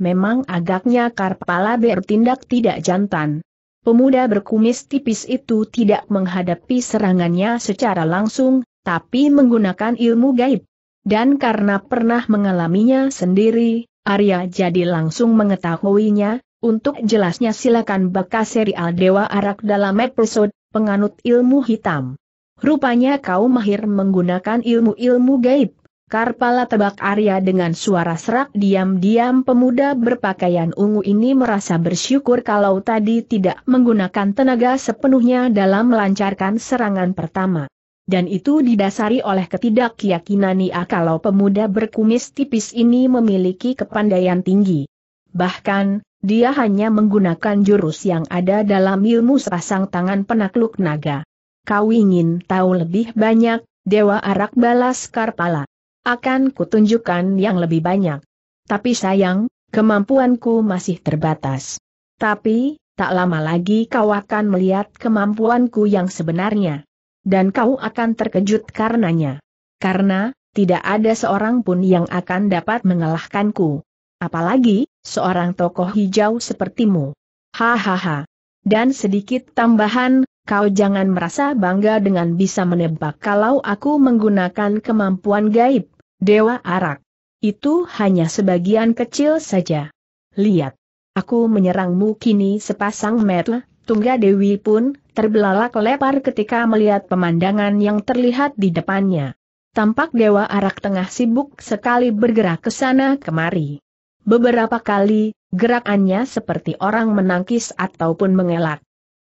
Memang agaknya Karpala bertindak tidak jantan. Pemuda berkumis tipis itu tidak menghadapi serangannya secara langsung, tapi menggunakan ilmu gaib. Dan karena pernah mengalaminya sendiri, Arya jadi langsung mengetahuinya, untuk jelasnya silakan baca serial Dewa Arak dalam episode Penganut Ilmu Hitam. Rupanya kau mahir menggunakan ilmu-ilmu gaib. Karpala tebak Arya dengan suara serak diam-diam pemuda berpakaian ungu ini merasa bersyukur kalau tadi tidak menggunakan tenaga sepenuhnya dalam melancarkan serangan pertama. Dan itu didasari oleh ia kalau pemuda berkumis tipis ini memiliki kepandaian tinggi. Bahkan, dia hanya menggunakan jurus yang ada dalam ilmu serasang tangan penakluk naga kau ingin tahu lebih banyak, Dewa Arak balas Karpala. Akan kutunjukkan yang lebih banyak. Tapi sayang, kemampuanku masih terbatas. Tapi, tak lama lagi kau akan melihat kemampuanku yang sebenarnya. Dan kau akan terkejut karenanya. Karena, tidak ada seorang pun yang akan dapat mengalahkanku. Apalagi, seorang tokoh hijau sepertimu. Hahaha. Dan sedikit tambahan, Kau jangan merasa bangga dengan bisa menebak kalau aku menggunakan kemampuan gaib, Dewa Arak. Itu hanya sebagian kecil saja. Lihat. Aku menyerangmu kini sepasang mata, Tungga Dewi pun terbelalak lebar ketika melihat pemandangan yang terlihat di depannya. Tampak Dewa Arak tengah sibuk sekali bergerak ke sana kemari. Beberapa kali, gerakannya seperti orang menangkis ataupun mengelak.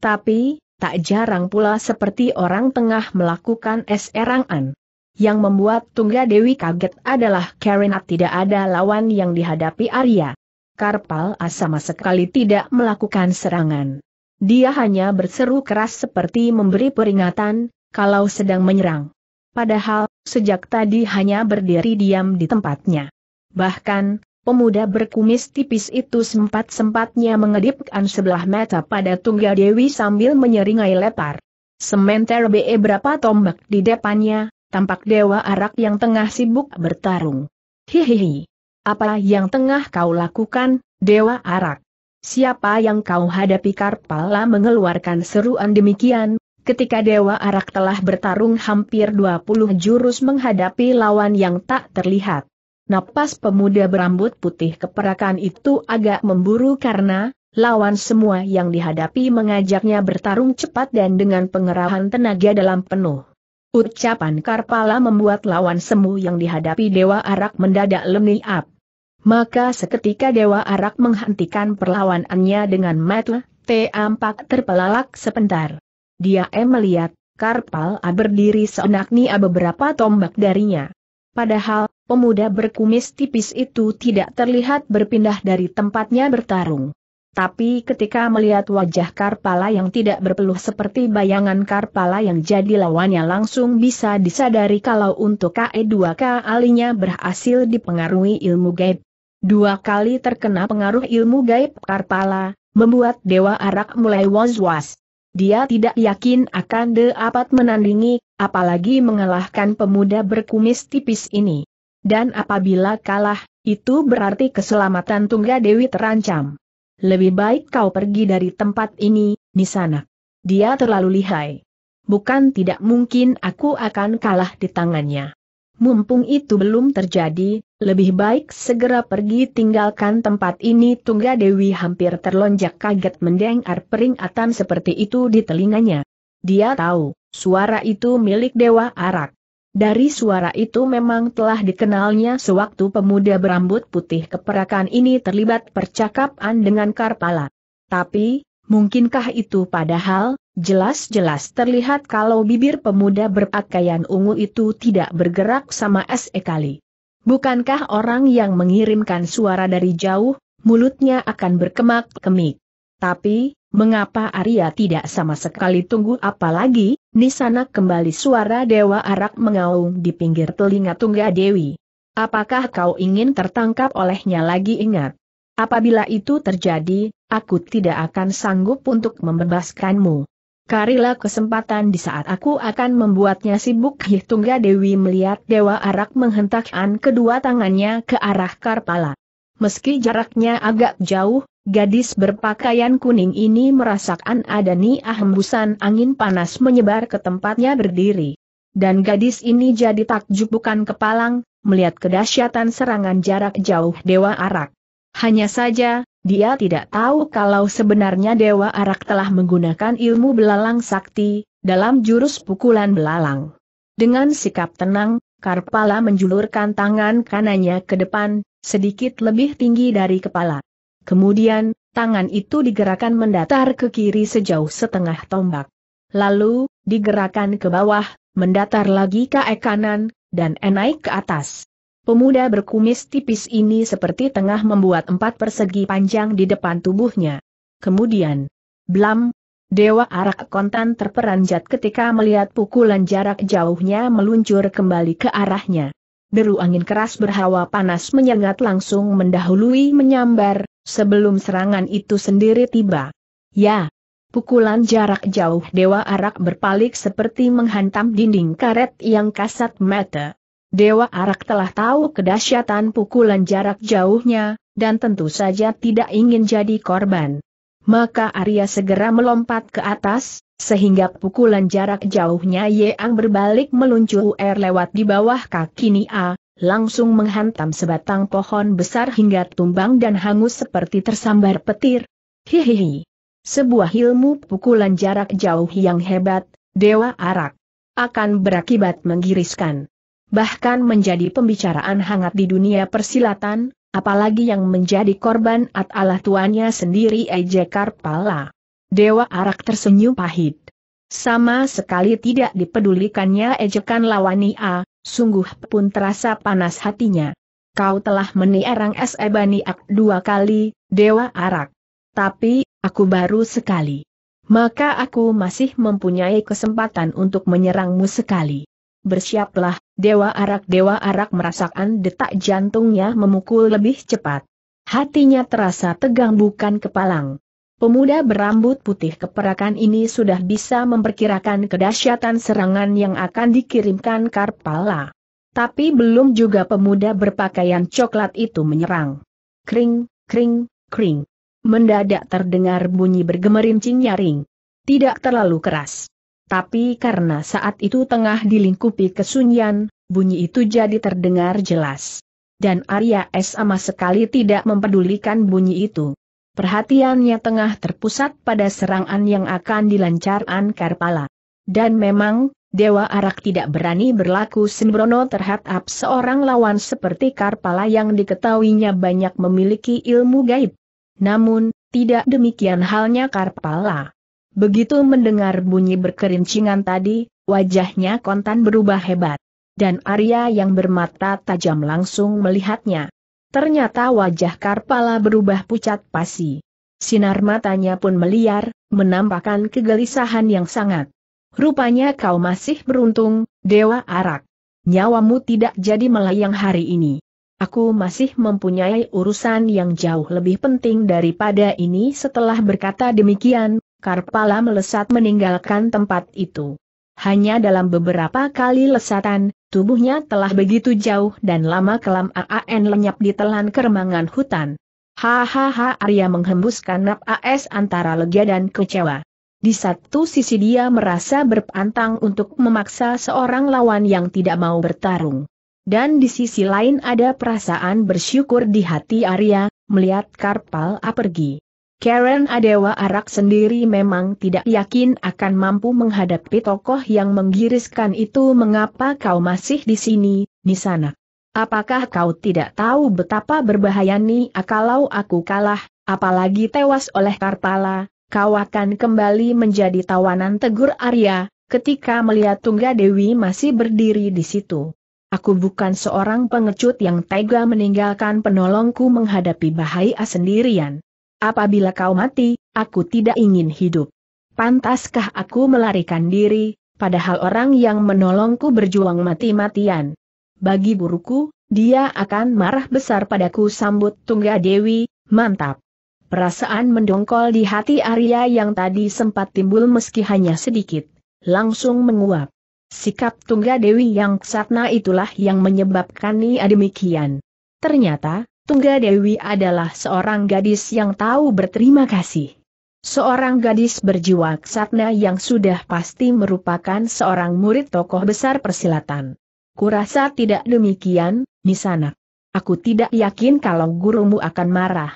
Tapi, tak jarang pula seperti orang tengah melakukan eserangan. Yang membuat Tungga Dewi kaget adalah karena tidak ada lawan yang dihadapi Arya. Karpal A sama sekali tidak melakukan serangan. Dia hanya berseru keras seperti memberi peringatan, kalau sedang menyerang. Padahal, sejak tadi hanya berdiri diam di tempatnya. Bahkan, pemuda berkumis tipis itu sempat-sempatnya mengedipkan sebelah mata pada Tunggal Dewi sambil menyeringai lepar. Sementara be berapa tombak di depannya, tampak Dewa Arak yang tengah sibuk bertarung. Hihihi. Apa yang tengah kau lakukan, Dewa Arak? Siapa yang kau hadapi Karpala mengeluarkan seruan demikian, Ketika Dewa Arak telah bertarung hampir 20 jurus menghadapi lawan yang tak terlihat. Napas pemuda berambut putih keperakan itu agak memburu karena, lawan semua yang dihadapi mengajaknya bertarung cepat dan dengan pengerahan tenaga dalam penuh. Ucapan Karpala membuat lawan semu yang dihadapi Dewa Arak mendadak up. Maka seketika Dewa Arak menghentikan perlawanannya dengan T tampak terpelalak sebentar. Dia em melihat, Karpala berdiri seenak seenaknya beberapa tombak darinya. Padahal, pemuda berkumis tipis itu tidak terlihat berpindah dari tempatnya bertarung. Tapi ketika melihat wajah Karpala yang tidak berpeluh seperti bayangan Karpala yang jadi lawannya langsung bisa disadari kalau untuk KE2K e alinya berhasil dipengaruhi ilmu gaib. Dua kali terkena pengaruh ilmu gaib Karpala, membuat Dewa Arak mulai was-was. Dia tidak yakin akan dapat menandingi, apalagi mengalahkan pemuda berkumis tipis ini. Dan apabila kalah, itu berarti keselamatan Tungga Dewi terancam. Lebih baik kau pergi dari tempat ini, Nisana. Dia terlalu lihai. Bukan tidak mungkin aku akan kalah di tangannya. Mumpung itu belum terjadi, lebih baik segera pergi tinggalkan tempat ini Tungga Dewi hampir terlonjak kaget mendengar peringatan seperti itu di telinganya. Dia tahu, suara itu milik Dewa Arak. Dari suara itu memang telah dikenalnya sewaktu pemuda berambut putih keperakan ini terlibat percakapan dengan Karpala. Tapi, mungkinkah itu padahal, jelas-jelas terlihat kalau bibir pemuda berpakaian ungu itu tidak bergerak sama sekali. Bukankah orang yang mengirimkan suara dari jauh, mulutnya akan berkemak-kemik? Tapi, mengapa Arya tidak sama sekali tunggu apalagi, Nisana kembali suara Dewa Arak mengaung di pinggir telinga Tungga Dewi. Apakah kau ingin tertangkap olehnya lagi ingat? Apabila itu terjadi, aku tidak akan sanggup untuk membebaskanmu. Karilah kesempatan di saat aku akan membuatnya sibuk Hih Tungga Dewi melihat Dewa Arak menghentakkan kedua tangannya ke arah Karpala. Meski jaraknya agak jauh, Gadis berpakaian kuning ini merasakan ada nih ah hembusan angin panas menyebar ke tempatnya berdiri. Dan gadis ini jadi takjub bukan kepalang, melihat kedahsyatan serangan jarak jauh Dewa Arak. Hanya saja, dia tidak tahu kalau sebenarnya Dewa Arak telah menggunakan ilmu belalang sakti, dalam jurus pukulan belalang. Dengan sikap tenang, Karpala menjulurkan tangan kanannya ke depan, sedikit lebih tinggi dari kepala. Kemudian, tangan itu digerakkan mendatar ke kiri sejauh setengah tombak. Lalu, digerakkan ke bawah, mendatar lagi ke kanan, dan naik ke atas. Pemuda berkumis tipis ini seperti tengah membuat empat persegi panjang di depan tubuhnya. Kemudian, blam, Dewa Arak Kontan terperanjat ketika melihat pukulan jarak jauhnya meluncur kembali ke arahnya deru angin keras berhawa panas menyengat langsung mendahului menyambar, sebelum serangan itu sendiri tiba. Ya, Pukulan jarak jauh Dewa Arak berpalik seperti menghantam dinding karet yang kasat mata. Dewa Arak telah tahu kedahsyatan pukulan jarak jauhnya, dan tentu saja tidak ingin jadi korban. Maka Arya segera melompat ke atas, sehingga pukulan jarak jauhnya Yeang berbalik meluncur air lewat di bawah kaki Nia, langsung menghantam sebatang pohon besar hingga tumbang dan hangus seperti tersambar petir. Hihihi. Sebuah ilmu pukulan jarak jauh yang hebat, Dewa Arak. Akan berakibat menggiriskan. Bahkan menjadi pembicaraan hangat di dunia persilatan, apalagi yang menjadi korban at Allah tuannya sendiri Eje Pala. Dewa Arak tersenyum pahit. Sama sekali tidak dipedulikannya ejekan lawani A, sungguh pun terasa panas hatinya. Kau telah meniarang Sebaniak dua kali, Dewa Arak. Tapi, aku baru sekali. Maka aku masih mempunyai kesempatan untuk menyerangmu sekali. Bersiaplah, Dewa Arak Dewa Arak merasakan detak jantungnya memukul lebih cepat. Hatinya terasa tegang bukan kepalang. Pemuda berambut putih keperakan ini sudah bisa memperkirakan kedahsyatan serangan yang akan dikirimkan Karpala. Tapi belum juga pemuda berpakaian coklat itu menyerang. Kring, kring, kring. Mendadak terdengar bunyi bergemerincing nyaring. Tidak terlalu keras. Tapi karena saat itu tengah dilingkupi kesunyian, bunyi itu jadi terdengar jelas. Dan Arya S sama sekali tidak mempedulikan bunyi itu. Perhatiannya tengah terpusat pada serangan yang akan dilancarkan Karpala. Dan memang, Dewa Arak tidak berani berlaku sembrono terhadap seorang lawan seperti Karpala yang diketahuinya banyak memiliki ilmu gaib. Namun, tidak demikian halnya Karpala. Begitu mendengar bunyi berkerincingan tadi, wajahnya kontan berubah hebat. Dan Arya yang bermata tajam langsung melihatnya. Ternyata wajah Karpala berubah pucat pasi. Sinar matanya pun meliar, menampakkan kegelisahan yang sangat. Rupanya kau masih beruntung, Dewa Arak. Nyawamu tidak jadi melayang hari ini. Aku masih mempunyai urusan yang jauh lebih penting daripada ini setelah berkata demikian, Karpala melesat meninggalkan tempat itu. Hanya dalam beberapa kali lesatan, Tubuhnya telah begitu jauh dan lama kelam AAN lenyap di telan keremangan hutan. Hahaha Arya menghembuskan napas antara lega dan kecewa. Di satu sisi dia merasa berpantang untuk memaksa seorang lawan yang tidak mau bertarung. Dan di sisi lain ada perasaan bersyukur di hati Arya, melihat Karpal A pergi. Karen Adewa Arak sendiri memang tidak yakin akan mampu menghadapi tokoh yang menggiriskan itu mengapa kau masih di sini, di sana? Apakah kau tidak tahu betapa berbahaya nih ah, kalau aku kalah, apalagi tewas oleh Kartala, kau akan kembali menjadi tawanan tegur Arya, ketika melihat Tungga Dewi masih berdiri di situ. Aku bukan seorang pengecut yang tega meninggalkan penolongku menghadapi bahaya sendirian apabila kau mati, aku tidak ingin hidup. Pantaskah aku melarikan diri, padahal orang yang menolongku berjuang mati-matian? Bagi buruku, dia akan marah besar padaku sambut Tungga Dewi, mantap. Perasaan mendongkol di hati Arya yang tadi sempat timbul meski hanya sedikit, langsung menguap. Sikap Tungga Dewi yang ksatna itulah yang menyebabkan ia demikian. Ternyata, Dewi adalah seorang gadis yang tahu berterima kasih. Seorang gadis berjiwa ksatna yang sudah pasti merupakan seorang murid tokoh besar persilatan. Kurasa tidak demikian, Nisanak. Aku tidak yakin kalau gurumu akan marah.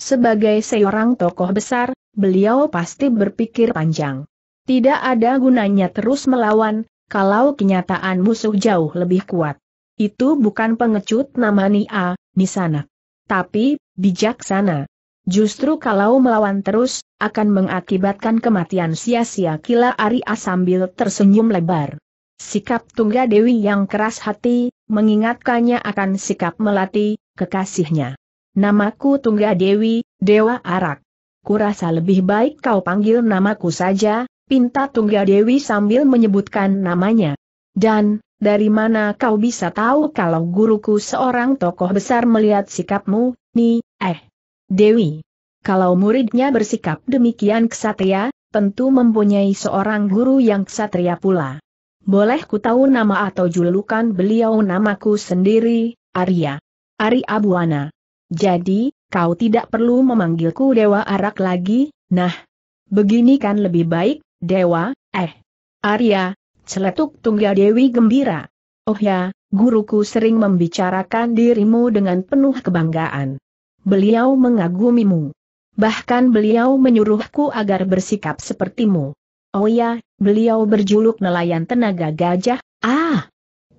Sebagai seorang tokoh besar, beliau pasti berpikir panjang. Tidak ada gunanya terus melawan, kalau kenyataan musuh jauh lebih kuat. Itu bukan pengecut nama Nia, di sana. Tapi, bijaksana. Justru kalau melawan terus, akan mengakibatkan kematian sia-sia Kila Arya sambil tersenyum lebar. Sikap Tungga Dewi yang keras hati, mengingatkannya akan sikap melati, kekasihnya. Namaku Tungga Dewi, Dewa Arak. Kurasa lebih baik kau panggil namaku saja, pinta Tungga Dewi sambil menyebutkan namanya. Dan, dari mana kau bisa tahu kalau guruku seorang tokoh besar melihat sikapmu, ni, eh. Dewi. Kalau muridnya bersikap demikian kesatria, tentu mempunyai seorang guru yang kesatria pula. Boleh ku tahu nama atau julukan beliau namaku sendiri, Arya. Ari Abuana. Jadi, kau tidak perlu memanggilku Dewa Arak lagi, nah. Begini kan lebih baik, Dewa, eh. Arya, Celetuk Tunggal Dewi gembira. Oh ya, guruku sering membicarakan dirimu dengan penuh kebanggaan. Beliau mengagumimu. Bahkan beliau menyuruhku agar bersikap sepertimu. Oh ya, beliau berjuluk nelayan tenaga gajah, ah!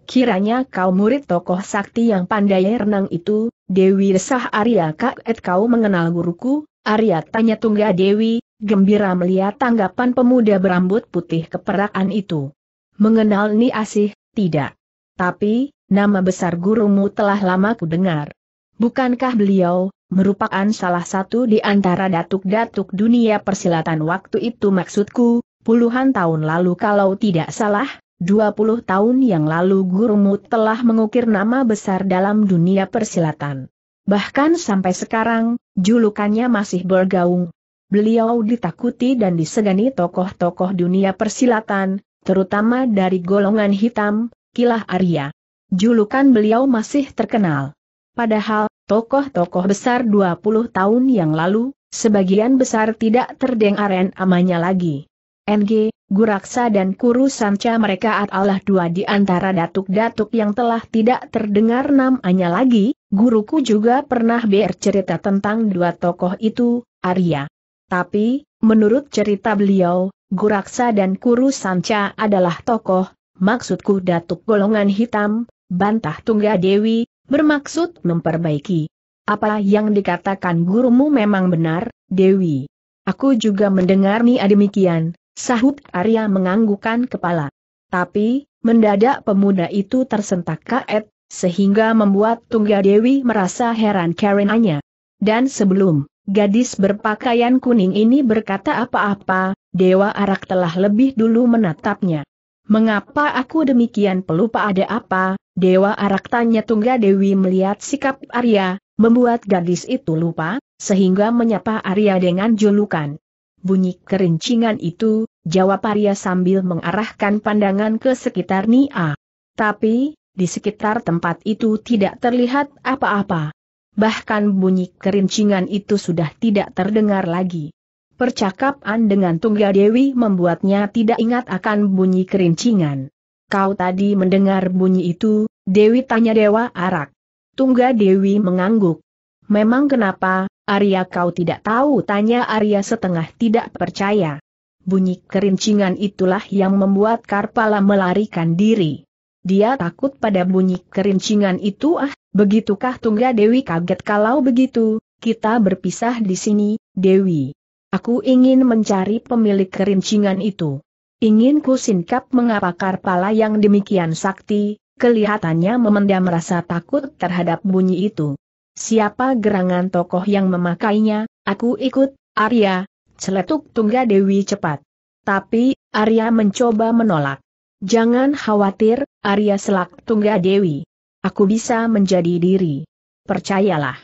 Kiranya kau murid tokoh sakti yang pandai renang itu, Dewi Resah Arya Kaet kau mengenal guruku, Arya tanya Tungga Dewi, gembira melihat tanggapan pemuda berambut putih keperakan itu. Mengenal Ni Asih, tidak. Tapi, nama besar gurumu telah lama ku dengar. Bukankah beliau, merupakan salah satu di antara datuk-datuk dunia persilatan waktu itu maksudku, puluhan tahun lalu kalau tidak salah, 20 tahun yang lalu gurumu telah mengukir nama besar dalam dunia persilatan. Bahkan sampai sekarang, julukannya masih bergaung. Beliau ditakuti dan disegani tokoh-tokoh dunia persilatan, terutama dari golongan hitam, kilah Arya. Julukan beliau masih terkenal. Padahal, tokoh-tokoh besar 20 tahun yang lalu, sebagian besar tidak terdengar amanya lagi. NG, Guraksa dan Kuru Sanca mereka adalah dua di antara datuk-datuk yang telah tidak terdengar namanya lagi, guruku juga pernah bercerita tentang dua tokoh itu, Arya. Tapi, menurut cerita beliau, Guraksa dan Kuru Sanca adalah tokoh, maksudku datuk golongan hitam, bantah Tungga Dewi, bermaksud memperbaiki. Apa yang dikatakan gurumu memang benar, Dewi. Aku juga mendengar Nia demikian, sahut Arya menganggukan kepala. Tapi, mendadak pemuda itu tersentak kaget, sehingga membuat Tungga Dewi merasa heran karenanya. Dan sebelum, gadis berpakaian kuning ini berkata apa-apa, Dewa Arak telah lebih dulu menatapnya. Mengapa aku demikian pelupa ada apa? Dewa Arak tanya Tungga Dewi melihat sikap Arya, membuat gadis itu lupa, sehingga menyapa Arya dengan julukan. Bunyi kerincingan itu, jawab Arya sambil mengarahkan pandangan ke sekitar Nia. Tapi, di sekitar tempat itu tidak terlihat apa-apa. Bahkan bunyi kerincingan itu sudah tidak terdengar lagi. Percakapan dengan Tunggal Dewi membuatnya tidak ingat akan bunyi kerincingan. Kau tadi mendengar bunyi itu, Dewi tanya Dewa Arak. Tunggal Dewi mengangguk. Memang kenapa, Arya kau tidak tahu tanya Arya setengah tidak percaya. Bunyi kerincingan itulah yang membuat Karpala melarikan diri. Dia takut pada bunyi kerincingan itu ah, begitukah Tungga Dewi kaget kalau begitu, kita berpisah di sini, Dewi. Aku ingin mencari pemilik kerincingan itu. Ingin ku singkap mengapa Karpala yang demikian sakti, kelihatannya memendam rasa takut terhadap bunyi itu. Siapa gerangan tokoh yang memakainya, aku ikut, Arya, celetuk Tungga Dewi cepat. Tapi, Arya mencoba menolak. Jangan khawatir, Arya Selak Tungga Dewi. Aku bisa menjadi diri. Percayalah.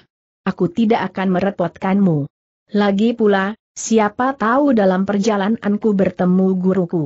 Aku tidak akan merepotkanmu. Lagi pula, Siapa tahu dalam perjalananku bertemu guruku.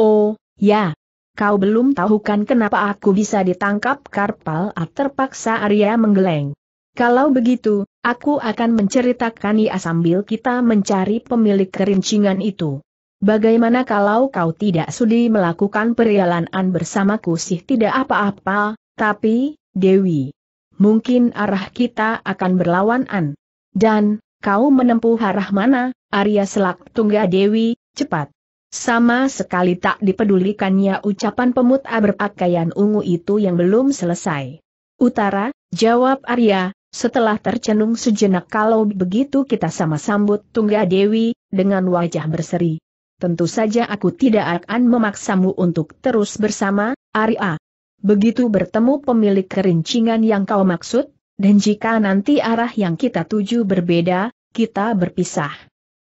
Oh, ya. Kau belum tahu kan kenapa aku bisa ditangkap Karpal terpaksa Arya menggeleng. Kalau begitu, aku akan menceritakan ia sambil kita mencari pemilik kerincingan itu. Bagaimana kalau kau tidak sudi melakukan perjalanan bersamaku sih tidak apa-apa, tapi, Dewi. Mungkin arah kita akan berlawanan. Dan, kau menempuh arah mana, Arya Selak Tungga Dewi, cepat. Sama sekali tak dipedulikannya ucapan pemutih berpakaian ungu itu yang belum selesai. Utara, jawab Arya, setelah tercenung sejenak kalau begitu kita sama sambut Tungga Dewi, dengan wajah berseri. Tentu saja aku tidak akan memaksamu untuk terus bersama, Arya. Begitu bertemu pemilik kerincingan yang kau maksud, dan jika nanti arah yang kita tuju berbeda, kita berpisah.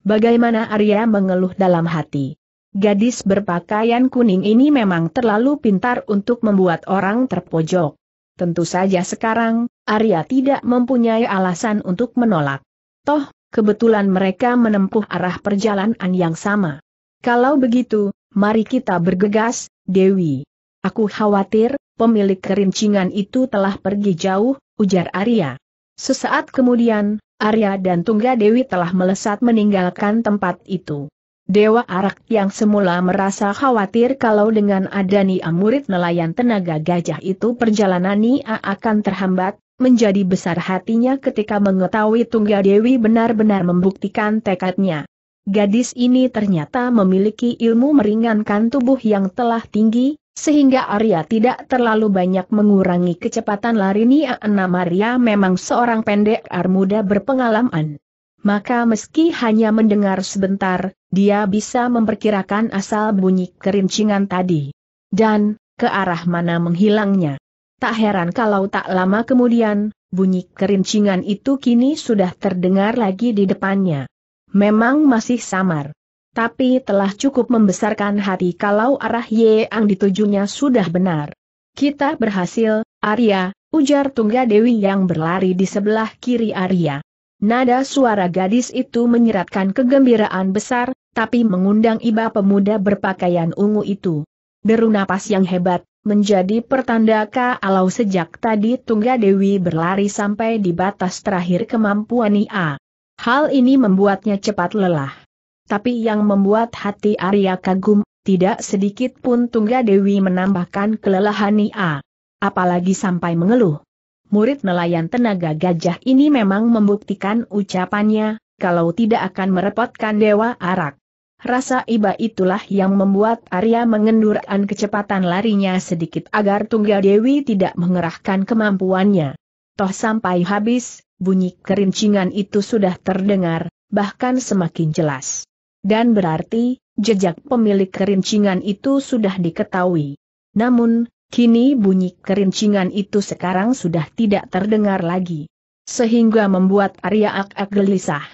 Bagaimana Arya mengeluh dalam hati. Gadis berpakaian kuning ini memang terlalu pintar untuk membuat orang terpojok. Tentu saja sekarang, Arya tidak mempunyai alasan untuk menolak. Toh, kebetulan mereka menempuh arah perjalanan yang sama. Kalau begitu, mari kita bergegas, Dewi. Aku khawatir, pemilik kerincingan itu telah pergi jauh, ujar Arya. Sesaat kemudian, Arya dan Tungga Dewi telah melesat meninggalkan tempat itu. Dewa Arak yang semula merasa khawatir kalau dengan adanya murid nelayan tenaga gajah itu perjalanan Nia akan terhambat, menjadi besar hatinya ketika mengetahui Tungga Dewi benar-benar membuktikan tekadnya. Gadis ini ternyata memiliki ilmu meringankan tubuh yang telah tinggi, sehingga Arya tidak terlalu banyak mengurangi kecepatan lari Nia Enam Arya memang seorang pendek armuda berpengalaman. Maka meski hanya mendengar sebentar, dia bisa memperkirakan asal bunyi kerincingan tadi. Dan, ke arah mana menghilangnya. Tak heran kalau tak lama kemudian, bunyi kerincingan itu kini sudah terdengar lagi di depannya. Memang masih samar tapi telah cukup membesarkan hati kalau arah Ang ditujunya sudah benar. Kita berhasil, Arya, ujar Tungga Dewi yang berlari di sebelah kiri Arya. Nada suara gadis itu menyeratkan kegembiraan besar, tapi mengundang iba pemuda berpakaian ungu itu. Deru napas yang hebat, menjadi pertanda kalau sejak tadi Tungga Dewi berlari sampai di batas terakhir kemampuan Ia. Hal ini membuatnya cepat lelah. Tapi yang membuat hati Arya kagum, tidak sedikit pun Tungga Dewi menambahkan kelelahan Nia. Apalagi sampai mengeluh. Murid nelayan tenaga gajah ini memang membuktikan ucapannya, kalau tidak akan merepotkan Dewa Arak. Rasa iba itulah yang membuat Arya mengendurkan kecepatan larinya sedikit agar Tungga Dewi tidak mengerahkan kemampuannya. Toh sampai habis, bunyi kerincingan itu sudah terdengar, bahkan semakin jelas. Dan berarti, jejak pemilik kerincingan itu sudah diketahui. Namun, kini bunyi kerincingan itu sekarang sudah tidak terdengar lagi. Sehingga membuat Arya Ak-Ak gelisah.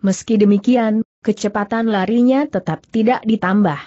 Meski demikian, kecepatan larinya tetap tidak ditambah.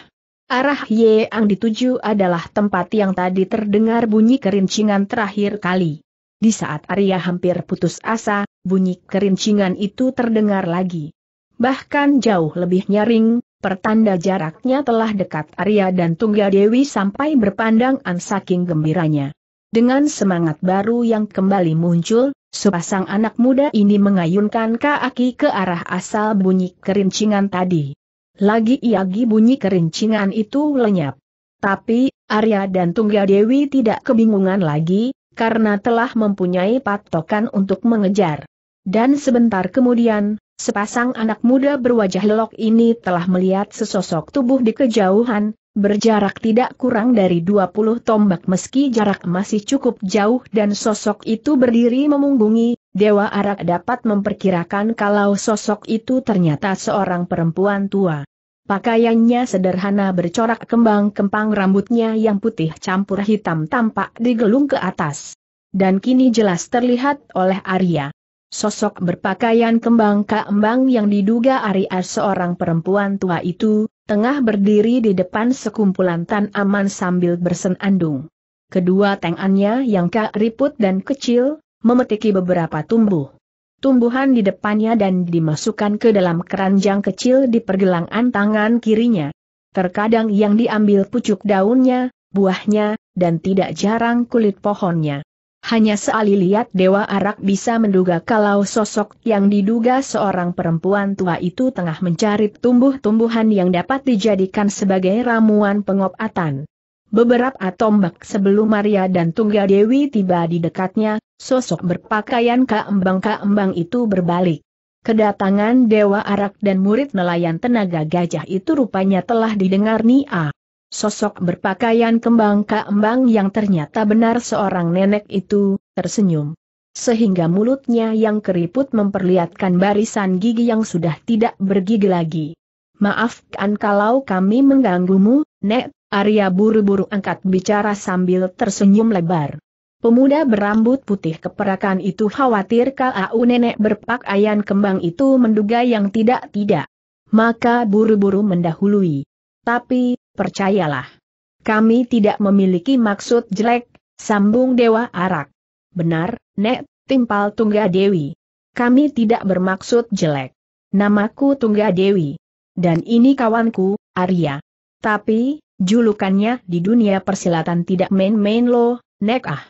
Arah Yeang Ang dituju adalah tempat yang tadi terdengar bunyi kerincingan terakhir kali. Di saat Arya hampir putus asa, bunyi kerincingan itu terdengar lagi bahkan jauh lebih nyaring, pertanda jaraknya telah dekat Arya dan Tunggal Dewi sampai berpandangan saking gembiranya. Dengan semangat baru yang kembali muncul, sepasang anak muda ini mengayunkan kaki ke arah asal bunyi kerincingan tadi. Lagi iagi bunyi kerincingan itu lenyap. Tapi, Arya dan Tunggal Dewi tidak kebingungan lagi, karena telah mempunyai patokan untuk mengejar. Dan sebentar kemudian, Sepasang anak muda berwajah lelok ini telah melihat sesosok tubuh di kejauhan, berjarak tidak kurang dari 20 tombak meski jarak masih cukup jauh dan sosok itu berdiri memunggungi, Dewa Arak dapat memperkirakan kalau sosok itu ternyata seorang perempuan tua. Pakaiannya sederhana bercorak kembang-kempang rambutnya yang putih campur hitam tampak digelung ke atas. Dan kini jelas terlihat oleh Arya. Sosok berpakaian kembang-kembang yang diduga Arias seorang perempuan tua itu, tengah berdiri di depan sekumpulan Tan Aman sambil bersenandung. Kedua tangannya yang kak riput dan kecil, memetiki beberapa tumbuh. Tumbuhan di depannya dan dimasukkan ke dalam keranjang kecil di pergelangan tangan kirinya. Terkadang yang diambil pucuk daunnya, buahnya, dan tidak jarang kulit pohonnya. Hanya seali lihat Dewa Arak bisa menduga kalau sosok yang diduga seorang perempuan tua itu tengah mencari tumbuh-tumbuhan yang dapat dijadikan sebagai ramuan pengobatan. Beberapa tombak sebelum Maria dan Tunggal Dewi tiba di dekatnya, sosok berpakaian kaembang-kaembang itu berbalik. Kedatangan Dewa Arak dan murid nelayan tenaga gajah itu rupanya telah didengar Nia. Sosok berpakaian kembang-kembang yang ternyata benar seorang nenek itu, tersenyum. Sehingga mulutnya yang keriput memperlihatkan barisan gigi yang sudah tidak bergigi lagi. Maafkan kalau kami mengganggumu, Nek, Arya buru-buru angkat bicara sambil tersenyum lebar. Pemuda berambut putih keperakan itu khawatir kalau nenek berpakaian kembang itu menduga yang tidak-tidak. Maka buru-buru mendahului. Tapi, Percayalah. Kami tidak memiliki maksud jelek, sambung Dewa Arak. Benar, Nek, timpal Tungga Dewi. Kami tidak bermaksud jelek. Namaku Tungga Dewi. Dan ini kawanku, Arya. Tapi, julukannya di dunia persilatan tidak main-main lo, Nek ah.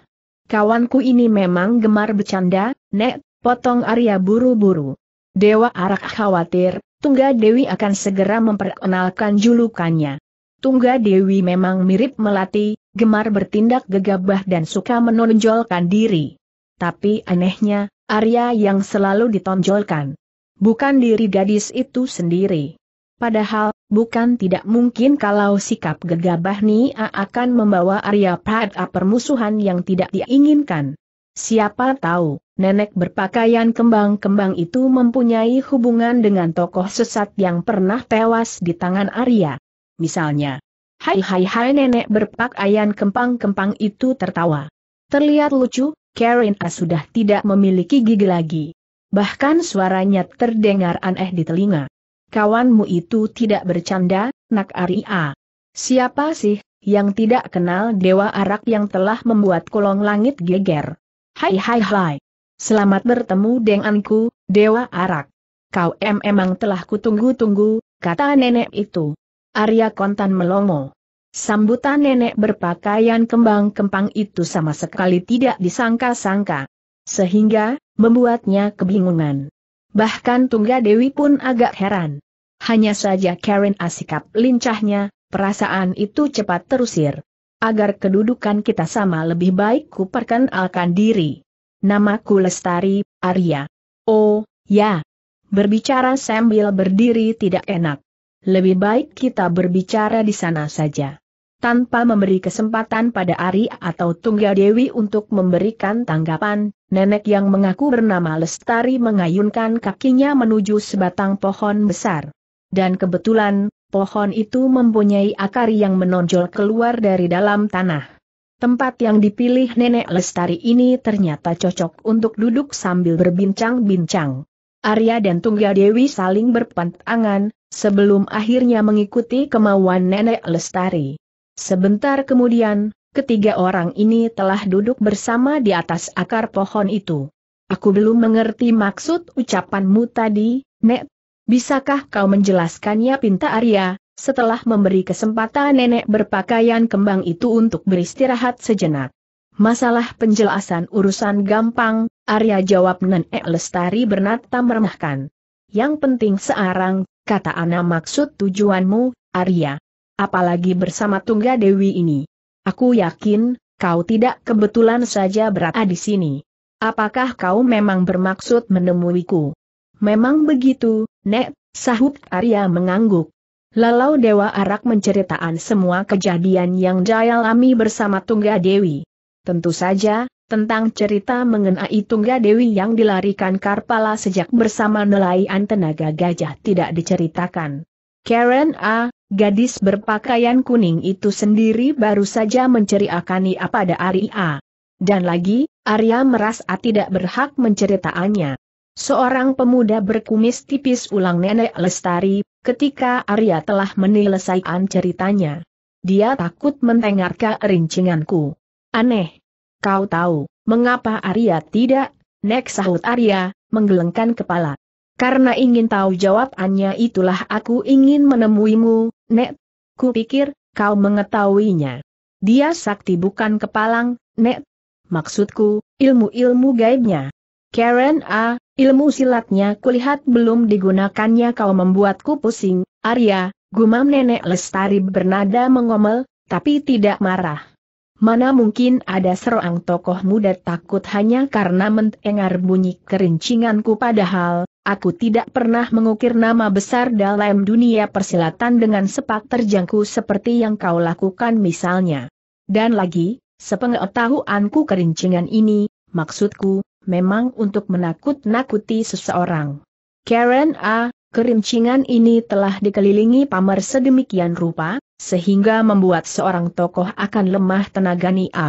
Kawanku ini memang gemar bercanda, Nek, potong Arya buru-buru. Dewa Arak khawatir, Tungga Dewi akan segera memperkenalkan julukannya. Tungga Dewi memang mirip Melati, gemar bertindak gegabah dan suka menonjolkan diri. Tapi anehnya, Arya yang selalu ditonjolkan. Bukan diri gadis itu sendiri. Padahal, bukan tidak mungkin kalau sikap gegabah Nia akan membawa Arya pada permusuhan yang tidak diinginkan. Siapa tahu, nenek berpakaian kembang-kembang itu mempunyai hubungan dengan tokoh sesat yang pernah tewas di tangan Arya. Misalnya, hai hai hai nenek berpakaian kempang-kempang itu tertawa. Terlihat lucu, Karen A sudah tidak memiliki gigi lagi. Bahkan suaranya terdengar aneh di telinga. Kawanmu itu tidak bercanda, nak Aria. Siapa sih yang tidak kenal dewa arak yang telah membuat kolong langit geger? Hai hai hai. Selamat bertemu denganku, dewa arak. Kau em emang telah kutunggu-tunggu, kata nenek itu. Arya kontan melongo. Sambutan nenek berpakaian kembang-kempang itu sama sekali tidak disangka-sangka. Sehingga, membuatnya kebingungan. Bahkan Tungga Dewi pun agak heran. Hanya saja Karen asikap lincahnya, perasaan itu cepat terusir. Agar kedudukan kita sama lebih baik kuperkenalkan diri. Namaku Lestari, Arya. Oh, ya. Berbicara sambil berdiri tidak enak lebih baik kita berbicara di sana saja. Tanpa memberi kesempatan pada Ari atau Tunggal Dewi untuk memberikan tanggapan, nenek yang mengaku bernama Lestari mengayunkan kakinya menuju sebatang pohon besar. Dan kebetulan, pohon itu mempunyai akar yang menonjol keluar dari dalam tanah. Tempat yang dipilih nenek Lestari ini ternyata cocok untuk duduk sambil berbincang-bincang. Arya dan Tunggal Dewi saling berpantangan, Sebelum akhirnya mengikuti kemauan Nenek Lestari. Sebentar kemudian, ketiga orang ini telah duduk bersama di atas akar pohon itu. Aku belum mengerti maksud ucapanmu tadi, Nek. Bisakah kau menjelaskannya pinta Arya, setelah memberi kesempatan nenek berpakaian kembang itu untuk beristirahat sejenak. Masalah penjelasan urusan gampang, Arya jawab Nenek Lestari bernata meremahkan. Yang penting sekarang, kata Ana maksud tujuanmu, Arya. Apalagi bersama Tungga Dewi ini. Aku yakin, kau tidak kebetulan saja berada di sini. Apakah kau memang bermaksud menemuiku? Memang begitu, Nek, sahut Arya mengangguk. Lalu Dewa Arak menceritakan semua kejadian yang dialami bersama Tungga Dewi. Tentu saja, tentang cerita mengenai Tungga Dewi yang dilarikan Karpala sejak bersama nelayan tenaga gajah tidak diceritakan. Karen A., gadis berpakaian kuning itu sendiri baru saja menceriakani pada Arya. Dan lagi, Arya merasa tidak berhak menceritakannya. Seorang pemuda berkumis tipis ulang nenek Lestari, ketika Arya telah menyelesaikan ceritanya. Dia takut mendengar rincinganku. Aneh, Kau tahu, mengapa Arya tidak? Nek sahut Arya, menggelengkan kepala. Karena ingin tahu jawabannya itulah aku ingin menemuimu, Nek. Kupikir, kau mengetahuinya. Dia sakti bukan kepalang, Nek. Maksudku, ilmu-ilmu gaibnya. Karen A, ilmu silatnya kulihat belum digunakannya kau membuatku pusing, Arya, gumam nenek lestari bernada mengomel, tapi tidak marah. Mana mungkin ada seorang tokoh muda takut hanya karena mendengar bunyi kerincinganku padahal, aku tidak pernah mengukir nama besar dalam dunia persilatan dengan sepak terjangku seperti yang kau lakukan misalnya. Dan lagi, sepengetahuanku kerincingan ini, maksudku, memang untuk menakut-nakuti seseorang. Karen A, ah, kerincingan ini telah dikelilingi pamer sedemikian rupa, sehingga membuat seorang tokoh akan lemah tenaga Nia.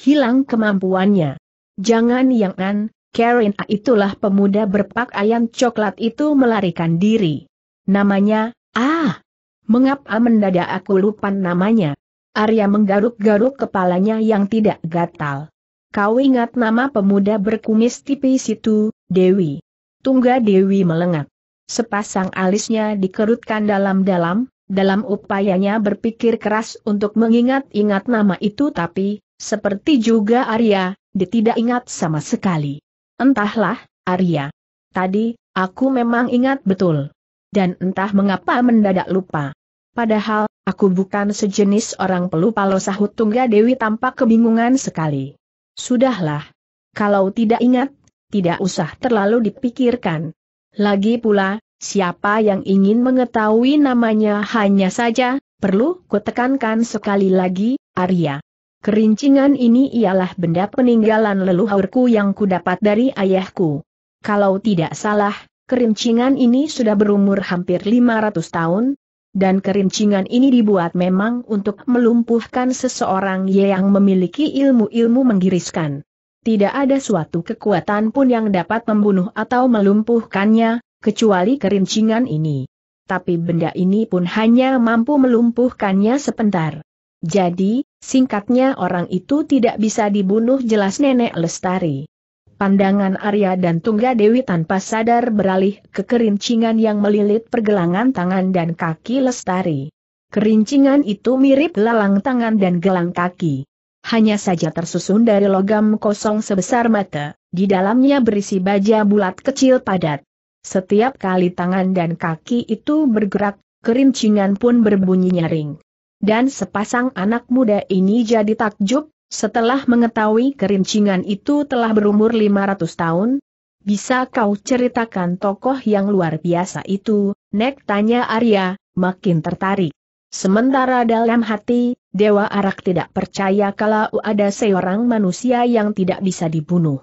Hilang kemampuannya. Jangan yang an, Karen A itulah pemuda berpakaian coklat itu melarikan diri. Namanya, ah, mengapa mendadak aku lupa namanya? Arya menggaruk-garuk kepalanya yang tidak gatal. Kau ingat nama pemuda berkumis tipis itu, Dewi. Tungga Dewi melengak. Sepasang alisnya dikerutkan dalam-dalam, dalam upayanya berpikir keras untuk mengingat-ingat nama itu tapi, seperti juga Arya, dia tidak ingat sama sekali. Entahlah, Arya. Tadi, aku memang ingat betul. Dan entah mengapa mendadak lupa. Padahal, aku bukan sejenis orang pelupa loh sahut Tungga ya, Dewi tampak kebingungan sekali. Sudahlah. Kalau tidak ingat, tidak usah terlalu dipikirkan. Lagi pula, Siapa yang ingin mengetahui namanya hanya saja, perlu kutekankan sekali lagi, Arya. Kerincingan ini ialah benda peninggalan leluhurku yang kudapat dari ayahku. Kalau tidak salah, kerincingan ini sudah berumur hampir 500 tahun, dan kerincingan ini dibuat memang untuk melumpuhkan seseorang yang memiliki ilmu-ilmu menggiriskan. Tidak ada suatu kekuatan pun yang dapat membunuh atau melumpuhkannya, kecuali kerincingan ini. Tapi benda ini pun hanya mampu melumpuhkannya sebentar. Jadi, singkatnya orang itu tidak bisa dibunuh jelas nenek Lestari. Pandangan Arya dan Tungga Dewi tanpa sadar beralih ke kerincingan yang melilit pergelangan tangan dan kaki Lestari. Kerincingan itu mirip lalang tangan dan gelang kaki. Hanya saja tersusun dari logam kosong sebesar mata, di dalamnya berisi baja bulat kecil padat. Setiap kali tangan dan kaki itu bergerak, kerincingan pun berbunyi nyaring. Dan sepasang anak muda ini jadi takjub, setelah mengetahui kerincingan itu telah berumur 500 tahun, bisa kau ceritakan tokoh yang luar biasa itu, Nek tanya Arya, makin tertarik. Sementara dalam hati, Dewa Arak tidak percaya kalau ada seorang manusia yang tidak bisa dibunuh.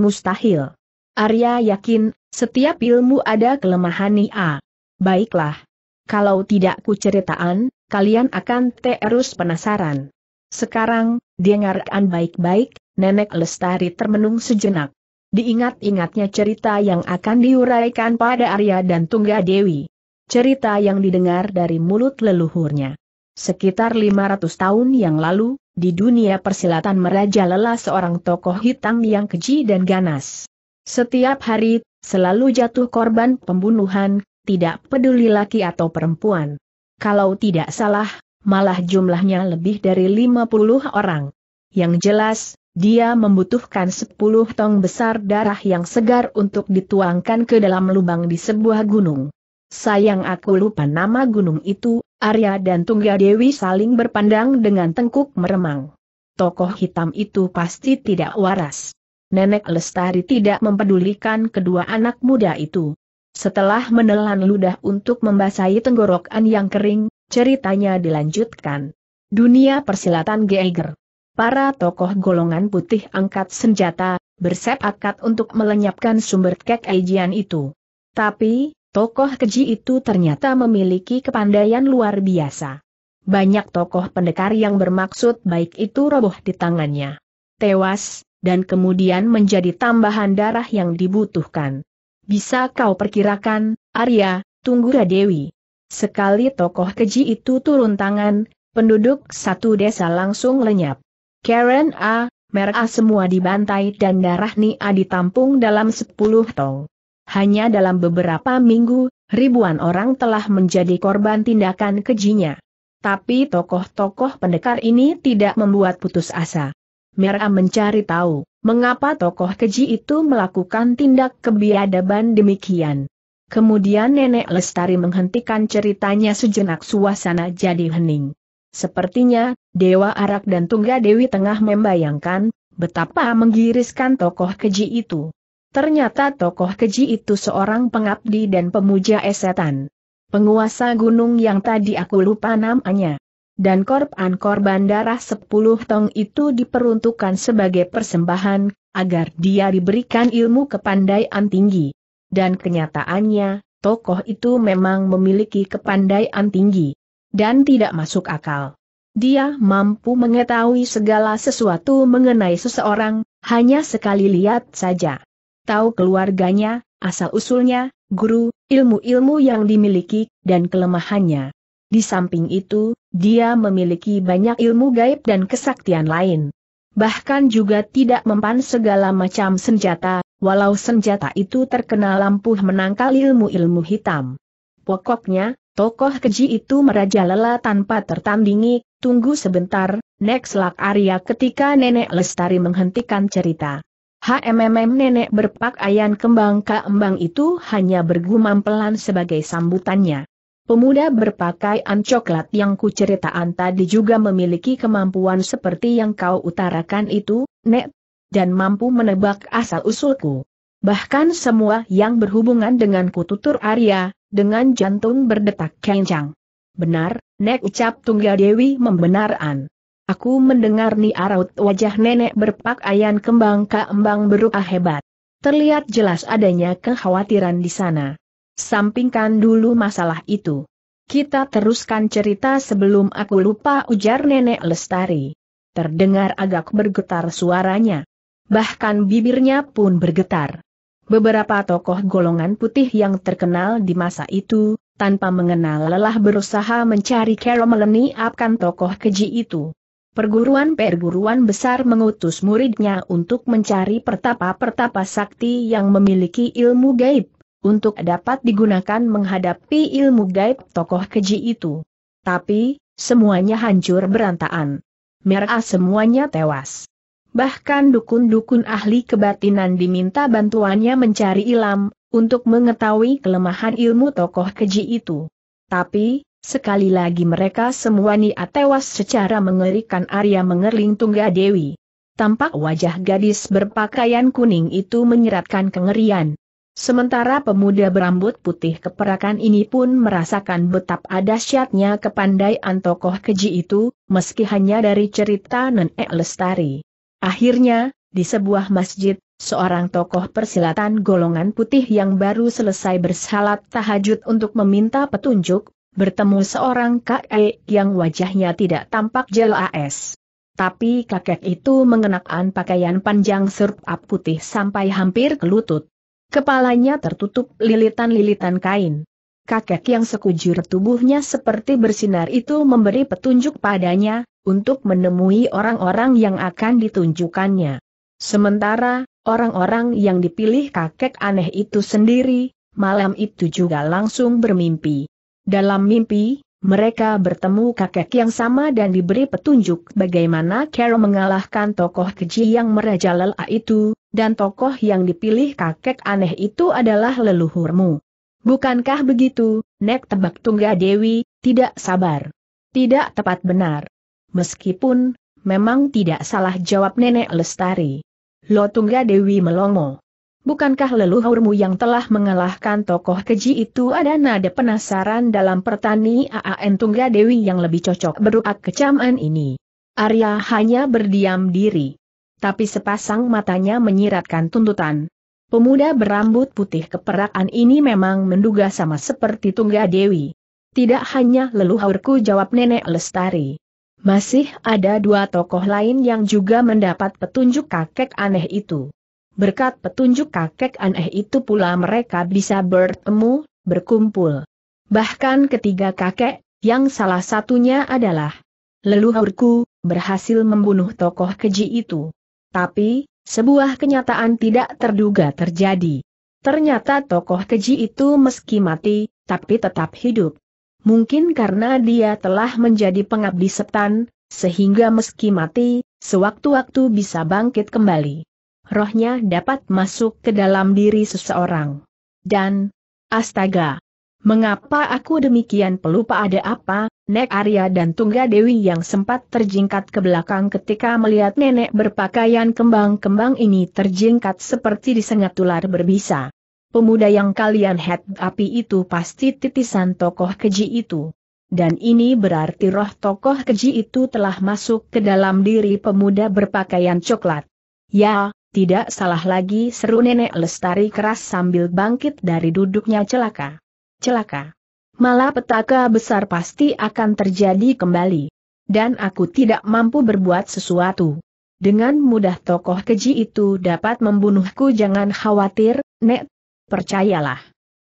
Mustahil. Arya yakin setiap ilmu ada kelemahan ah. Baiklah. Kalau tidak kuceritaan, kalian akan terus penasaran. Sekarang, dengarkan baik-baik, Nenek Lestari termenung sejenak. Diingat-ingatnya cerita yang akan diuraikan pada Arya dan Tungga Dewi. Cerita yang didengar dari mulut leluhurnya. Sekitar 500 tahun yang lalu, di dunia persilatan merajalela seorang tokoh hitam yang keji dan ganas. Setiap hari selalu jatuh korban pembunuhan, tidak peduli laki atau perempuan. Kalau tidak salah, malah jumlahnya lebih dari 50 orang. Yang jelas, dia membutuhkan 10 tong besar darah yang segar untuk dituangkan ke dalam lubang di sebuah gunung. Sayang aku lupa nama gunung itu, Arya dan Tungga Dewi saling berpandang dengan tengkuk meremang. Tokoh hitam itu pasti tidak waras. Nenek Lestari tidak mempedulikan kedua anak muda itu. Setelah menelan ludah untuk membasahi tenggorokan yang kering, ceritanya dilanjutkan. Dunia persilatan Geiger. Para tokoh golongan putih angkat senjata, bersepakat untuk melenyapkan sumber kekejian itu. Tapi, tokoh keji itu ternyata memiliki kepandaian luar biasa. Banyak tokoh pendekar yang bermaksud baik itu roboh di tangannya. Tewas, dan kemudian menjadi tambahan darah yang dibutuhkan. Bisa kau perkirakan, Arya, tunggu Dewi. Sekali tokoh keji itu turun tangan, penduduk satu desa langsung lenyap. Karen A, Mer A semua dibantai dan darah A ditampung dalam sepuluh tong. Hanya dalam beberapa minggu, ribuan orang telah menjadi korban tindakan kejinya. Tapi tokoh-tokoh pendekar ini tidak membuat putus asa. Mera mencari tahu, mengapa tokoh keji itu melakukan tindak kebiadaban demikian. Kemudian Nenek Lestari menghentikan ceritanya sejenak suasana jadi hening. Sepertinya, Dewa Arak dan Tungga Dewi tengah membayangkan, betapa menggiriskan tokoh keji itu. Ternyata tokoh keji itu seorang pengabdi dan pemuja esetan. Penguasa gunung yang tadi aku lupa namanya dan korban-korban darah sepuluh tong itu diperuntukkan sebagai persembahan, agar dia diberikan ilmu kepandaian tinggi. Dan kenyataannya, tokoh itu memang memiliki kepandaian tinggi. Dan tidak masuk akal. Dia mampu mengetahui segala sesuatu mengenai seseorang, hanya sekali lihat saja. Tahu keluarganya, asal-usulnya, guru, ilmu-ilmu yang dimiliki, dan kelemahannya. Di samping itu, dia memiliki banyak ilmu gaib dan kesaktian lain. Bahkan juga tidak mempan segala macam senjata, walau senjata itu terkena lampu menangkal ilmu-ilmu hitam. Pokoknya, tokoh keji itu merajalela tanpa tertandingi, tunggu sebentar, next Lak Arya ketika Nenek Lestari menghentikan cerita. HMMM nenek berpakaian kembang keembang itu hanya bergumam pelan sebagai sambutannya. Pemuda berpakaian coklat yang kuceritaan tadi juga memiliki kemampuan seperti yang kau utarakan itu, Nek, dan mampu menebak asal-usulku. Bahkan semua yang berhubungan denganku tutur Arya, dengan jantung berdetak kencang. Benar, Nek ucap Tunggal Dewi membenarkan. Aku mendengar niaraut wajah nenek berpakaian kembang keembang berupa hebat. Terlihat jelas adanya kekhawatiran di sana sampingkan dulu masalah itu. Kita teruskan cerita sebelum aku lupa ujar nenek Lestari. Terdengar agak bergetar suaranya. Bahkan bibirnya pun bergetar. Beberapa tokoh golongan putih yang terkenal di masa itu, tanpa mengenal lelah berusaha mencari Carol Meleni akan tokoh keji itu. Perguruan-perguruan besar mengutus muridnya untuk mencari pertapa-pertapa sakti yang memiliki ilmu gaib untuk dapat digunakan menghadapi ilmu gaib tokoh keji itu. Tapi, semuanya hancur berantakan. Merah semuanya tewas. Bahkan dukun-dukun ahli kebatinan diminta bantuannya mencari ilam untuk mengetahui kelemahan ilmu tokoh keji itu. Tapi, sekali lagi mereka semua nia tewas secara mengerikan Arya mengerling Tungga Dewi. Tampak wajah gadis berpakaian kuning itu menyeratkan kengerian. Sementara pemuda berambut putih keperakan ini pun merasakan betapa dahsyatnya kepandaian tokoh keji itu, meski hanya dari cerita Nenek Lestari. Akhirnya, di sebuah masjid, seorang tokoh persilatan golongan putih yang baru selesai bersalat tahajud untuk meminta petunjuk, bertemu seorang kakek yang wajahnya tidak tampak jelas. Tapi kakek itu mengenakan pakaian panjang serp putih sampai hampir ke lutut. Kepalanya tertutup lilitan-lilitan kain. Kakek yang sekujur tubuhnya seperti bersinar itu memberi petunjuk padanya, untuk menemui orang-orang yang akan ditunjukkannya. Sementara, orang-orang yang dipilih kakek aneh itu sendiri, malam itu juga langsung bermimpi. Dalam mimpi, mereka bertemu kakek yang sama dan diberi petunjuk bagaimana Carol mengalahkan tokoh keji yang merajalela itu, dan tokoh yang dipilih kakek aneh itu adalah leluhurmu. Bukankah begitu, Nek Tebak Tungga Dewi, tidak sabar. Tidak tepat benar. Meskipun, memang tidak salah jawab Nenek Lestari. Lo Tungga Dewi melongo. Bukankah leluhurmu yang telah mengalahkan tokoh keji itu ada nada penasaran dalam pertani AAN Tungga Dewi yang lebih cocok beruak kecaman ini? Arya hanya berdiam diri tapi sepasang matanya menyiratkan tuntutan. Pemuda berambut putih keperakan ini memang menduga sama seperti Tungga Dewi. Tidak hanya leluhurku jawab Nenek Lestari. Masih ada dua tokoh lain yang juga mendapat petunjuk kakek aneh itu. Berkat petunjuk kakek aneh itu pula mereka bisa bertemu, berkumpul. Bahkan ketiga kakek, yang salah satunya adalah leluhurku, berhasil membunuh tokoh keji itu. Tapi, sebuah kenyataan tidak terduga terjadi. Ternyata tokoh keji itu meski mati, tapi tetap hidup. Mungkin karena dia telah menjadi pengabdi setan, sehingga meski mati, sewaktu-waktu bisa bangkit kembali. Rohnya dapat masuk ke dalam diri seseorang. Dan, astaga, mengapa aku demikian pelupa ada apa, Nek Arya dan Tungga Dewi yang sempat terjingkat ke belakang ketika melihat nenek berpakaian kembang-kembang ini terjingkat seperti disengat ular berbisa. Pemuda yang kalian head api itu pasti titisan tokoh keji itu. Dan ini berarti roh tokoh keji itu telah masuk ke dalam diri pemuda berpakaian coklat. Ya, tidak salah lagi seru nenek lestari keras sambil bangkit dari duduknya celaka. Celaka. Malah petaka besar pasti akan terjadi kembali. Dan aku tidak mampu berbuat sesuatu. Dengan mudah tokoh keji itu dapat membunuhku jangan khawatir, Nek. Percayalah.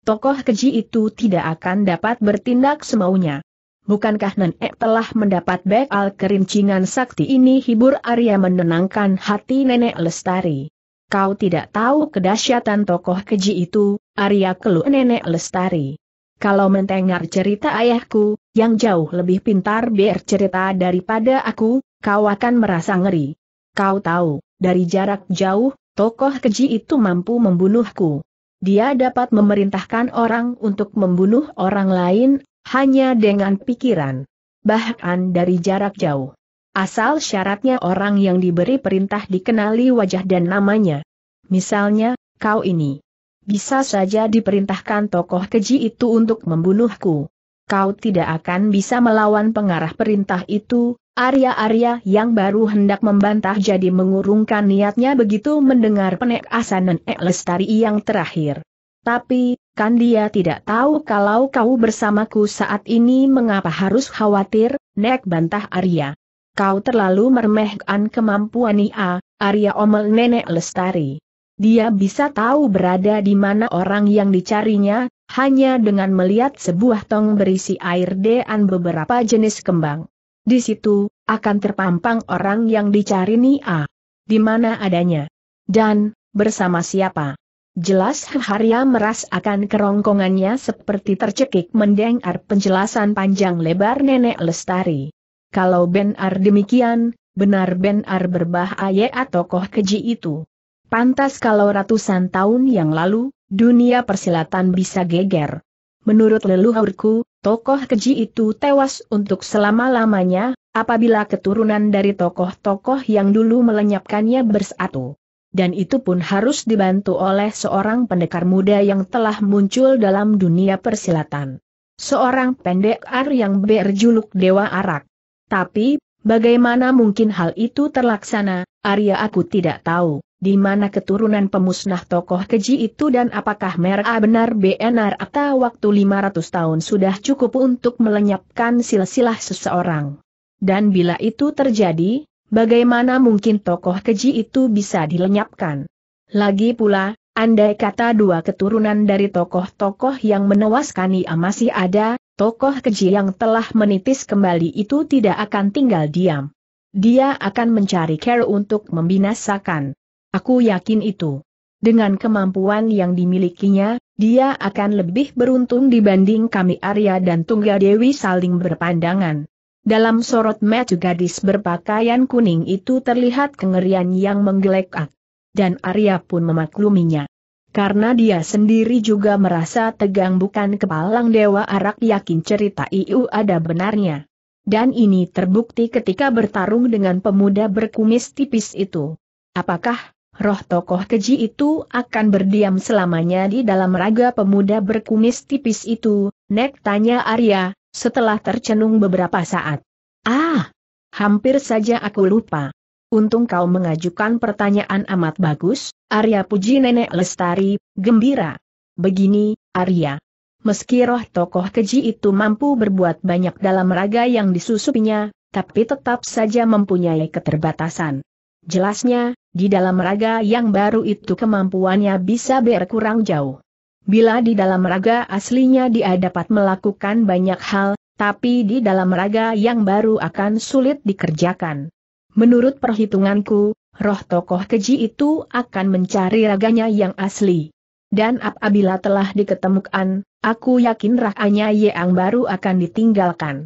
Tokoh keji itu tidak akan dapat bertindak semaunya. Bukankah Nenek telah mendapat bekal kerincingan sakti ini hibur Arya menenangkan hati Nenek Lestari. Kau tidak tahu kedahsyatan tokoh keji itu, Arya keluh Nenek Lestari. Kalau mendengar cerita ayahku, yang jauh lebih pintar biar cerita daripada aku, kau akan merasa ngeri. Kau tahu, dari jarak jauh, tokoh keji itu mampu membunuhku. Dia dapat memerintahkan orang untuk membunuh orang lain, hanya dengan pikiran. Bahkan dari jarak jauh. Asal syaratnya orang yang diberi perintah dikenali wajah dan namanya. Misalnya, kau ini. Bisa saja diperintahkan tokoh keji itu untuk membunuhku. Kau tidak akan bisa melawan pengarah perintah itu, Arya-arya yang baru hendak membantah jadi mengurungkan niatnya begitu mendengar asanan Nek Lestari yang terakhir. Tapi, kan dia tidak tahu kalau kau bersamaku saat ini mengapa harus khawatir, Nek bantah Arya. Kau terlalu meremehkan kemampuan ia, Arya omel Nenek Lestari. Dia bisa tahu berada di mana orang yang dicarinya, hanya dengan melihat sebuah tong berisi air dan beberapa jenis kembang. Di situ, akan terpampang orang yang dicari Nia. Ah. Di mana adanya. Dan, bersama siapa. Jelas Haria meras akan kerongkongannya seperti tercekik mendengar penjelasan panjang lebar Nenek Lestari. Kalau Ben Ar demikian, benar Ben Ar berbahaya koh keji itu. Pantas kalau ratusan tahun yang lalu, dunia persilatan bisa geger. Menurut leluhurku, tokoh keji itu tewas untuk selama-lamanya, apabila keturunan dari tokoh-tokoh yang dulu melenyapkannya bersatu. Dan itu pun harus dibantu oleh seorang pendekar muda yang telah muncul dalam dunia persilatan. Seorang pendekar yang berjuluk Dewa Arak. Tapi, bagaimana mungkin hal itu terlaksana, Arya aku tidak tahu di mana keturunan pemusnah tokoh keji itu dan apakah mereka benar benar atau waktu 500 tahun sudah cukup untuk melenyapkan silsilah seseorang. Dan bila itu terjadi, bagaimana mungkin tokoh keji itu bisa dilenyapkan? Lagi pula, andai kata dua keturunan dari tokoh-tokoh yang menewaskan ia masih ada, tokoh keji yang telah menitis kembali itu tidak akan tinggal diam. Dia akan mencari care untuk membinasakan. Aku yakin itu. Dengan kemampuan yang dimilikinya, dia akan lebih beruntung dibanding kami Arya dan Tunggal Dewi saling berpandangan. Dalam sorot mata gadis berpakaian kuning itu terlihat kengerian yang menggelekak. Dan Arya pun memakluminya. Karena dia sendiri juga merasa tegang bukan kepalang dewa arak yakin cerita Iu ada benarnya. Dan ini terbukti ketika bertarung dengan pemuda berkumis tipis itu. Apakah Roh tokoh keji itu akan berdiam selamanya di dalam raga pemuda berkumis tipis itu, Nek tanya Arya, setelah tercenung beberapa saat. Ah! Hampir saja aku lupa. Untung kau mengajukan pertanyaan amat bagus, Arya puji nenek lestari, gembira. Begini, Arya. Meski roh tokoh keji itu mampu berbuat banyak dalam raga yang disusupinya, tapi tetap saja mempunyai keterbatasan. Jelasnya, di dalam raga yang baru itu kemampuannya bisa berkurang jauh. Bila di dalam raga aslinya dia dapat melakukan banyak hal, tapi di dalam raga yang baru akan sulit dikerjakan. Menurut perhitunganku, roh tokoh keji itu akan mencari raganya yang asli. Dan apabila telah diketemukan, aku yakin rahanya yang baru akan ditinggalkan.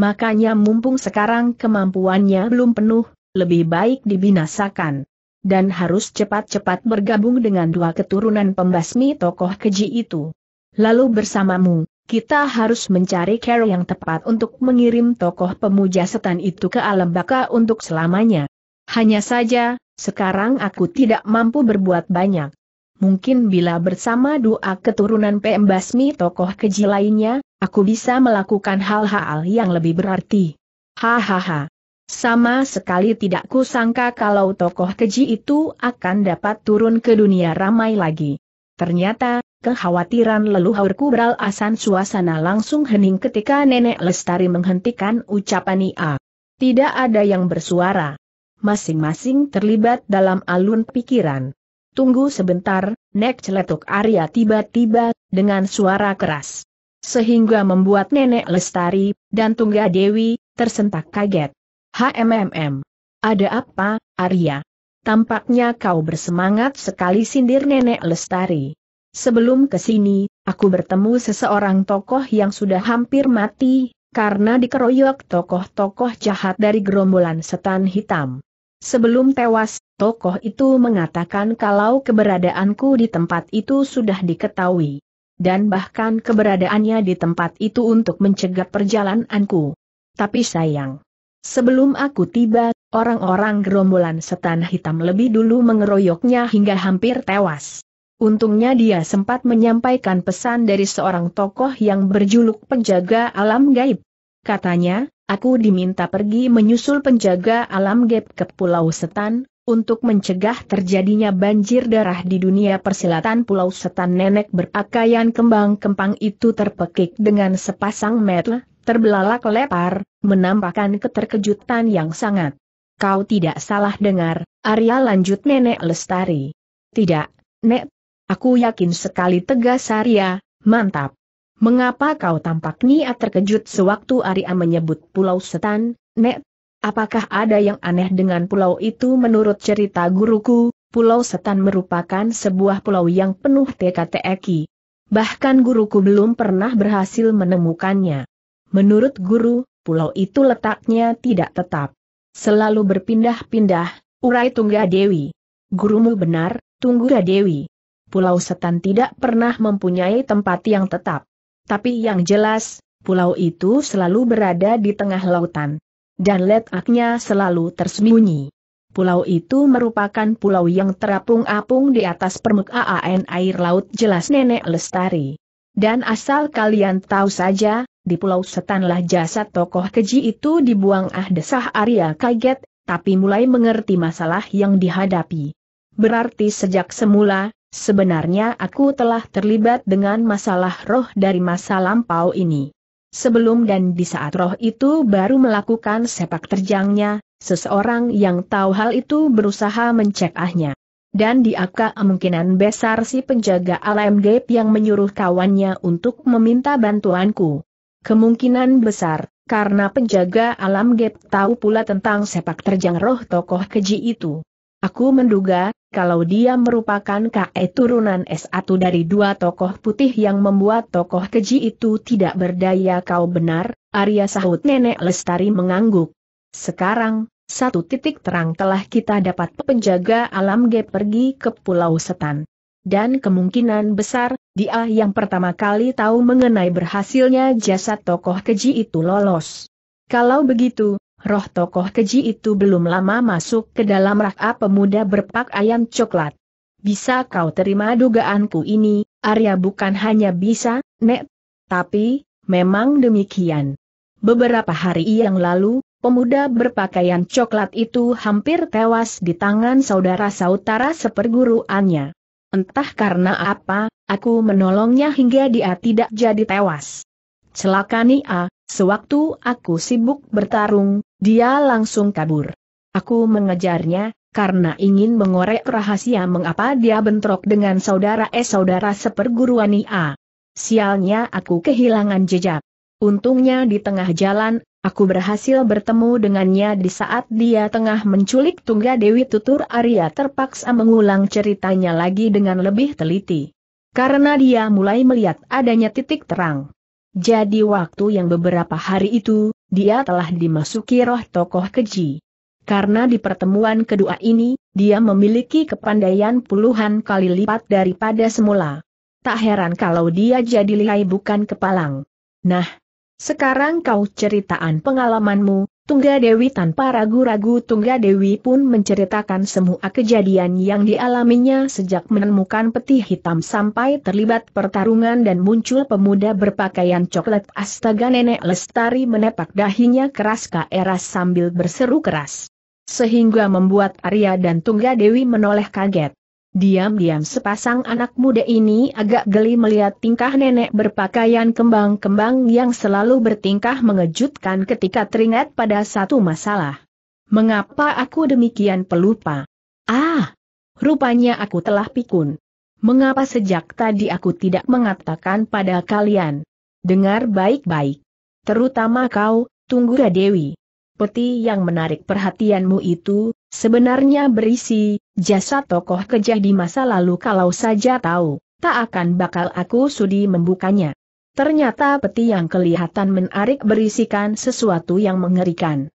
Makanya mumpung sekarang kemampuannya belum penuh, lebih baik dibinasakan. Dan harus cepat-cepat bergabung dengan dua keturunan pembasmi tokoh keji itu. Lalu bersamamu, kita harus mencari cara yang tepat untuk mengirim tokoh pemuja setan itu ke alam baka untuk selamanya. Hanya saja, sekarang aku tidak mampu berbuat banyak. Mungkin bila bersama dua keturunan pembasmi tokoh keji lainnya, aku bisa melakukan hal-hal yang lebih berarti. Hahaha. Sama sekali tidak kusangka kalau tokoh keji itu akan dapat turun ke dunia ramai lagi. Ternyata, kekhawatiran leluhurku beralasan suasana langsung hening ketika Nenek Lestari menghentikan ucapan Ia. Tidak ada yang bersuara. Masing-masing terlibat dalam alun pikiran. Tunggu sebentar, Nek celetuk Arya tiba-tiba, dengan suara keras. Sehingga membuat Nenek Lestari, dan Tungga Dewi, tersentak kaget. HMMM. Ada apa, Arya? Tampaknya kau bersemangat sekali sindir nenek Lestari. Sebelum kesini, aku bertemu seseorang tokoh yang sudah hampir mati, karena dikeroyok tokoh-tokoh jahat dari gerombolan setan hitam. Sebelum tewas, tokoh itu mengatakan kalau keberadaanku di tempat itu sudah diketahui. Dan bahkan keberadaannya di tempat itu untuk mencegah perjalananku. Tapi sayang, Sebelum aku tiba, orang-orang gerombolan setan hitam lebih dulu mengeroyoknya hingga hampir tewas. Untungnya dia sempat menyampaikan pesan dari seorang tokoh yang berjuluk penjaga alam gaib. Katanya, aku diminta pergi menyusul penjaga alam gaib ke Pulau Setan, untuk mencegah terjadinya banjir darah di dunia persilatan Pulau Setan nenek berakaian kembang-kempang itu terpekik dengan sepasang metel, terbelalak lepar, menampakkan keterkejutan yang sangat. Kau tidak salah dengar, Arya lanjut Nenek Lestari. Tidak, Nek. Aku yakin sekali tegas Arya, mantap. Mengapa kau tampak niat terkejut sewaktu Arya menyebut Pulau Setan, Nek? Apakah ada yang aneh dengan pulau itu menurut cerita guruku, Pulau Setan merupakan sebuah pulau yang penuh teka-teki. Bahkan guruku belum pernah berhasil menemukannya. Menurut guru, pulau itu letaknya tidak tetap. Selalu berpindah-pindah, urai Tungga Dewi. Gurumu benar, Tungga Dewi. Pulau Setan tidak pernah mempunyai tempat yang tetap. Tapi yang jelas, pulau itu selalu berada di tengah lautan. Dan letaknya selalu tersembunyi. Pulau itu merupakan pulau yang terapung-apung di atas permukaan air laut jelas nenek lestari. Dan asal kalian tahu saja, di Pulau Setanlah jasad tokoh keji itu dibuang ah desah Arya kaget, tapi mulai mengerti masalah yang dihadapi. Berarti sejak semula, sebenarnya aku telah terlibat dengan masalah roh dari masa lampau ini. Sebelum dan di saat roh itu baru melakukan sepak terjangnya, seseorang yang tahu hal itu berusaha mencek ahnya. Dan diaka kemungkinan besar si penjaga alam gap yang menyuruh kawannya untuk meminta bantuanku. Kemungkinan besar, karena penjaga alam gap tahu pula tentang sepak terjang roh tokoh keji itu. Aku menduga, kalau dia merupakan KE turunan S1 dari dua tokoh putih yang membuat tokoh keji itu tidak berdaya kau benar, Arya sahut Nenek Lestari mengangguk. Sekarang, satu titik terang telah kita dapat penjaga alam gap pergi ke Pulau Setan dan kemungkinan besar, dia yang pertama kali tahu mengenai berhasilnya jasad tokoh keji itu lolos. Kalau begitu, roh tokoh keji itu belum lama masuk ke dalam rak pemuda berpakaian coklat. Bisa kau terima dugaanku ini, Arya bukan hanya bisa, Nek, tapi, memang demikian. Beberapa hari yang lalu, Pemuda berpakaian coklat itu hampir tewas di tangan saudara saudara seperguruannya. Entah karena apa, aku menolongnya hingga dia tidak jadi tewas. Celaka Nia, ah. sewaktu aku sibuk bertarung, dia langsung kabur. Aku mengejarnya, karena ingin mengorek rahasia mengapa dia bentrok dengan saudara eh saudara seperguruan Nia. Ah. Sialnya aku kehilangan jejak. Untungnya di tengah jalan Aku berhasil bertemu dengannya di saat dia tengah menculik Tungga Dewi Tutur Arya terpaksa mengulang ceritanya lagi dengan lebih teliti. Karena dia mulai melihat adanya titik terang. Jadi waktu yang beberapa hari itu, dia telah dimasuki roh tokoh keji. Karena di pertemuan kedua ini, dia memiliki kepandaian puluhan kali lipat daripada semula. Tak heran kalau dia jadi lihai bukan kepalang. Nah, sekarang kau ceritaan pengalamanmu, Tungga Dewi tanpa ragu-ragu Tungga Dewi pun menceritakan semua kejadian yang dialaminya sejak menemukan peti hitam sampai terlibat pertarungan dan muncul pemuda berpakaian coklat astaga nenek lestari menepak dahinya keras ke era sambil berseru keras. Sehingga membuat Arya dan Tungga Dewi menoleh kaget. Diam-diam sepasang anak muda ini agak geli melihat tingkah nenek berpakaian kembang-kembang yang selalu bertingkah mengejutkan ketika teringat pada satu masalah. Mengapa aku demikian pelupa? Ah! Rupanya aku telah pikun. Mengapa sejak tadi aku tidak mengatakan pada kalian? Dengar baik-baik. Terutama kau, Tunggura Dewi. Peti yang menarik perhatianmu itu, Sebenarnya berisi, jasa tokoh kejah di masa lalu kalau saja tahu, tak akan bakal aku sudi membukanya. Ternyata peti yang kelihatan menarik berisikan sesuatu yang mengerikan.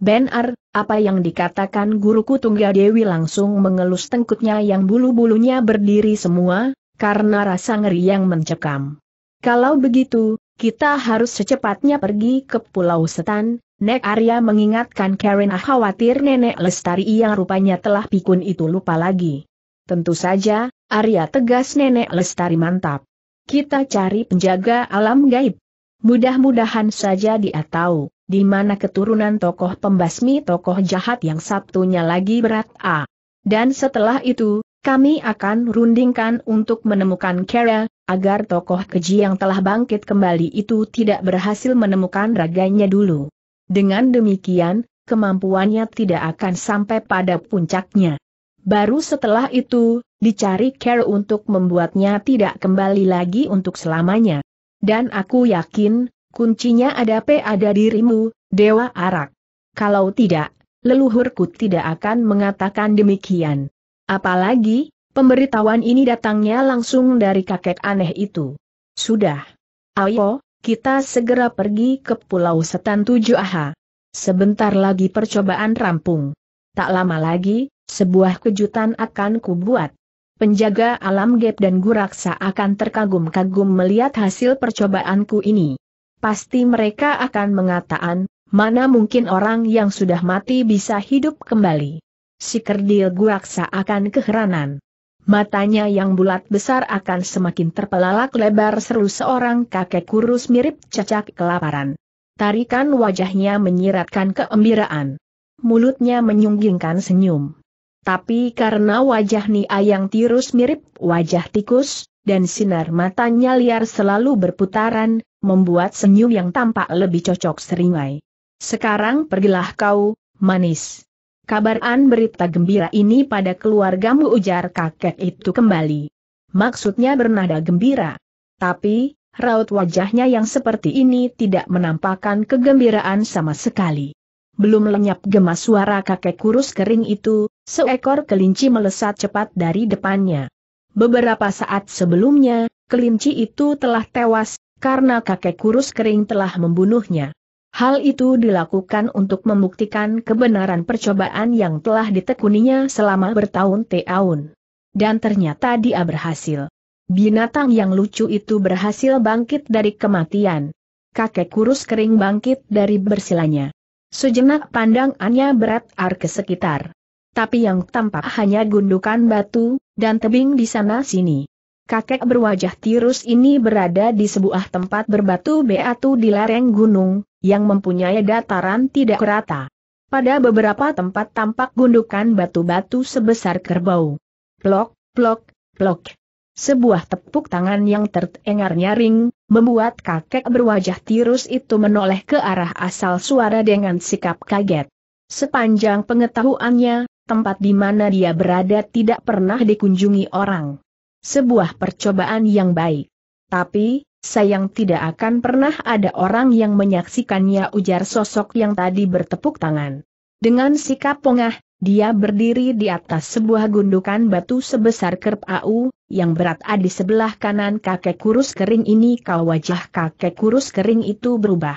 Benar, apa yang dikatakan guruku Tunggal Dewi langsung mengelus tengkutnya yang bulu-bulunya berdiri semua, karena rasa ngeri yang mencekam. Kalau begitu, kita harus secepatnya pergi ke Pulau Setan, Nek Arya mengingatkan Karen ah khawatir nenek lestari yang rupanya telah pikun itu lupa lagi. Tentu saja, Arya tegas nenek lestari mantap. Kita cari penjaga alam gaib. Mudah-mudahan saja dia tahu, di mana keturunan tokoh pembasmi tokoh jahat yang Sabtunya lagi berat A. Dan setelah itu, kami akan rundingkan untuk menemukan Kara, agar tokoh keji yang telah bangkit kembali itu tidak berhasil menemukan raganya dulu. Dengan demikian, kemampuannya tidak akan sampai pada puncaknya. Baru setelah itu, dicari care untuk membuatnya tidak kembali lagi untuk selamanya. Dan aku yakin, kuncinya ada pada dirimu, Dewa Arak. Kalau tidak, leluhurku tidak akan mengatakan demikian. Apalagi, pemberitahuan ini datangnya langsung dari kakek aneh itu. Sudah. Ayo, kita segera pergi ke Pulau Setan Tujuh Aha. Sebentar lagi percobaan rampung. Tak lama lagi, sebuah kejutan akan kubuat. Penjaga alam gap dan guraksa akan terkagum-kagum melihat hasil percobaanku ini. Pasti mereka akan mengatakan, mana mungkin orang yang sudah mati bisa hidup kembali. Si kerdil guraksa akan keheranan matanya yang bulat besar akan semakin terpelalak lebar seru seorang kakek kurus mirip cacak kelaparan. Tarikan wajahnya menyiratkan keembiraan. Mulutnya menyunggingkan senyum. Tapi karena wajah Nia yang tirus mirip wajah tikus, dan sinar matanya liar selalu berputaran, membuat senyum yang tampak lebih cocok seringai. Sekarang pergilah kau, manis kabaran berita gembira ini pada keluargamu ujar kakek itu kembali. Maksudnya bernada gembira. Tapi, raut wajahnya yang seperti ini tidak menampakkan kegembiraan sama sekali. Belum lenyap gemas suara kakek kurus kering itu, seekor kelinci melesat cepat dari depannya. Beberapa saat sebelumnya, kelinci itu telah tewas, karena kakek kurus kering telah membunuhnya. Hal itu dilakukan untuk membuktikan kebenaran percobaan yang telah ditekuninya selama bertahun-tahun. Dan ternyata dia berhasil. Binatang yang lucu itu berhasil bangkit dari kematian. Kakek kurus kering bangkit dari bersilanya. Sejenak pandangannya berat ar ke sekitar. Tapi yang tampak hanya gundukan batu, dan tebing di sana-sini kakek berwajah tirus ini berada di sebuah tempat berbatu beatu di lereng gunung, yang mempunyai dataran tidak rata. Pada beberapa tempat tampak gundukan batu-batu sebesar kerbau. Plok, plok, plok. Sebuah tepuk tangan yang tertengar nyaring, membuat kakek berwajah tirus itu menoleh ke arah asal suara dengan sikap kaget. Sepanjang pengetahuannya, tempat di mana dia berada tidak pernah dikunjungi orang sebuah percobaan yang baik. Tapi, sayang tidak akan pernah ada orang yang menyaksikannya ujar sosok yang tadi bertepuk tangan. Dengan sikap pongah, dia berdiri di atas sebuah gundukan batu sebesar kerp AU, yang berat di sebelah kanan kakek kurus kering ini kau wajah kakek kurus kering itu berubah.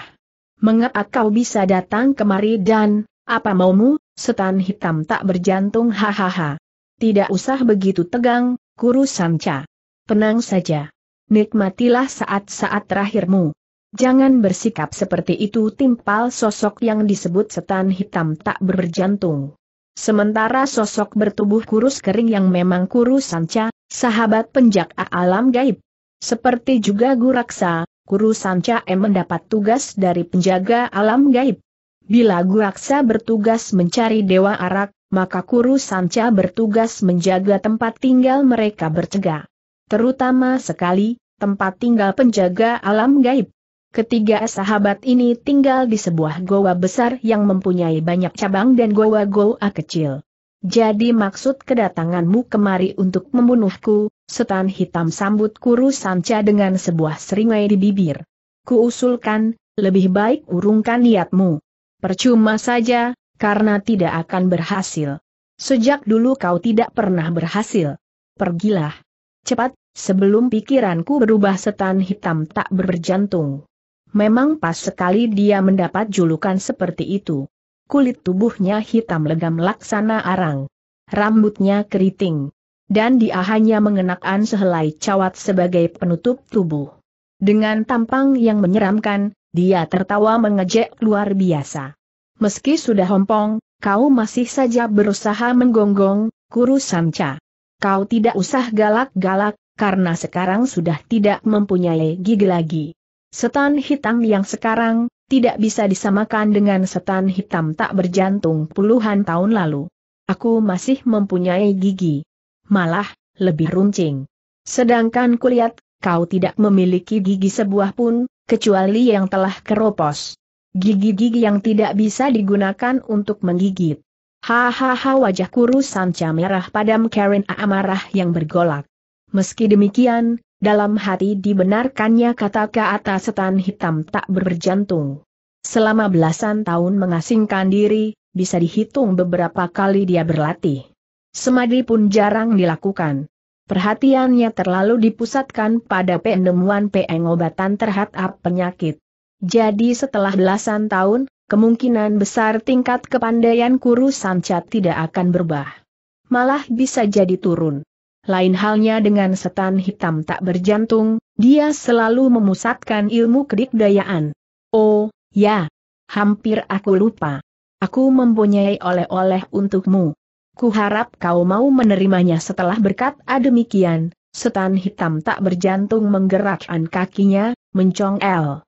Mengapa kau bisa datang kemari dan, apa maumu, setan hitam tak berjantung hahaha. Tidak usah begitu tegang, Guru Samca. Tenang saja. Nikmatilah saat-saat terakhirmu. Jangan bersikap seperti itu timpal sosok yang disebut setan hitam tak berjantung. Sementara sosok bertubuh kurus kering yang memang kurus sanca, sahabat penjak alam gaib. Seperti juga Guraksa, Guru Sanca M mendapat tugas dari penjaga alam gaib. Bila Guraksa bertugas mencari Dewa Arak, maka Kuru Sanca bertugas menjaga tempat tinggal mereka bertiga. Terutama sekali, tempat tinggal penjaga alam gaib. Ketiga sahabat ini tinggal di sebuah goa besar yang mempunyai banyak cabang dan goa-goa kecil. Jadi maksud kedatanganmu kemari untuk membunuhku, setan hitam sambut Kuru Sanca dengan sebuah seringai di bibir. Kuusulkan, lebih baik urungkan niatmu. Percuma saja, karena tidak akan berhasil. Sejak dulu kau tidak pernah berhasil. Pergilah. Cepat, sebelum pikiranku berubah setan hitam tak berjantung. Memang pas sekali dia mendapat julukan seperti itu. Kulit tubuhnya hitam legam laksana arang. Rambutnya keriting. Dan dia hanya mengenakan sehelai cawat sebagai penutup tubuh. Dengan tampang yang menyeramkan, dia tertawa mengejek luar biasa. Meski sudah hompong, kau masih saja berusaha menggonggong, kuru Samca. Kau tidak usah galak-galak, karena sekarang sudah tidak mempunyai gigi lagi. Setan hitam yang sekarang, tidak bisa disamakan dengan setan hitam tak berjantung puluhan tahun lalu. Aku masih mempunyai gigi. Malah, lebih runcing. Sedangkan kulihat, kau tidak memiliki gigi sebuah pun, kecuali yang telah keropos. Gigi-gigi yang tidak bisa digunakan untuk menggigit. Hahaha wajah kurus sanca merah padam Karen amarah yang bergolak. Meski demikian, dalam hati dibenarkannya kata ke atas setan hitam tak berjantung. Selama belasan tahun mengasingkan diri, bisa dihitung beberapa kali dia berlatih. Semadi pun jarang dilakukan. Perhatiannya terlalu dipusatkan pada penemuan pengobatan terhadap penyakit. Jadi setelah belasan tahun, kemungkinan besar tingkat kepandaian Kuru sanca tidak akan berubah. Malah bisa jadi turun. Lain halnya dengan setan hitam tak berjantung, dia selalu memusatkan ilmu kedikdayaan. Oh, ya. Hampir aku lupa. Aku mempunyai oleh-oleh untukmu. Kuharap kau mau menerimanya setelah berkat demikian, setan hitam tak berjantung menggerakkan kakinya, mencongel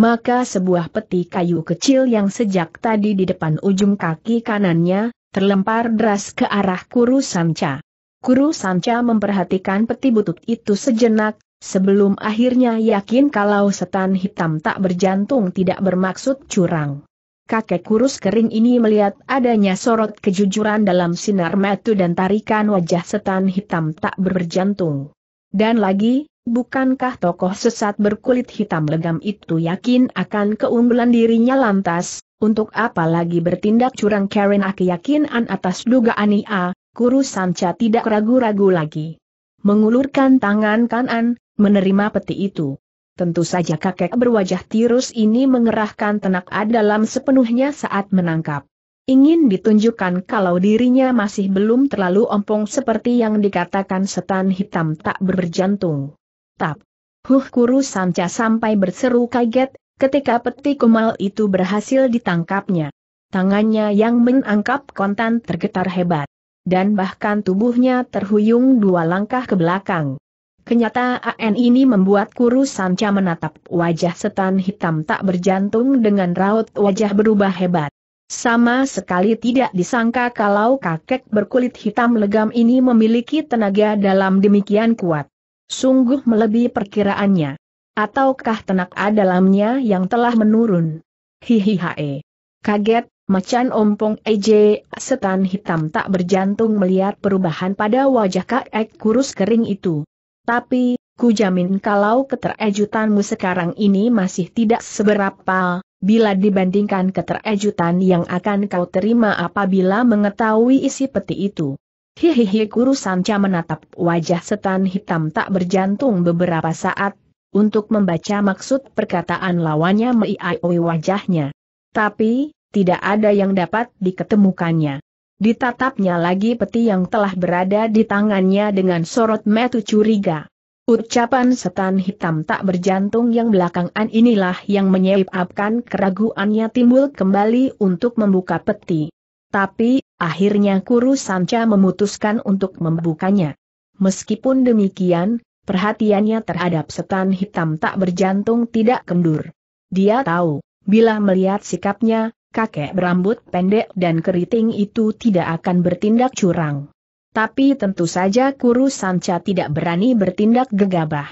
maka sebuah peti kayu kecil yang sejak tadi di depan ujung kaki kanannya, terlempar deras ke arah Kuru Sanca. Kuru Sanca memperhatikan peti butut itu sejenak, sebelum akhirnya yakin kalau setan hitam tak berjantung tidak bermaksud curang. Kakek kurus kering ini melihat adanya sorot kejujuran dalam sinar metu dan tarikan wajah setan hitam tak berjantung. Dan lagi, Bukankah tokoh sesat berkulit hitam legam itu yakin akan keunggulan dirinya lantas, untuk apa lagi bertindak curang Karen yakin yakinan atas dugaan Ia, Guru Sanca tidak ragu-ragu lagi. Mengulurkan tangan kanan, menerima peti itu. Tentu saja kakek berwajah tirus ini mengerahkan tenak dalam sepenuhnya saat menangkap. Ingin ditunjukkan kalau dirinya masih belum terlalu ompong seperti yang dikatakan setan hitam tak berjantung. Tap. Huh Kuru Sanca sampai berseru kaget, ketika peti kumal itu berhasil ditangkapnya. Tangannya yang menangkap kontan tergetar hebat. Dan bahkan tubuhnya terhuyung dua langkah ke belakang. Kenyataan ini membuat Kuru Sanca menatap wajah setan hitam tak berjantung dengan raut wajah berubah hebat. Sama sekali tidak disangka kalau kakek berkulit hitam legam ini memiliki tenaga dalam demikian kuat sungguh melebihi perkiraannya. Ataukah tenak dalamnya yang telah menurun? Hihihae. Kaget, macan ompong EJ, setan hitam tak berjantung melihat perubahan pada wajah kaek kurus kering itu. Tapi, ku jamin kalau keterejutanmu sekarang ini masih tidak seberapa, bila dibandingkan keterejutan yang akan kau terima apabila mengetahui isi peti itu. Hihihi Guru Sanca menatap wajah setan hitam tak berjantung beberapa saat, untuk membaca maksud perkataan lawannya meiaioi wajahnya. Tapi, tidak ada yang dapat diketemukannya. Ditatapnya lagi peti yang telah berada di tangannya dengan sorot metu curiga. Ucapan setan hitam tak berjantung yang belakangan inilah yang menyebabkan keraguannya timbul kembali untuk membuka peti. Tapi, akhirnya Kuru Sanca memutuskan untuk membukanya. Meskipun demikian, perhatiannya terhadap setan hitam tak berjantung tidak kendur. Dia tahu, bila melihat sikapnya, kakek berambut pendek dan keriting itu tidak akan bertindak curang. Tapi tentu saja Kuru Sanca tidak berani bertindak gegabah.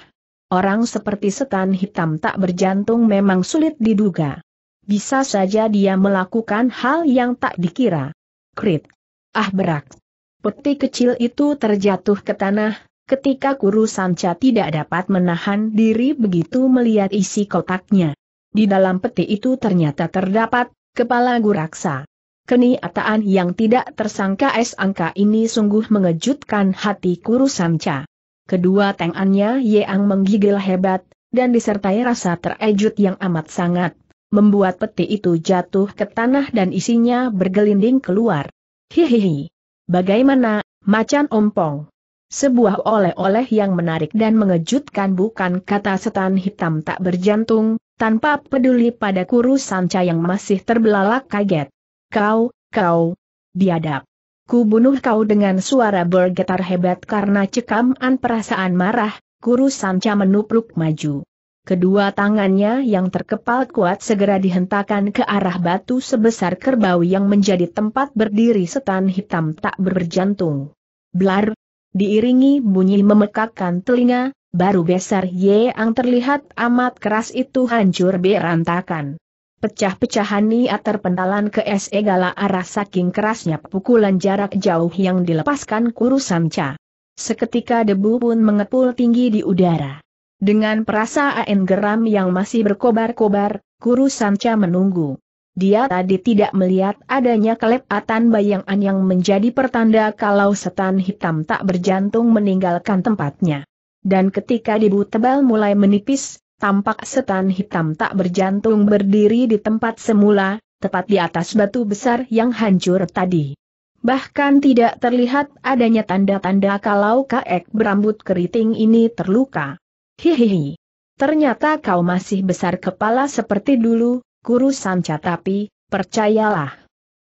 Orang seperti setan hitam tak berjantung memang sulit diduga. Bisa saja dia melakukan hal yang tak dikira. Krit. Ah berak. Peti kecil itu terjatuh ke tanah, ketika Kuru Sanca tidak dapat menahan diri begitu melihat isi kotaknya. Di dalam peti itu ternyata terdapat, kepala guraksa. Keniataan yang tidak tersangka es angka ini sungguh mengejutkan hati Kuru Sanca. Kedua tangannya Yeang menggigil hebat, dan disertai rasa terkejut yang amat sangat membuat peti itu jatuh ke tanah dan isinya bergelinding keluar. Hihihi. Bagaimana, macan ompong? Sebuah oleh-oleh yang menarik dan mengejutkan bukan kata setan hitam tak berjantung, tanpa peduli pada kuru sanca yang masih terbelalak kaget. Kau, kau, biadab. Ku bunuh kau dengan suara bergetar hebat karena cekaman perasaan marah, kuru sanca menupruk maju. Kedua tangannya yang terkepal kuat segera dihentakkan ke arah batu sebesar kerbau yang menjadi tempat berdiri setan hitam tak berjantung. Blar! Diiringi bunyi memekakkan telinga, baru besar Ye Ang terlihat amat keras itu hancur berantakan. Pecah-pecahan ia terpentalan ke segala arah saking kerasnya pukulan jarak jauh yang dilepaskan kurusan Ca. Seketika debu pun mengepul tinggi di udara. Dengan perasaan geram yang masih berkobar-kobar, Guru Sanca menunggu. Dia tadi tidak melihat adanya kelepatan bayangan yang menjadi pertanda kalau setan hitam tak berjantung meninggalkan tempatnya. Dan ketika debu tebal mulai menipis, tampak setan hitam tak berjantung berdiri di tempat semula, tepat di atas batu besar yang hancur tadi. Bahkan tidak terlihat adanya tanda-tanda kalau kaek berambut keriting ini terluka. Hihihi. Ternyata kau masih besar kepala seperti dulu, Guru Sanca tapi, percayalah.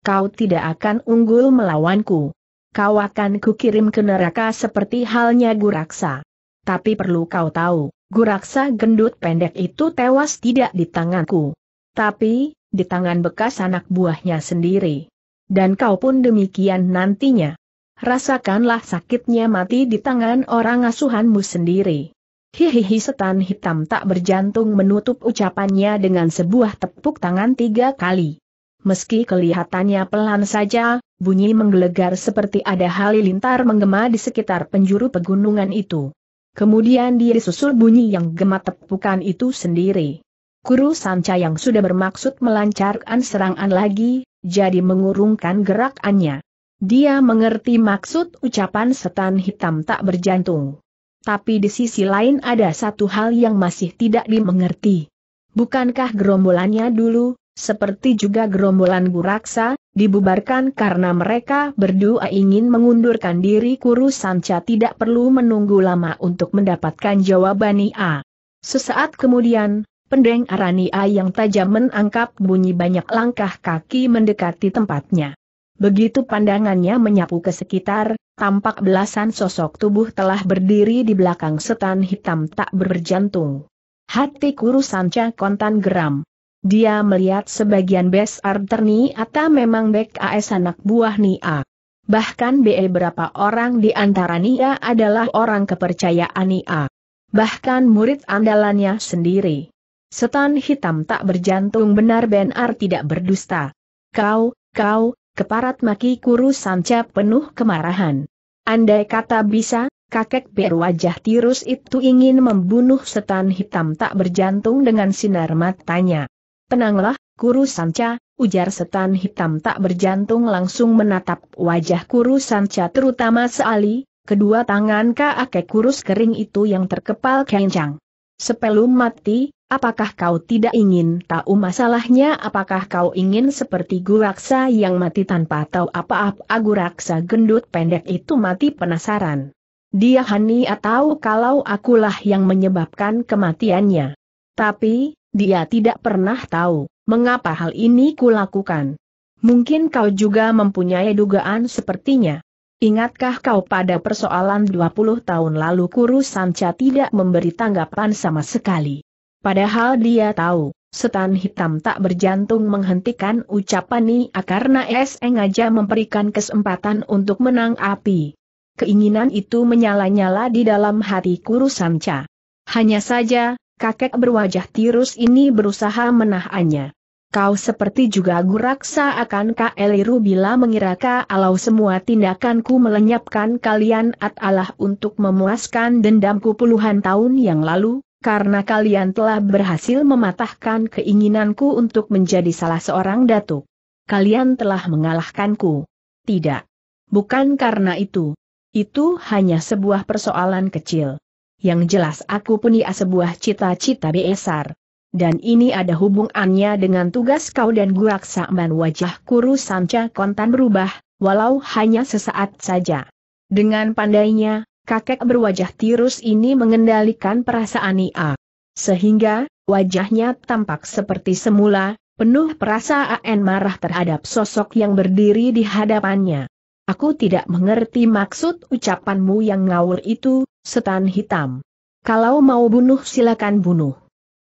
Kau tidak akan unggul melawanku. Kau akan kukirim ke neraka seperti halnya Guraksa. Tapi perlu kau tahu, Guraksa gendut pendek itu tewas tidak di tanganku. Tapi, di tangan bekas anak buahnya sendiri. Dan kau pun demikian nantinya. Rasakanlah sakitnya mati di tangan orang asuhanmu sendiri. Hihihi setan hitam tak berjantung menutup ucapannya dengan sebuah tepuk tangan tiga kali. Meski kelihatannya pelan saja, bunyi menggelegar seperti ada halilintar menggema di sekitar penjuru pegunungan itu. Kemudian disusul bunyi yang gema tepukan itu sendiri. Kuru Sanca yang sudah bermaksud melancarkan serangan lagi, jadi mengurungkan gerakannya. Dia mengerti maksud ucapan setan hitam tak berjantung. Tapi di sisi lain ada satu hal yang masih tidak dimengerti. Bukankah gerombolannya dulu, seperti juga gerombolan Guraksa, dibubarkan karena mereka berdua ingin mengundurkan diri Kuru Sanca tidak perlu menunggu lama untuk mendapatkan jawaban Nia. Sesaat kemudian, pendeng Arania yang tajam menangkap bunyi banyak langkah kaki mendekati tempatnya. Begitu pandangannya menyapu ke sekitar, Tampak belasan sosok tubuh telah berdiri di belakang setan hitam tak berjantung. Hati Sanca kontan geram. Dia melihat sebagian besar terni atau memang AS anak buah Nia. Bahkan BE berapa orang di antara Nia adalah orang kepercayaan Nia. Bahkan murid andalannya sendiri. Setan hitam tak berjantung benar-benar tidak berdusta. Kau, kau, keparat maki Kuru Sanca penuh kemarahan. Andai kata bisa, kakek berwajah tirus itu ingin membunuh setan hitam tak berjantung dengan sinar matanya. Tenanglah, Kuru Sanca, ujar setan hitam tak berjantung langsung menatap wajah Kuru Sanca terutama seali. kedua tangan kakek kurus kering itu yang terkepal kencang. Sepelum mati, Apakah kau tidak ingin tahu masalahnya? Apakah kau ingin seperti guraksa yang mati tanpa tahu apa-apa? Guraksa gendut pendek itu mati penasaran. Dia hani atau kalau akulah yang menyebabkan kematiannya. Tapi, dia tidak pernah tahu, mengapa hal ini kulakukan. Mungkin kau juga mempunyai dugaan sepertinya. Ingatkah kau pada persoalan 20 tahun lalu kurus Sanca tidak memberi tanggapan sama sekali. Padahal dia tahu, setan hitam tak berjantung menghentikan ucapan Nia karena sengaja memberikan kesempatan untuk menang api. Keinginan itu menyala-nyala di dalam hati Kurusanca. Hanya saja, kakek berwajah tirus ini berusaha menahannya. Kau seperti juga guraksa akan kaeliru bila mengira kalau semua tindakanku melenyapkan kalian at untuk memuaskan dendamku puluhan tahun yang lalu, karena kalian telah berhasil mematahkan keinginanku untuk menjadi salah seorang datuk. Kalian telah mengalahkanku. Tidak. Bukan karena itu. Itu hanya sebuah persoalan kecil. Yang jelas aku punya sebuah cita-cita besar. Dan ini ada hubungannya dengan tugas kau dan gua. sa'man wajah kuru sanca kontan berubah, walau hanya sesaat saja. Dengan pandainya, kakek berwajah tirus ini mengendalikan perasaan Ia. Sehingga, wajahnya tampak seperti semula, penuh perasaan marah terhadap sosok yang berdiri di hadapannya. Aku tidak mengerti maksud ucapanmu yang ngawur itu, setan hitam. Kalau mau bunuh silakan bunuh.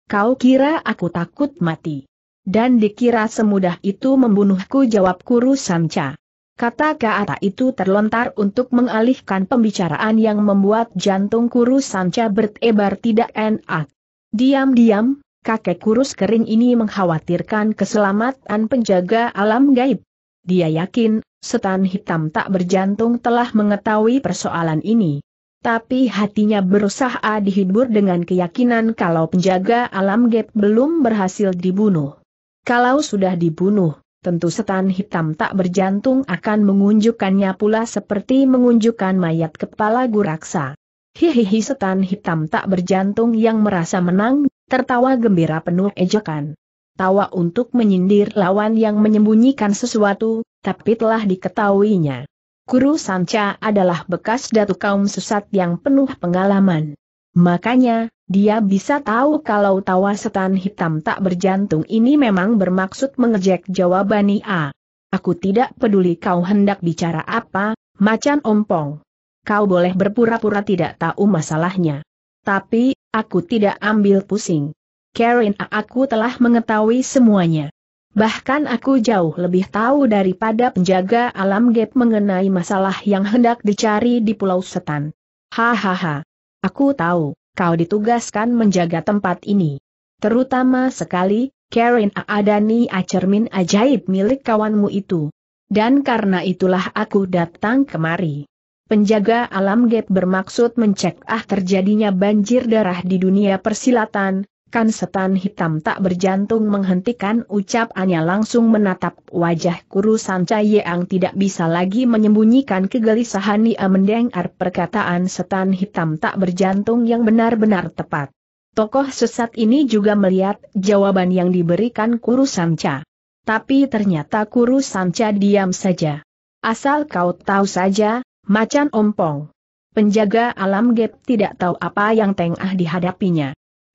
Kau kira aku takut mati. Dan dikira semudah itu membunuhku jawab Kuru Samca. Kata kata itu terlontar untuk mengalihkan pembicaraan yang membuat jantung kurus Sanca bertebar tidak enak. Diam-diam, kakek kurus kering ini mengkhawatirkan keselamatan penjaga alam gaib. Dia yakin, setan hitam tak berjantung telah mengetahui persoalan ini. Tapi hatinya berusaha dihibur dengan keyakinan kalau penjaga alam gaib belum berhasil dibunuh. Kalau sudah dibunuh, tentu setan hitam tak berjantung akan mengunjukkannya pula seperti mengunjukkan mayat kepala guraksa. Hihihi setan hitam tak berjantung yang merasa menang, tertawa gembira penuh ejekan. Tawa untuk menyindir lawan yang menyembunyikan sesuatu, tapi telah diketahuinya. Guru Sanca adalah bekas datu kaum sesat yang penuh pengalaman. Makanya, dia bisa tahu kalau tawa setan hitam tak berjantung ini memang bermaksud mengejek jawaban Nia. Aku tidak peduli kau hendak bicara apa, macan ompong. Kau boleh berpura-pura tidak tahu masalahnya. Tapi, aku tidak ambil pusing. Karen aku telah mengetahui semuanya. Bahkan aku jauh lebih tahu daripada penjaga alam gap mengenai masalah yang hendak dicari di Pulau Setan. Hahaha. Aku tahu kau ditugaskan menjaga tempat ini. Terutama sekali, Karen Aadani acermin ajaib milik kawanmu itu. Dan karena itulah aku datang kemari. Penjaga alam gate bermaksud mencegah terjadinya banjir darah di dunia persilatan, Kan setan hitam tak berjantung menghentikan ucapannya langsung menatap wajah Kuru Cai Yang tidak bisa lagi menyembunyikan kegelisahan ia mendengar perkataan setan hitam tak berjantung yang benar-benar tepat. Tokoh sesat ini juga melihat jawaban yang diberikan Kuru Ca. Tapi ternyata Kuru Ca diam saja. Asal kau tahu saja, macan ompong. Penjaga alam gap tidak tahu apa yang tengah dihadapinya.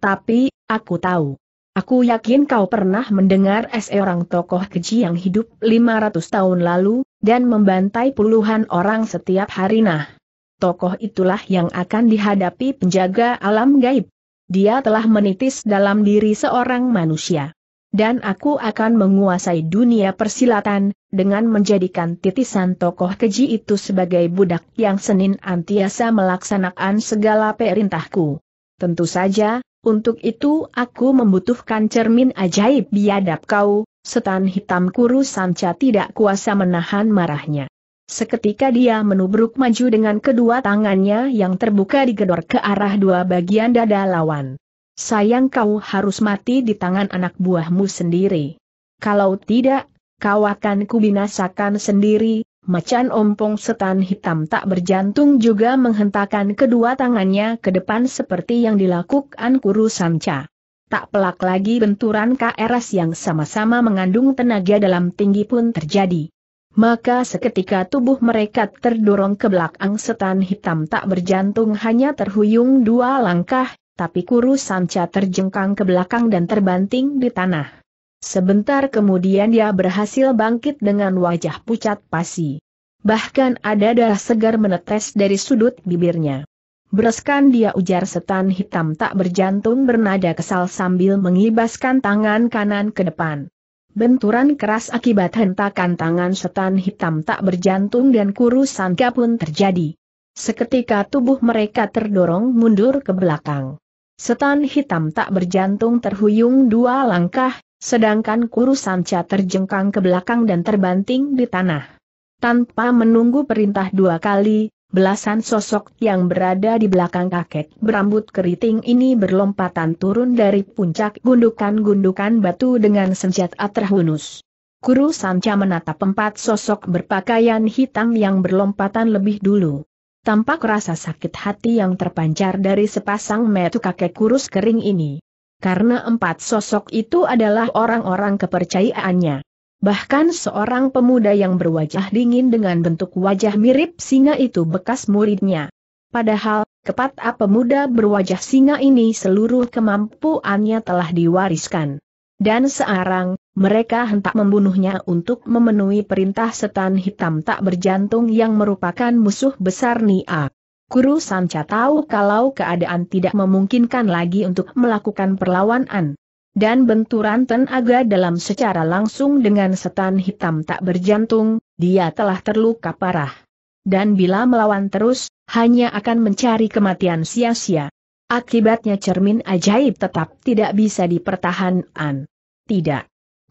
Tapi, aku tahu. Aku yakin kau pernah mendengar seorang tokoh keji yang hidup 500 tahun lalu, dan membantai puluhan orang setiap hari nah. Tokoh itulah yang akan dihadapi penjaga alam gaib. Dia telah menitis dalam diri seorang manusia. Dan aku akan menguasai dunia persilatan, dengan menjadikan titisan tokoh keji itu sebagai budak yang senin antiasa melaksanakan segala perintahku. Tentu saja, untuk itu aku membutuhkan cermin ajaib biadab kau, setan hitam kuru sanca tidak kuasa menahan marahnya. Seketika dia menubruk maju dengan kedua tangannya yang terbuka digedor ke arah dua bagian dada lawan. Sayang kau harus mati di tangan anak buahmu sendiri. Kalau tidak, kau akan kubinasakan sendiri, Macan ompong setan hitam tak berjantung juga menghentakkan kedua tangannya ke depan seperti yang dilakukan Kuru Sanca. Tak pelak lagi benturan KRS yang sama-sama mengandung tenaga dalam tinggi pun terjadi. Maka seketika tubuh mereka terdorong ke belakang setan hitam tak berjantung hanya terhuyung dua langkah, tapi kuru sanca terjengkang ke belakang dan terbanting di tanah. Sebentar kemudian dia berhasil bangkit dengan wajah pucat pasi. Bahkan ada darah segar menetes dari sudut bibirnya. Bereskan dia ujar setan hitam tak berjantung bernada kesal sambil mengibaskan tangan kanan ke depan. Benturan keras akibat hentakan tangan setan hitam tak berjantung dan kurus sangka pun terjadi. Seketika tubuh mereka terdorong mundur ke belakang. Setan hitam tak berjantung terhuyung dua langkah, Sedangkan Sanca terjengkang ke belakang dan terbanting di tanah. Tanpa menunggu perintah dua kali, belasan sosok yang berada di belakang kakek berambut keriting ini berlompatan turun dari puncak gundukan-gundukan batu dengan senjata terhunus. Guru Sanca menatap empat sosok berpakaian hitam yang berlompatan lebih dulu. Tampak rasa sakit hati yang terpancar dari sepasang metu kakek kurus kering ini karena empat sosok itu adalah orang-orang kepercayaannya. Bahkan seorang pemuda yang berwajah dingin dengan bentuk wajah mirip singa itu bekas muridnya. Padahal, kepat A pemuda berwajah singa ini seluruh kemampuannya telah diwariskan. Dan sekarang, mereka hendak membunuhnya untuk memenuhi perintah setan hitam tak berjantung yang merupakan musuh besar Nia. Guru Sanca tahu kalau keadaan tidak memungkinkan lagi untuk melakukan perlawanan. Dan benturan tenaga dalam secara langsung dengan setan hitam tak berjantung, dia telah terluka parah. Dan bila melawan terus, hanya akan mencari kematian sia-sia. Akibatnya cermin ajaib tetap tidak bisa dipertahankan. Tidak.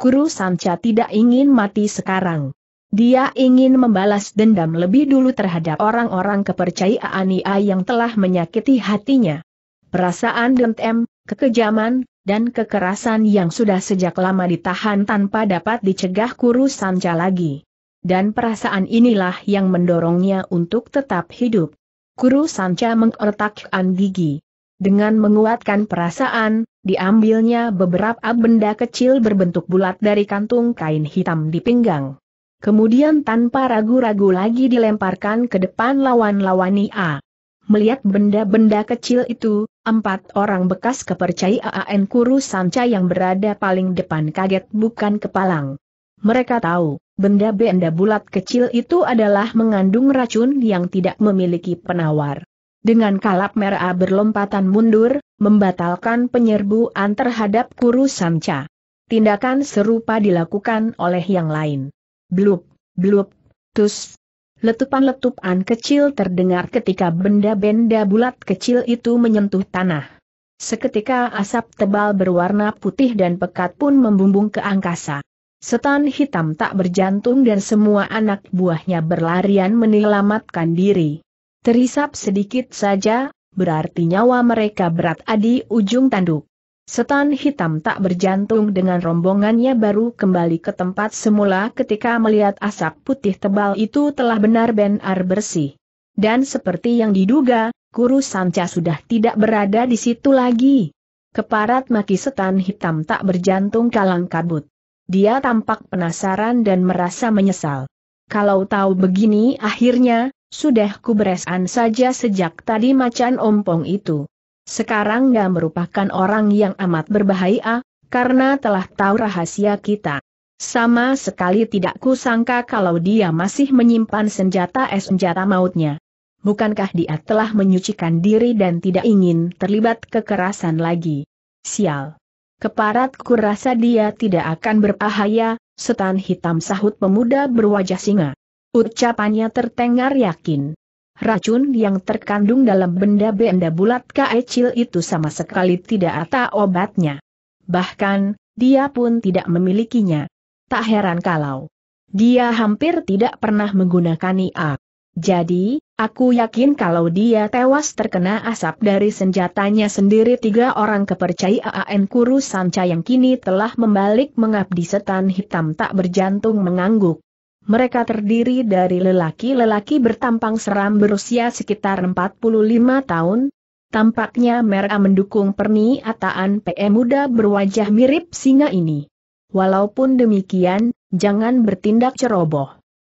Guru Sanca tidak ingin mati sekarang. Dia ingin membalas dendam lebih dulu terhadap orang-orang kepercayaan Ia yang telah menyakiti hatinya. Perasaan dendam, kekejaman, dan kekerasan yang sudah sejak lama ditahan tanpa dapat dicegah kurus sanca lagi. Dan perasaan inilah yang mendorongnya untuk tetap hidup. Kuru Sanca mengertakkan gigi. Dengan menguatkan perasaan, diambilnya beberapa benda kecil berbentuk bulat dari kantung kain hitam di pinggang. Kemudian tanpa ragu-ragu lagi dilemparkan ke depan lawan-lawani A. Melihat benda-benda kecil itu, empat orang bekas kepercayaan Kuru Sanca yang berada paling depan kaget bukan kepalang. Mereka tahu, benda-benda bulat kecil itu adalah mengandung racun yang tidak memiliki penawar. Dengan kalap merah berlompatan mundur, membatalkan penyerbuan terhadap Kuru Sanca. Tindakan serupa dilakukan oleh yang lain. Blup, blup, tus. Letupan-letupan kecil terdengar ketika benda-benda bulat kecil itu menyentuh tanah. Seketika asap tebal berwarna putih dan pekat pun membumbung ke angkasa. Setan hitam tak berjantung dan semua anak buahnya berlarian menyelamatkan diri. Terisap sedikit saja, berarti nyawa mereka berat adi ujung tanduk. Setan hitam tak berjantung dengan rombongannya baru kembali ke tempat semula ketika melihat asap putih tebal itu telah benar-benar bersih. Dan seperti yang diduga, Guru Sanca sudah tidak berada di situ lagi. Keparat maki setan hitam tak berjantung kalang kabut. Dia tampak penasaran dan merasa menyesal. Kalau tahu begini akhirnya, sudah kuberesan saja sejak tadi macan ompong itu. Sekarang gak merupakan orang yang amat berbahaya, karena telah tahu rahasia kita. Sama sekali tidak kusangka kalau dia masih menyimpan senjata es senjata mautnya. Bukankah dia telah menyucikan diri dan tidak ingin terlibat kekerasan lagi? Sial. Keparatku rasa dia tidak akan berbahaya, setan hitam sahut pemuda berwajah singa. Ucapannya tertengar yakin. Racun yang terkandung dalam benda-benda bulat kecil itu sama sekali tidak ada obatnya. Bahkan, dia pun tidak memilikinya. Tak heran kalau dia hampir tidak pernah menggunakan IA. Jadi, aku yakin kalau dia tewas terkena asap dari senjatanya sendiri tiga orang kepercayaan Kuru Sanca yang kini telah membalik mengabdi setan hitam tak berjantung mengangguk. Mereka terdiri dari lelaki-lelaki bertampang seram berusia sekitar 45 tahun, tampaknya mereka mendukung perniataan PM e muda berwajah mirip singa ini. Walaupun demikian, jangan bertindak ceroboh.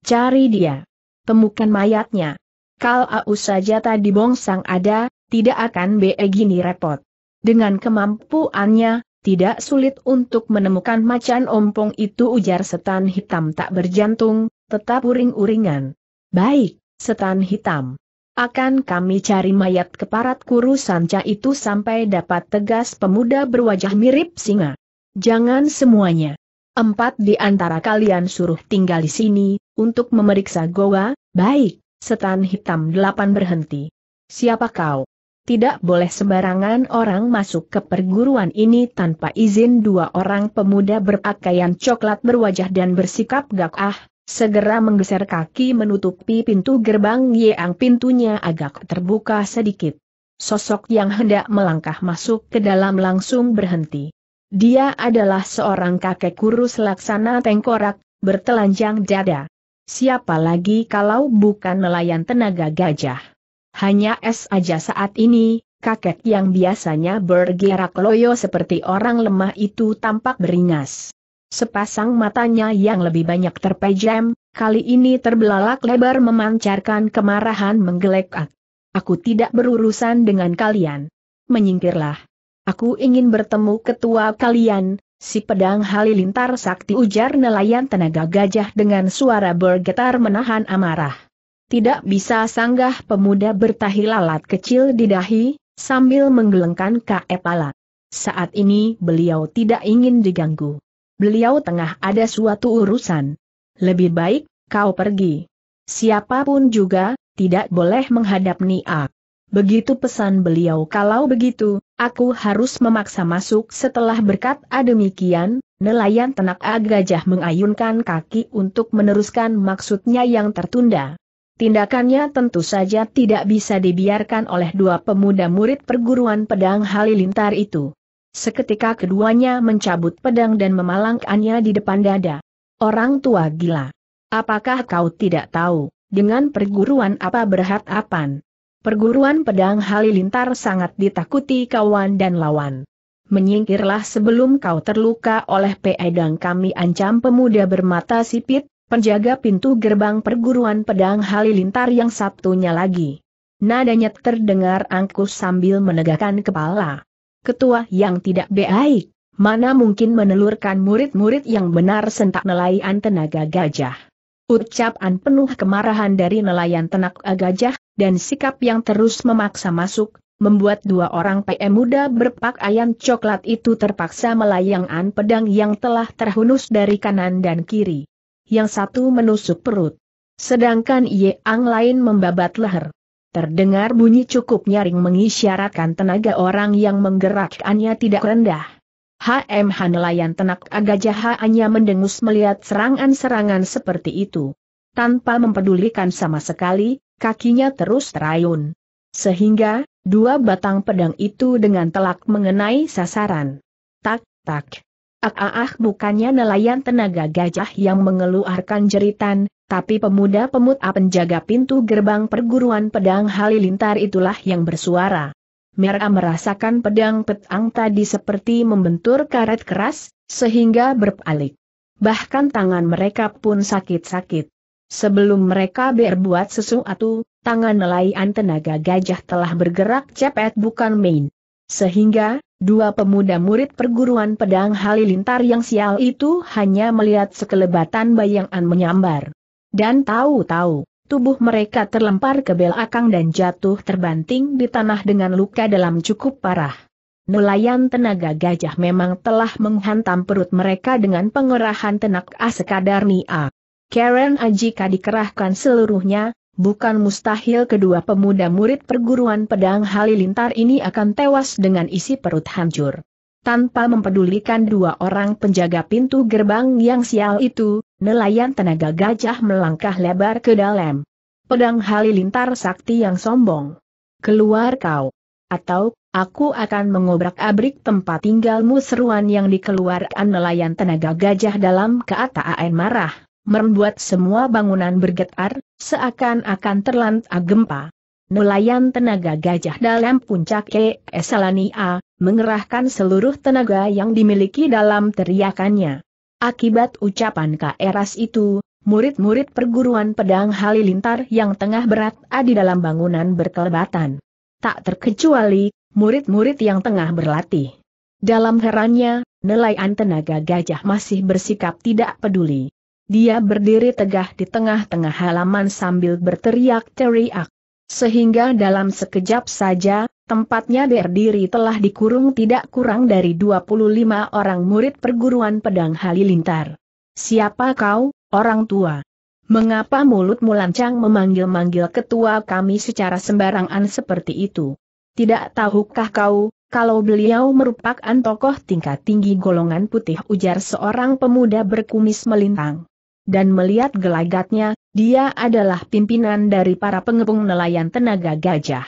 Cari dia. Temukan mayatnya. Kalau saja tadi bongsang ada, tidak akan be gini repot. Dengan kemampuannya, tidak sulit untuk menemukan macan ompong itu ujar setan hitam tak berjantung, tetap uring-uringan. Baik, setan hitam. Akan kami cari mayat keparat kuru sanca itu sampai dapat tegas pemuda berwajah mirip singa. Jangan semuanya. Empat di antara kalian suruh tinggal di sini, untuk memeriksa goa, baik, setan hitam delapan berhenti. Siapa kau? tidak boleh sembarangan orang masuk ke perguruan ini tanpa izin dua orang pemuda berpakaian coklat berwajah dan bersikap gagah, ah, segera menggeser kaki menutupi pintu gerbang yang pintunya agak terbuka sedikit. Sosok yang hendak melangkah masuk ke dalam langsung berhenti. Dia adalah seorang kakek kurus laksana tengkorak, bertelanjang dada. Siapa lagi kalau bukan nelayan tenaga gajah? Hanya es aja saat ini, kakek yang biasanya bergerak loyo seperti orang lemah itu tampak beringas. Sepasang matanya yang lebih banyak terpejam, kali ini terbelalak lebar memancarkan kemarahan menggelekat. Ah, aku tidak berurusan dengan kalian. Menyingkirlah. Aku ingin bertemu ketua kalian, si pedang halilintar sakti ujar nelayan tenaga gajah dengan suara bergetar menahan amarah. Tidak bisa sanggah pemuda bertahi lalat kecil di dahi, sambil menggelengkan kaepala. Saat ini beliau tidak ingin diganggu. Beliau tengah ada suatu urusan. Lebih baik, kau pergi. Siapapun juga, tidak boleh menghadap Nia. Begitu pesan beliau kalau begitu, aku harus memaksa masuk setelah berkat demikian, nelayan tenak agajah mengayunkan kaki untuk meneruskan maksudnya yang tertunda. Tindakannya tentu saja tidak bisa dibiarkan oleh dua pemuda murid perguruan pedang Halilintar itu. Seketika keduanya mencabut pedang dan memalangkannya di depan dada. Orang tua gila. Apakah kau tidak tahu, dengan perguruan apa berhadapan? Perguruan pedang Halilintar sangat ditakuti kawan dan lawan. Menyingkirlah sebelum kau terluka oleh pedang kami ancam pemuda bermata sipit, penjaga pintu gerbang perguruan pedang halilintar yang satunya lagi. Nadanya terdengar angkus sambil menegakkan kepala. Ketua yang tidak baik, mana mungkin menelurkan murid-murid yang benar sentak nelayan tenaga gajah. Ucapan penuh kemarahan dari nelayan tenaga gajah, dan sikap yang terus memaksa masuk, membuat dua orang PM muda berpakaian coklat itu terpaksa melayangan pedang yang telah terhunus dari kanan dan kiri yang satu menusuk perut. Sedangkan ang lain membabat leher. Terdengar bunyi cukup nyaring mengisyaratkan tenaga orang yang menggerakkannya tidak rendah. HM Han nelayan tenak agajah hanya mendengus melihat serangan-serangan seperti itu. Tanpa mempedulikan sama sekali, kakinya terus terayun. Sehingga, dua batang pedang itu dengan telak mengenai sasaran. Tak, tak. Ah, ah, ah bukannya nelayan tenaga gajah yang mengeluarkan jeritan, tapi pemuda-pemuda penjaga pintu gerbang perguruan pedang halilintar itulah yang bersuara. Merah merasakan pedang petang tadi seperti membentur karet keras, sehingga berpalik. Bahkan tangan mereka pun sakit-sakit. Sebelum mereka berbuat sesuatu, tangan nelayan tenaga gajah telah bergerak cepet bukan main. Sehingga, dua pemuda murid perguruan pedang halilintar yang sial itu hanya melihat sekelebatan bayangan menyambar. Dan tahu-tahu, tubuh mereka terlempar ke belakang dan jatuh terbanting di tanah dengan luka dalam cukup parah. Nelayan tenaga gajah memang telah menghantam perut mereka dengan pengerahan tenaga sekadar Nia. Karen Ajika dikerahkan seluruhnya, bukan mustahil kedua pemuda murid perguruan pedang Halilintar ini akan tewas dengan isi perut hancur. Tanpa mempedulikan dua orang penjaga pintu gerbang yang sial itu, nelayan tenaga gajah melangkah lebar ke dalam. Pedang Halilintar sakti yang sombong. Keluar kau. Atau, aku akan mengobrak-abrik tempat tinggalmu seruan yang dikeluarkan nelayan tenaga gajah dalam keadaan marah membuat semua bangunan bergetar, seakan-akan terlantar gempa. Nelayan tenaga gajah dalam puncak e. Esalania, mengerahkan seluruh tenaga yang dimiliki dalam teriakannya. Akibat ucapan Eras itu, murid-murid perguruan pedang halilintar yang tengah berat di dalam bangunan berkelebatan. Tak terkecuali, murid-murid yang tengah berlatih. Dalam herannya, nelayan tenaga gajah masih bersikap tidak peduli dia berdiri tegah di tengah-tengah halaman sambil berteriak-teriak. Sehingga dalam sekejap saja, tempatnya berdiri telah dikurung tidak kurang dari 25 orang murid perguruan pedang halilintar. Siapa kau, orang tua? Mengapa mulutmu lancang memanggil-manggil ketua kami secara sembarangan seperti itu? Tidak tahukah kau, kalau beliau merupakan tokoh tingkat tinggi golongan putih ujar seorang pemuda berkumis melintang dan melihat gelagatnya, dia adalah pimpinan dari para pengepung nelayan tenaga gajah.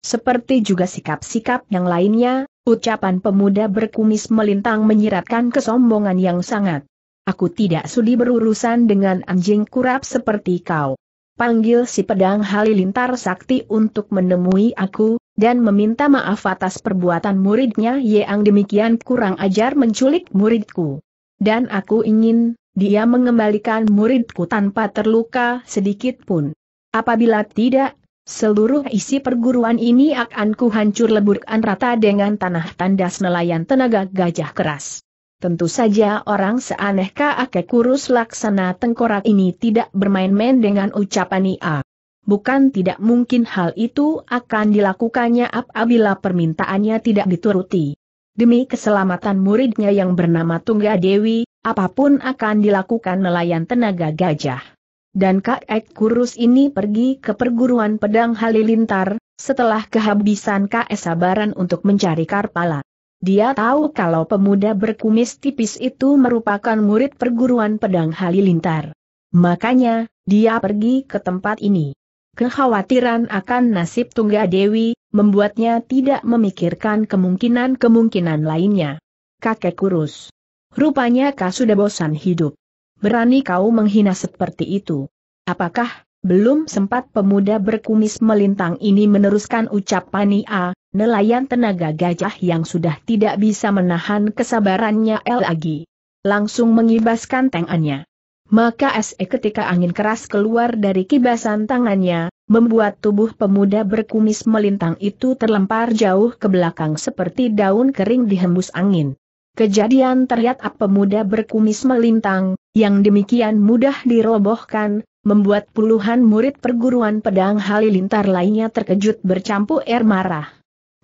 Seperti juga sikap-sikap yang lainnya, ucapan pemuda berkumis melintang menyiratkan kesombongan yang sangat. Aku tidak sudi berurusan dengan anjing kurap seperti kau. Panggil si pedang halilintar sakti untuk menemui aku, dan meminta maaf atas perbuatan muridnya yang demikian kurang ajar menculik muridku. Dan aku ingin, dia mengembalikan muridku tanpa terluka sedikit pun. Apabila tidak, seluruh isi perguruan ini akan kuhancur leburkan rata dengan tanah tandas nelayan tenaga gajah keras. Tentu saja orang seaneh kakek kurus laksana tengkorak ini tidak bermain-main dengan ucapan ia. Bukan tidak mungkin hal itu akan dilakukannya apabila permintaannya tidak dituruti. Demi keselamatan muridnya yang bernama Tungga Dewi, Apapun akan dilakukan nelayan tenaga gajah. Dan Kak Kurus ini pergi ke perguruan pedang Halilintar, setelah kehabisan Kak Sabaran untuk mencari Karpala. Dia tahu kalau pemuda berkumis tipis itu merupakan murid perguruan pedang Halilintar. Makanya, dia pergi ke tempat ini. Kekhawatiran akan nasib Tungga Dewi, membuatnya tidak memikirkan kemungkinan-kemungkinan lainnya. Kakek kurus. Rupanya kau sudah bosan hidup. Berani kau menghina seperti itu. Apakah, belum sempat pemuda berkumis melintang ini meneruskan ucapan Pania, nelayan tenaga gajah yang sudah tidak bisa menahan kesabarannya lagi. Langsung mengibaskan tangannya. Maka SE ketika angin keras keluar dari kibasan tangannya, membuat tubuh pemuda berkumis melintang itu terlempar jauh ke belakang seperti daun kering dihembus angin. Kejadian teriatap pemuda berkumis melintang, yang demikian mudah dirobohkan, membuat puluhan murid perguruan pedang halilintar lainnya terkejut bercampur air marah.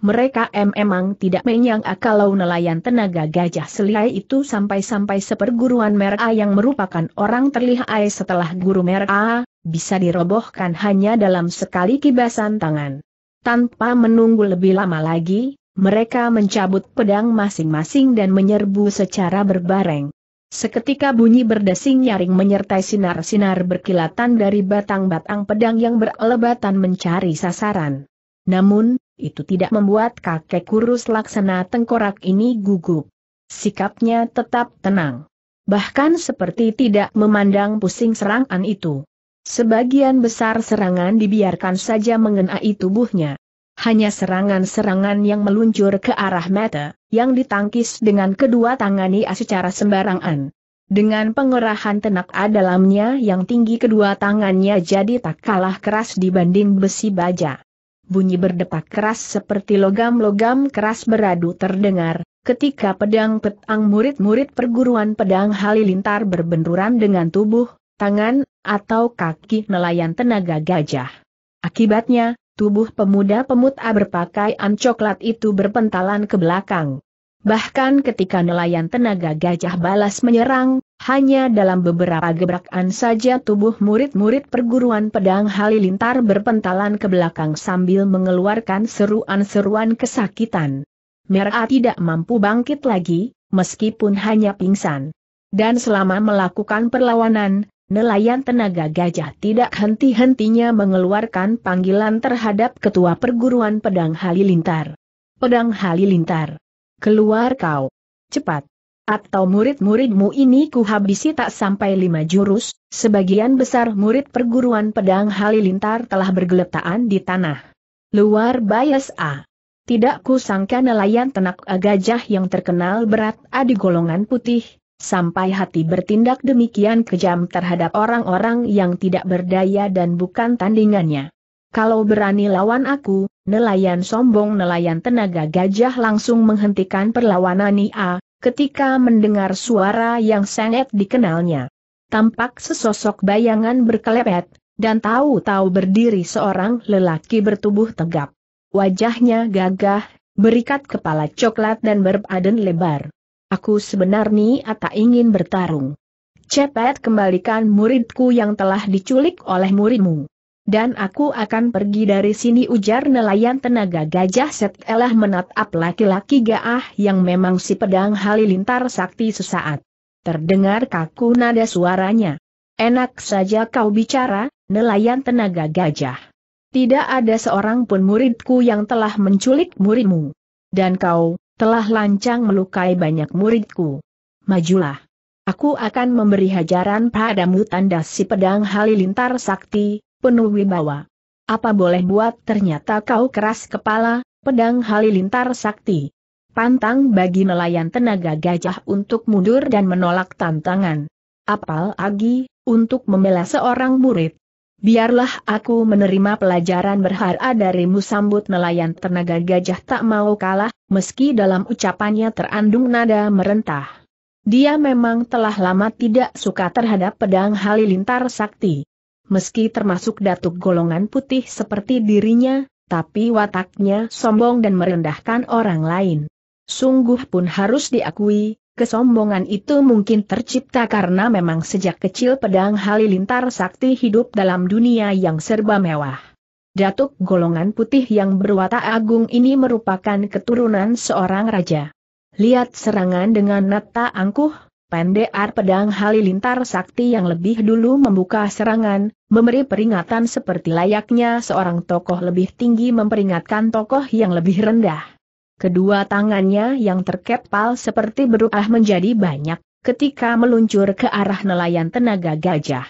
Mereka memang tidak menyangka kalau nelayan tenaga gajah selai itu sampai-sampai seperguruan merah yang merupakan orang terlihai setelah guru merah, bisa dirobohkan hanya dalam sekali kibasan tangan. Tanpa menunggu lebih lama lagi, mereka mencabut pedang masing-masing dan menyerbu secara berbareng. Seketika bunyi berdesing nyaring menyertai sinar-sinar berkilatan dari batang-batang pedang yang berlebatan mencari sasaran. Namun, itu tidak membuat kakek kurus laksana tengkorak ini gugup. Sikapnya tetap tenang. Bahkan seperti tidak memandang pusing serangan itu. Sebagian besar serangan dibiarkan saja mengenai tubuhnya hanya serangan-serangan yang meluncur ke arah mata, yang ditangkis dengan kedua tangannya secara sembarangan. Dengan pengerahan tenak dalamnya yang tinggi kedua tangannya jadi tak kalah keras dibanding besi baja. Bunyi berdetak keras seperti logam-logam keras beradu terdengar, ketika pedang petang murid-murid perguruan pedang halilintar berbenturan dengan tubuh, tangan, atau kaki nelayan tenaga gajah. Akibatnya, tubuh pemuda pemuda berpakaian coklat itu berpentalan ke belakang. Bahkan ketika nelayan tenaga gajah balas menyerang, hanya dalam beberapa gebrakan saja tubuh murid-murid perguruan pedang halilintar berpentalan ke belakang sambil mengeluarkan seruan-seruan kesakitan. Merah tidak mampu bangkit lagi, meskipun hanya pingsan. Dan selama melakukan perlawanan, Nelayan tenaga gajah tidak henti-hentinya mengeluarkan panggilan terhadap ketua perguruan pedang Halilintar. Pedang Halilintar. Keluar kau. Cepat. Atau murid-muridmu ini kuhabisi tak sampai lima jurus, sebagian besar murid perguruan pedang Halilintar telah bergeletaan di tanah. Luar bias A. Tidak kusangka nelayan tenaga gajah yang terkenal berat A di golongan putih, Sampai hati bertindak demikian kejam terhadap orang-orang yang tidak berdaya dan bukan tandingannya. Kalau berani lawan aku, nelayan sombong nelayan tenaga gajah langsung menghentikan perlawanan Nia, ketika mendengar suara yang sangat dikenalnya. Tampak sesosok bayangan berkelepet, dan tahu-tahu berdiri seorang lelaki bertubuh tegap. Wajahnya gagah, berikat kepala coklat dan berbadan lebar. Aku sebenarnya tak ingin bertarung. Cepat kembalikan muridku yang telah diculik oleh muridmu. Dan aku akan pergi dari sini ujar nelayan tenaga gajah Setelah menatap laki-laki gaah yang memang si pedang halilintar sakti sesaat. Terdengar kaku nada suaranya. Enak saja kau bicara, nelayan tenaga gajah. Tidak ada seorang pun muridku yang telah menculik muridmu. Dan kau, telah lancang melukai banyak muridku. Majulah. Aku akan memberi hajaran padamu tanda si pedang halilintar sakti, penuh wibawa. Apa boleh buat ternyata kau keras kepala, pedang halilintar sakti. Pantang bagi nelayan tenaga gajah untuk mundur dan menolak tantangan. Apal Agi, untuk membela seorang murid, Biarlah aku menerima pelajaran berharga darimu sambut nelayan tenaga gajah tak mau kalah, meski dalam ucapannya terandung nada merentah. Dia memang telah lama tidak suka terhadap pedang halilintar sakti. Meski termasuk datuk golongan putih seperti dirinya, tapi wataknya sombong dan merendahkan orang lain. Sungguh pun harus diakui, Kesombongan itu mungkin tercipta karena memang sejak kecil pedang halilintar sakti hidup dalam dunia yang serba mewah. Datuk golongan putih yang berwatak agung ini merupakan keturunan seorang raja. Lihat serangan dengan nata angkuh, pendekar pedang halilintar sakti yang lebih dulu membuka serangan, memberi peringatan seperti layaknya seorang tokoh lebih tinggi memperingatkan tokoh yang lebih rendah. Kedua tangannya yang terkepal seperti berubah menjadi banyak, ketika meluncur ke arah nelayan tenaga gajah.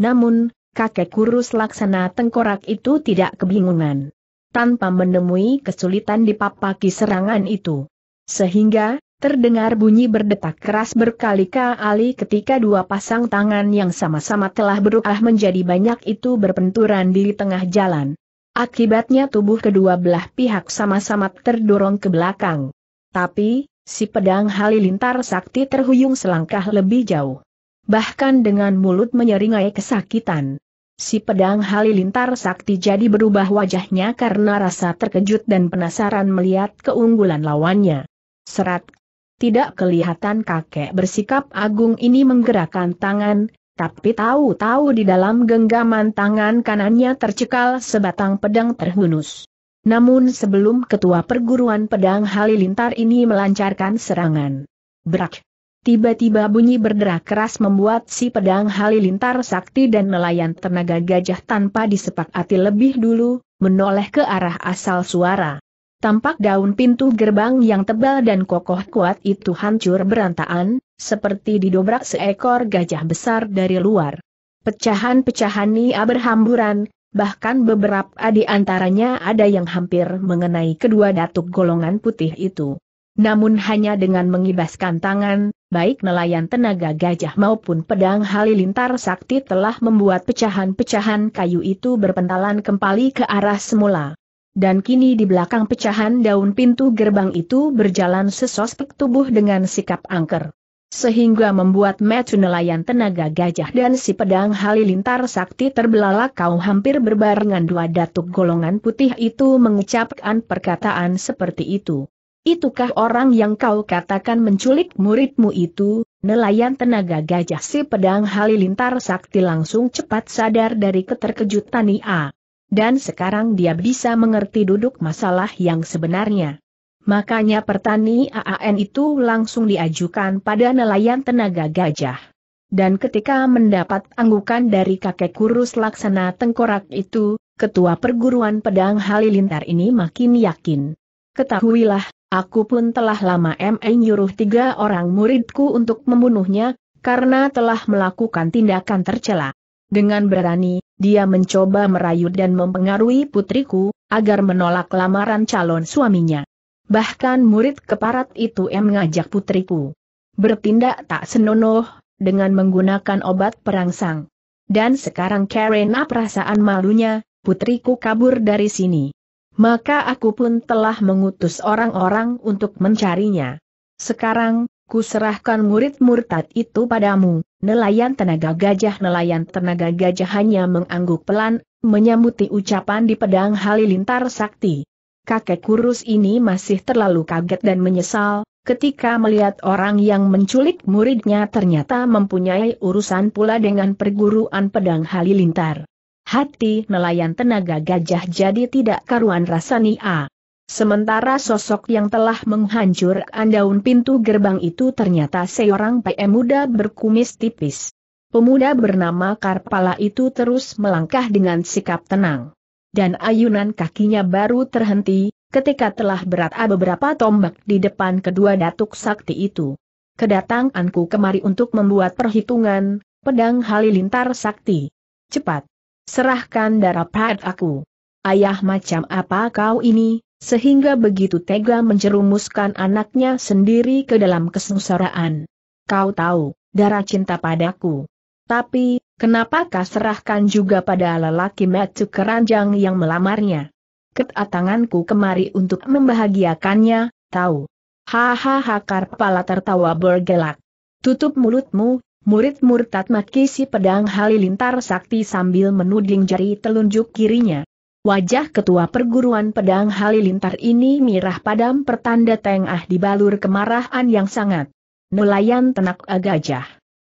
Namun, kakek kurus laksana tengkorak itu tidak kebingungan. Tanpa menemui kesulitan dipapaki serangan itu. Sehingga, terdengar bunyi berdetak keras berkali-kali ketika dua pasang tangan yang sama-sama telah berubah menjadi banyak itu berpenturan di tengah jalan. Akibatnya tubuh kedua belah pihak sama-sama terdorong ke belakang. Tapi, si pedang halilintar sakti terhuyung selangkah lebih jauh. Bahkan dengan mulut menyeringai kesakitan. Si pedang halilintar sakti jadi berubah wajahnya karena rasa terkejut dan penasaran melihat keunggulan lawannya. Serat. Tidak kelihatan kakek bersikap agung ini menggerakkan tangan, tapi tahu-tahu di dalam genggaman tangan kanannya tercekal sebatang pedang terhunus. Namun sebelum ketua perguruan pedang Halilintar ini melancarkan serangan. Berak. Tiba-tiba bunyi berderak keras membuat si pedang Halilintar sakti dan nelayan tenaga gajah tanpa disepak lebih dulu, menoleh ke arah asal suara. Tampak daun pintu gerbang yang tebal dan kokoh kuat itu hancur berantakan, seperti didobrak seekor gajah besar dari luar. Pecahan-pecahan Nia berhamburan, bahkan beberapa di antaranya ada yang hampir mengenai kedua datuk golongan putih itu. Namun hanya dengan mengibaskan tangan, baik nelayan tenaga gajah maupun pedang halilintar sakti telah membuat pecahan-pecahan kayu itu berpentalan kembali ke arah semula dan kini di belakang pecahan daun pintu gerbang itu berjalan sesospek tubuh dengan sikap angker. Sehingga membuat metu nelayan tenaga gajah dan si pedang halilintar sakti terbelalak kau hampir berbarengan dua datuk golongan putih itu mengucapkan perkataan seperti itu. Itukah orang yang kau katakan menculik muridmu itu, nelayan tenaga gajah si pedang halilintar sakti langsung cepat sadar dari keterkejutan ia dan sekarang dia bisa mengerti duduk masalah yang sebenarnya. Makanya pertani AAN itu langsung diajukan pada nelayan tenaga gajah. Dan ketika mendapat anggukan dari kakek kurus laksana tengkorak itu, ketua perguruan pedang Halilintar ini makin yakin. Ketahuilah, aku pun telah lama M.A. nyuruh tiga orang muridku untuk membunuhnya, karena telah melakukan tindakan tercela. Dengan berani, dia mencoba merayu dan mempengaruhi putriku, agar menolak lamaran calon suaminya. Bahkan murid keparat itu em mengajak putriku bertindak tak senonoh, dengan menggunakan obat perangsang. Dan sekarang karena perasaan malunya, putriku kabur dari sini. Maka aku pun telah mengutus orang-orang untuk mencarinya. Sekarang, kuserahkan murid murtad itu padamu. Nelayan tenaga gajah Nelayan tenaga gajah hanya mengangguk pelan, menyambut ucapan di pedang halilintar sakti. Kakek kurus ini masih terlalu kaget dan menyesal, ketika melihat orang yang menculik muridnya ternyata mempunyai urusan pula dengan perguruan pedang halilintar. Hati nelayan tenaga gajah jadi tidak karuan rasa nia. Sementara sosok yang telah menghancurkan daun pintu gerbang itu ternyata seorang PM muda berkumis tipis. Pemuda bernama Karpala itu terus melangkah dengan sikap tenang. Dan ayunan kakinya baru terhenti, ketika telah berat beberapa tombak di depan kedua datuk sakti itu. Kedatanganku kemari untuk membuat perhitungan, pedang halilintar sakti. Cepat! Serahkan darah pad aku. Ayah macam apa kau ini, sehingga begitu tega menjerumuskan anaknya sendiri ke dalam kesengsaraan. Kau tahu, darah cinta padaku. Tapi, kenapa kau serahkan juga pada lelaki metu keranjang yang melamarnya? Ketatanganku kemari untuk membahagiakannya, tahu. Hahaha Karpala tertawa bergelak. Tutup mulutmu, murid murtad maki si pedang halilintar sakti sambil menuding jari telunjuk kirinya. Wajah ketua perguruan pedang Halilintar ini mirah padam pertanda tengah dibalur kemarahan yang sangat. Nelayan tenak agajah.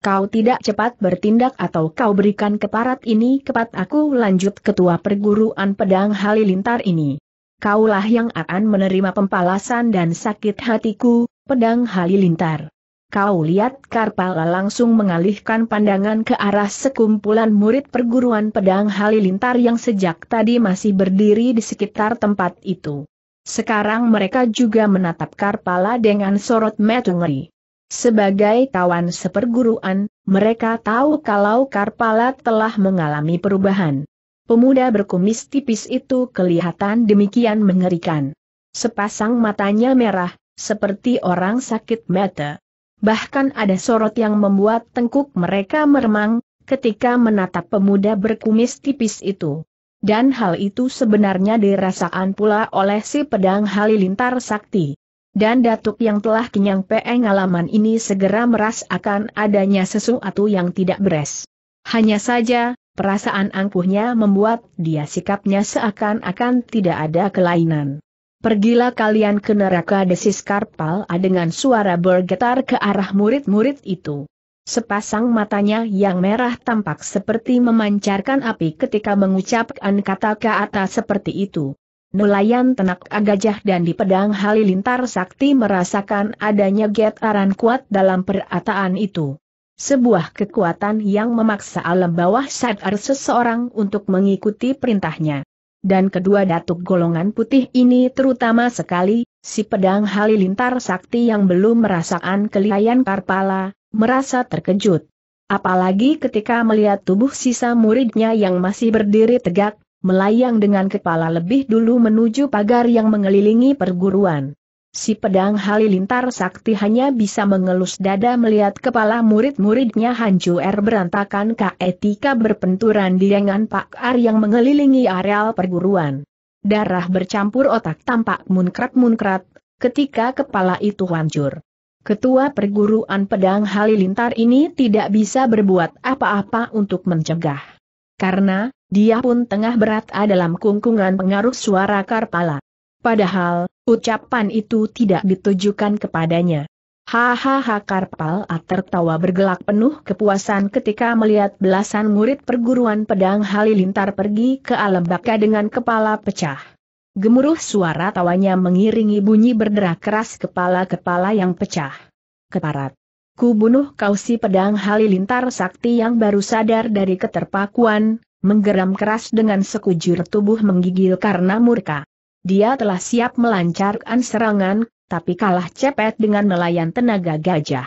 Kau tidak cepat bertindak atau kau berikan keparat ini kepat aku lanjut ketua perguruan pedang Halilintar ini. Kaulah yang akan menerima pembalasan dan sakit hatiku, pedang Halilintar. Kau lihat Karpala langsung mengalihkan pandangan ke arah sekumpulan murid perguruan pedang Halilintar yang sejak tadi masih berdiri di sekitar tempat itu. Sekarang mereka juga menatap Karpala dengan sorot mata Sebagai kawan seperguruan, mereka tahu kalau Karpala telah mengalami perubahan. Pemuda berkumis tipis itu kelihatan demikian mengerikan. Sepasang matanya merah, seperti orang sakit mata bahkan ada sorot yang membuat tengkuk mereka meremang, ketika menatap pemuda berkumis tipis itu. Dan hal itu sebenarnya dirasakan pula oleh si pedang halilintar sakti. Dan datuk yang telah kenyang pengalaman ini segera merasakan akan adanya sesuatu yang tidak beres. Hanya saja, perasaan angkuhnya membuat dia sikapnya seakan-akan tidak ada kelainan. Pergilah kalian ke neraka desis Karpal dengan suara bergetar ke arah murid-murid itu. Sepasang matanya yang merah tampak seperti memancarkan api ketika mengucapkan kata kata seperti itu. Nelayan tenak agajah dan di pedang halilintar sakti merasakan adanya getaran kuat dalam perataan itu. Sebuah kekuatan yang memaksa alam bawah sadar seseorang untuk mengikuti perintahnya dan kedua datuk golongan putih ini terutama sekali, si pedang halilintar sakti yang belum merasakan kelihayan Karpala, merasa terkejut. Apalagi ketika melihat tubuh sisa muridnya yang masih berdiri tegak, melayang dengan kepala lebih dulu menuju pagar yang mengelilingi perguruan. Si pedang halilintar sakti hanya bisa mengelus dada melihat kepala murid-muridnya hancur er berantakan ketika berpenturan dengan Pak Ar yang mengelilingi areal perguruan. Darah bercampur otak tampak munkrat-munkrat, ketika kepala itu hancur. Ketua perguruan pedang halilintar ini tidak bisa berbuat apa-apa untuk mencegah. Karena, dia pun tengah berat dalam kungkungan pengaruh suara Karpala. Padahal, ucapan itu tidak ditujukan kepadanya. Hahaha Karpal tertawa bergelak penuh kepuasan ketika melihat belasan murid perguruan pedang Halilintar pergi ke alam baka dengan kepala pecah. Gemuruh suara tawanya mengiringi bunyi berderak keras kepala-kepala yang pecah. Keparat. Ku bunuh kau si pedang Halilintar sakti yang baru sadar dari keterpakuan, menggeram keras dengan sekujur tubuh menggigil karena murka. Dia telah siap melancarkan serangan, tapi kalah cepet dengan nelayan tenaga gajah.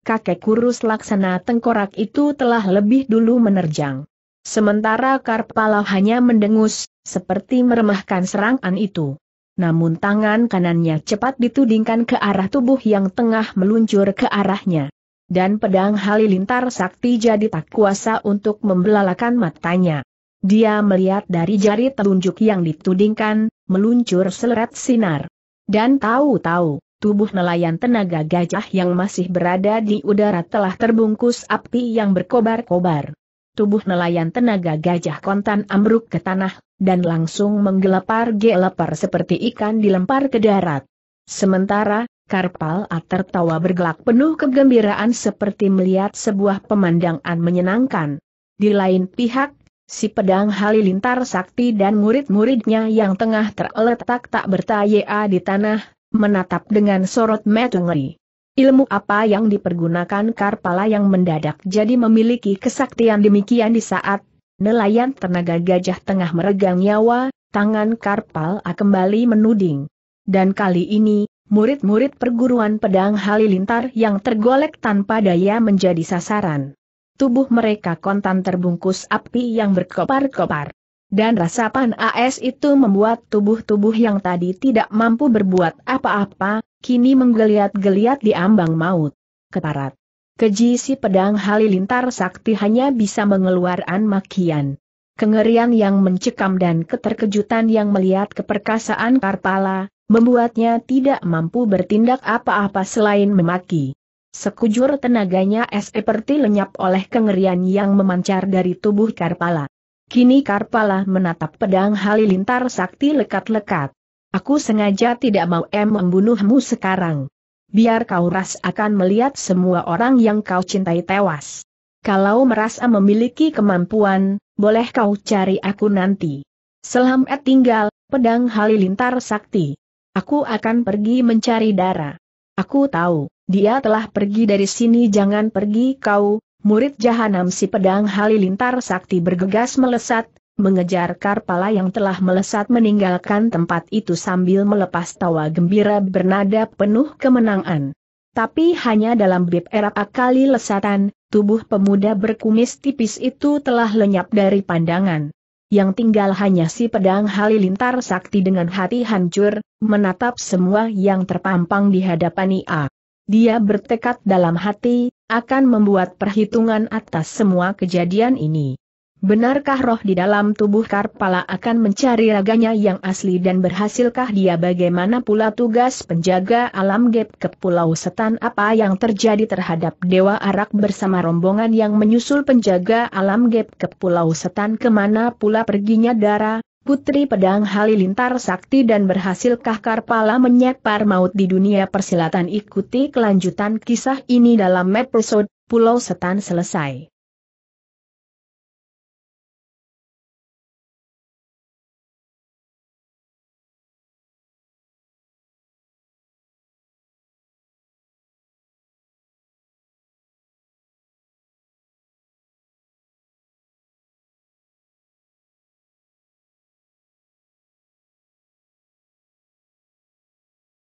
Kakek kurus laksana tengkorak itu telah lebih dulu menerjang. Sementara Karpala hanya mendengus, seperti meremahkan serangan itu. Namun tangan kanannya cepat ditudingkan ke arah tubuh yang tengah meluncur ke arahnya. Dan pedang halilintar sakti jadi tak kuasa untuk membelalakan matanya. Dia melihat dari jari telunjuk yang ditudingkan, meluncur seleret sinar. Dan tahu-tahu, tubuh nelayan tenaga gajah yang masih berada di udara telah terbungkus api yang berkobar-kobar. Tubuh nelayan tenaga gajah kontan ambruk ke tanah, dan langsung menggelepar-gelepar seperti ikan dilempar ke darat. Sementara, Karpal A tertawa bergelak penuh kegembiraan seperti melihat sebuah pemandangan menyenangkan. Di lain pihak, Si pedang halilintar sakti dan murid-muridnya yang tengah terletak tak bertaya di tanah, menatap dengan sorot mata ngeri. Ilmu apa yang dipergunakan Karpala yang mendadak jadi memiliki kesaktian demikian di saat nelayan tenaga gajah tengah meregang nyawa, tangan Karpal kembali menuding. Dan kali ini, murid-murid perguruan pedang halilintar yang tergolek tanpa daya menjadi sasaran tubuh mereka kontan terbungkus api yang berkopar-kopar, Dan rasa AS itu membuat tubuh-tubuh yang tadi tidak mampu berbuat apa-apa, kini menggeliat-geliat di ambang maut. Keparat. Keji si pedang halilintar sakti hanya bisa mengeluarkan makian. Kengerian yang mencekam dan keterkejutan yang melihat keperkasaan Karpala, membuatnya tidak mampu bertindak apa-apa selain memaki. Sekujur tenaganya seperti lenyap oleh kengerian yang memancar dari tubuh Karpala. Kini Karpala menatap pedang halilintar sakti lekat-lekat. Aku sengaja tidak mau em membunuhmu sekarang. Biar kau ras akan melihat semua orang yang kau cintai tewas. Kalau merasa memiliki kemampuan, boleh kau cari aku nanti. Selamat et tinggal, pedang halilintar sakti. Aku akan pergi mencari darah. Aku tahu, dia telah pergi dari sini jangan pergi kau, murid jahanam si pedang halilintar sakti bergegas melesat, mengejar Karpala yang telah melesat meninggalkan tempat itu sambil melepas tawa gembira bernada penuh kemenangan. Tapi hanya dalam erat akali lesatan, tubuh pemuda berkumis tipis itu telah lenyap dari pandangan. Yang tinggal hanya si pedang halilintar sakti dengan hati hancur, menatap semua yang terpampang di hadapan ia. Dia bertekad dalam hati, akan membuat perhitungan atas semua kejadian ini. Benarkah roh di dalam tubuh Karpala akan mencari raganya yang asli dan berhasilkah dia bagaimana pula tugas penjaga alam gap ke Pulau Setan apa yang terjadi terhadap Dewa Arak bersama rombongan yang menyusul penjaga alam gap ke Pulau Setan kemana pula perginya darah, Putri Pedang Halilintar Sakti dan berhasilkah Karpala menyekpar maut di dunia persilatan ikuti kelanjutan kisah ini dalam episode Pulau Setan selesai.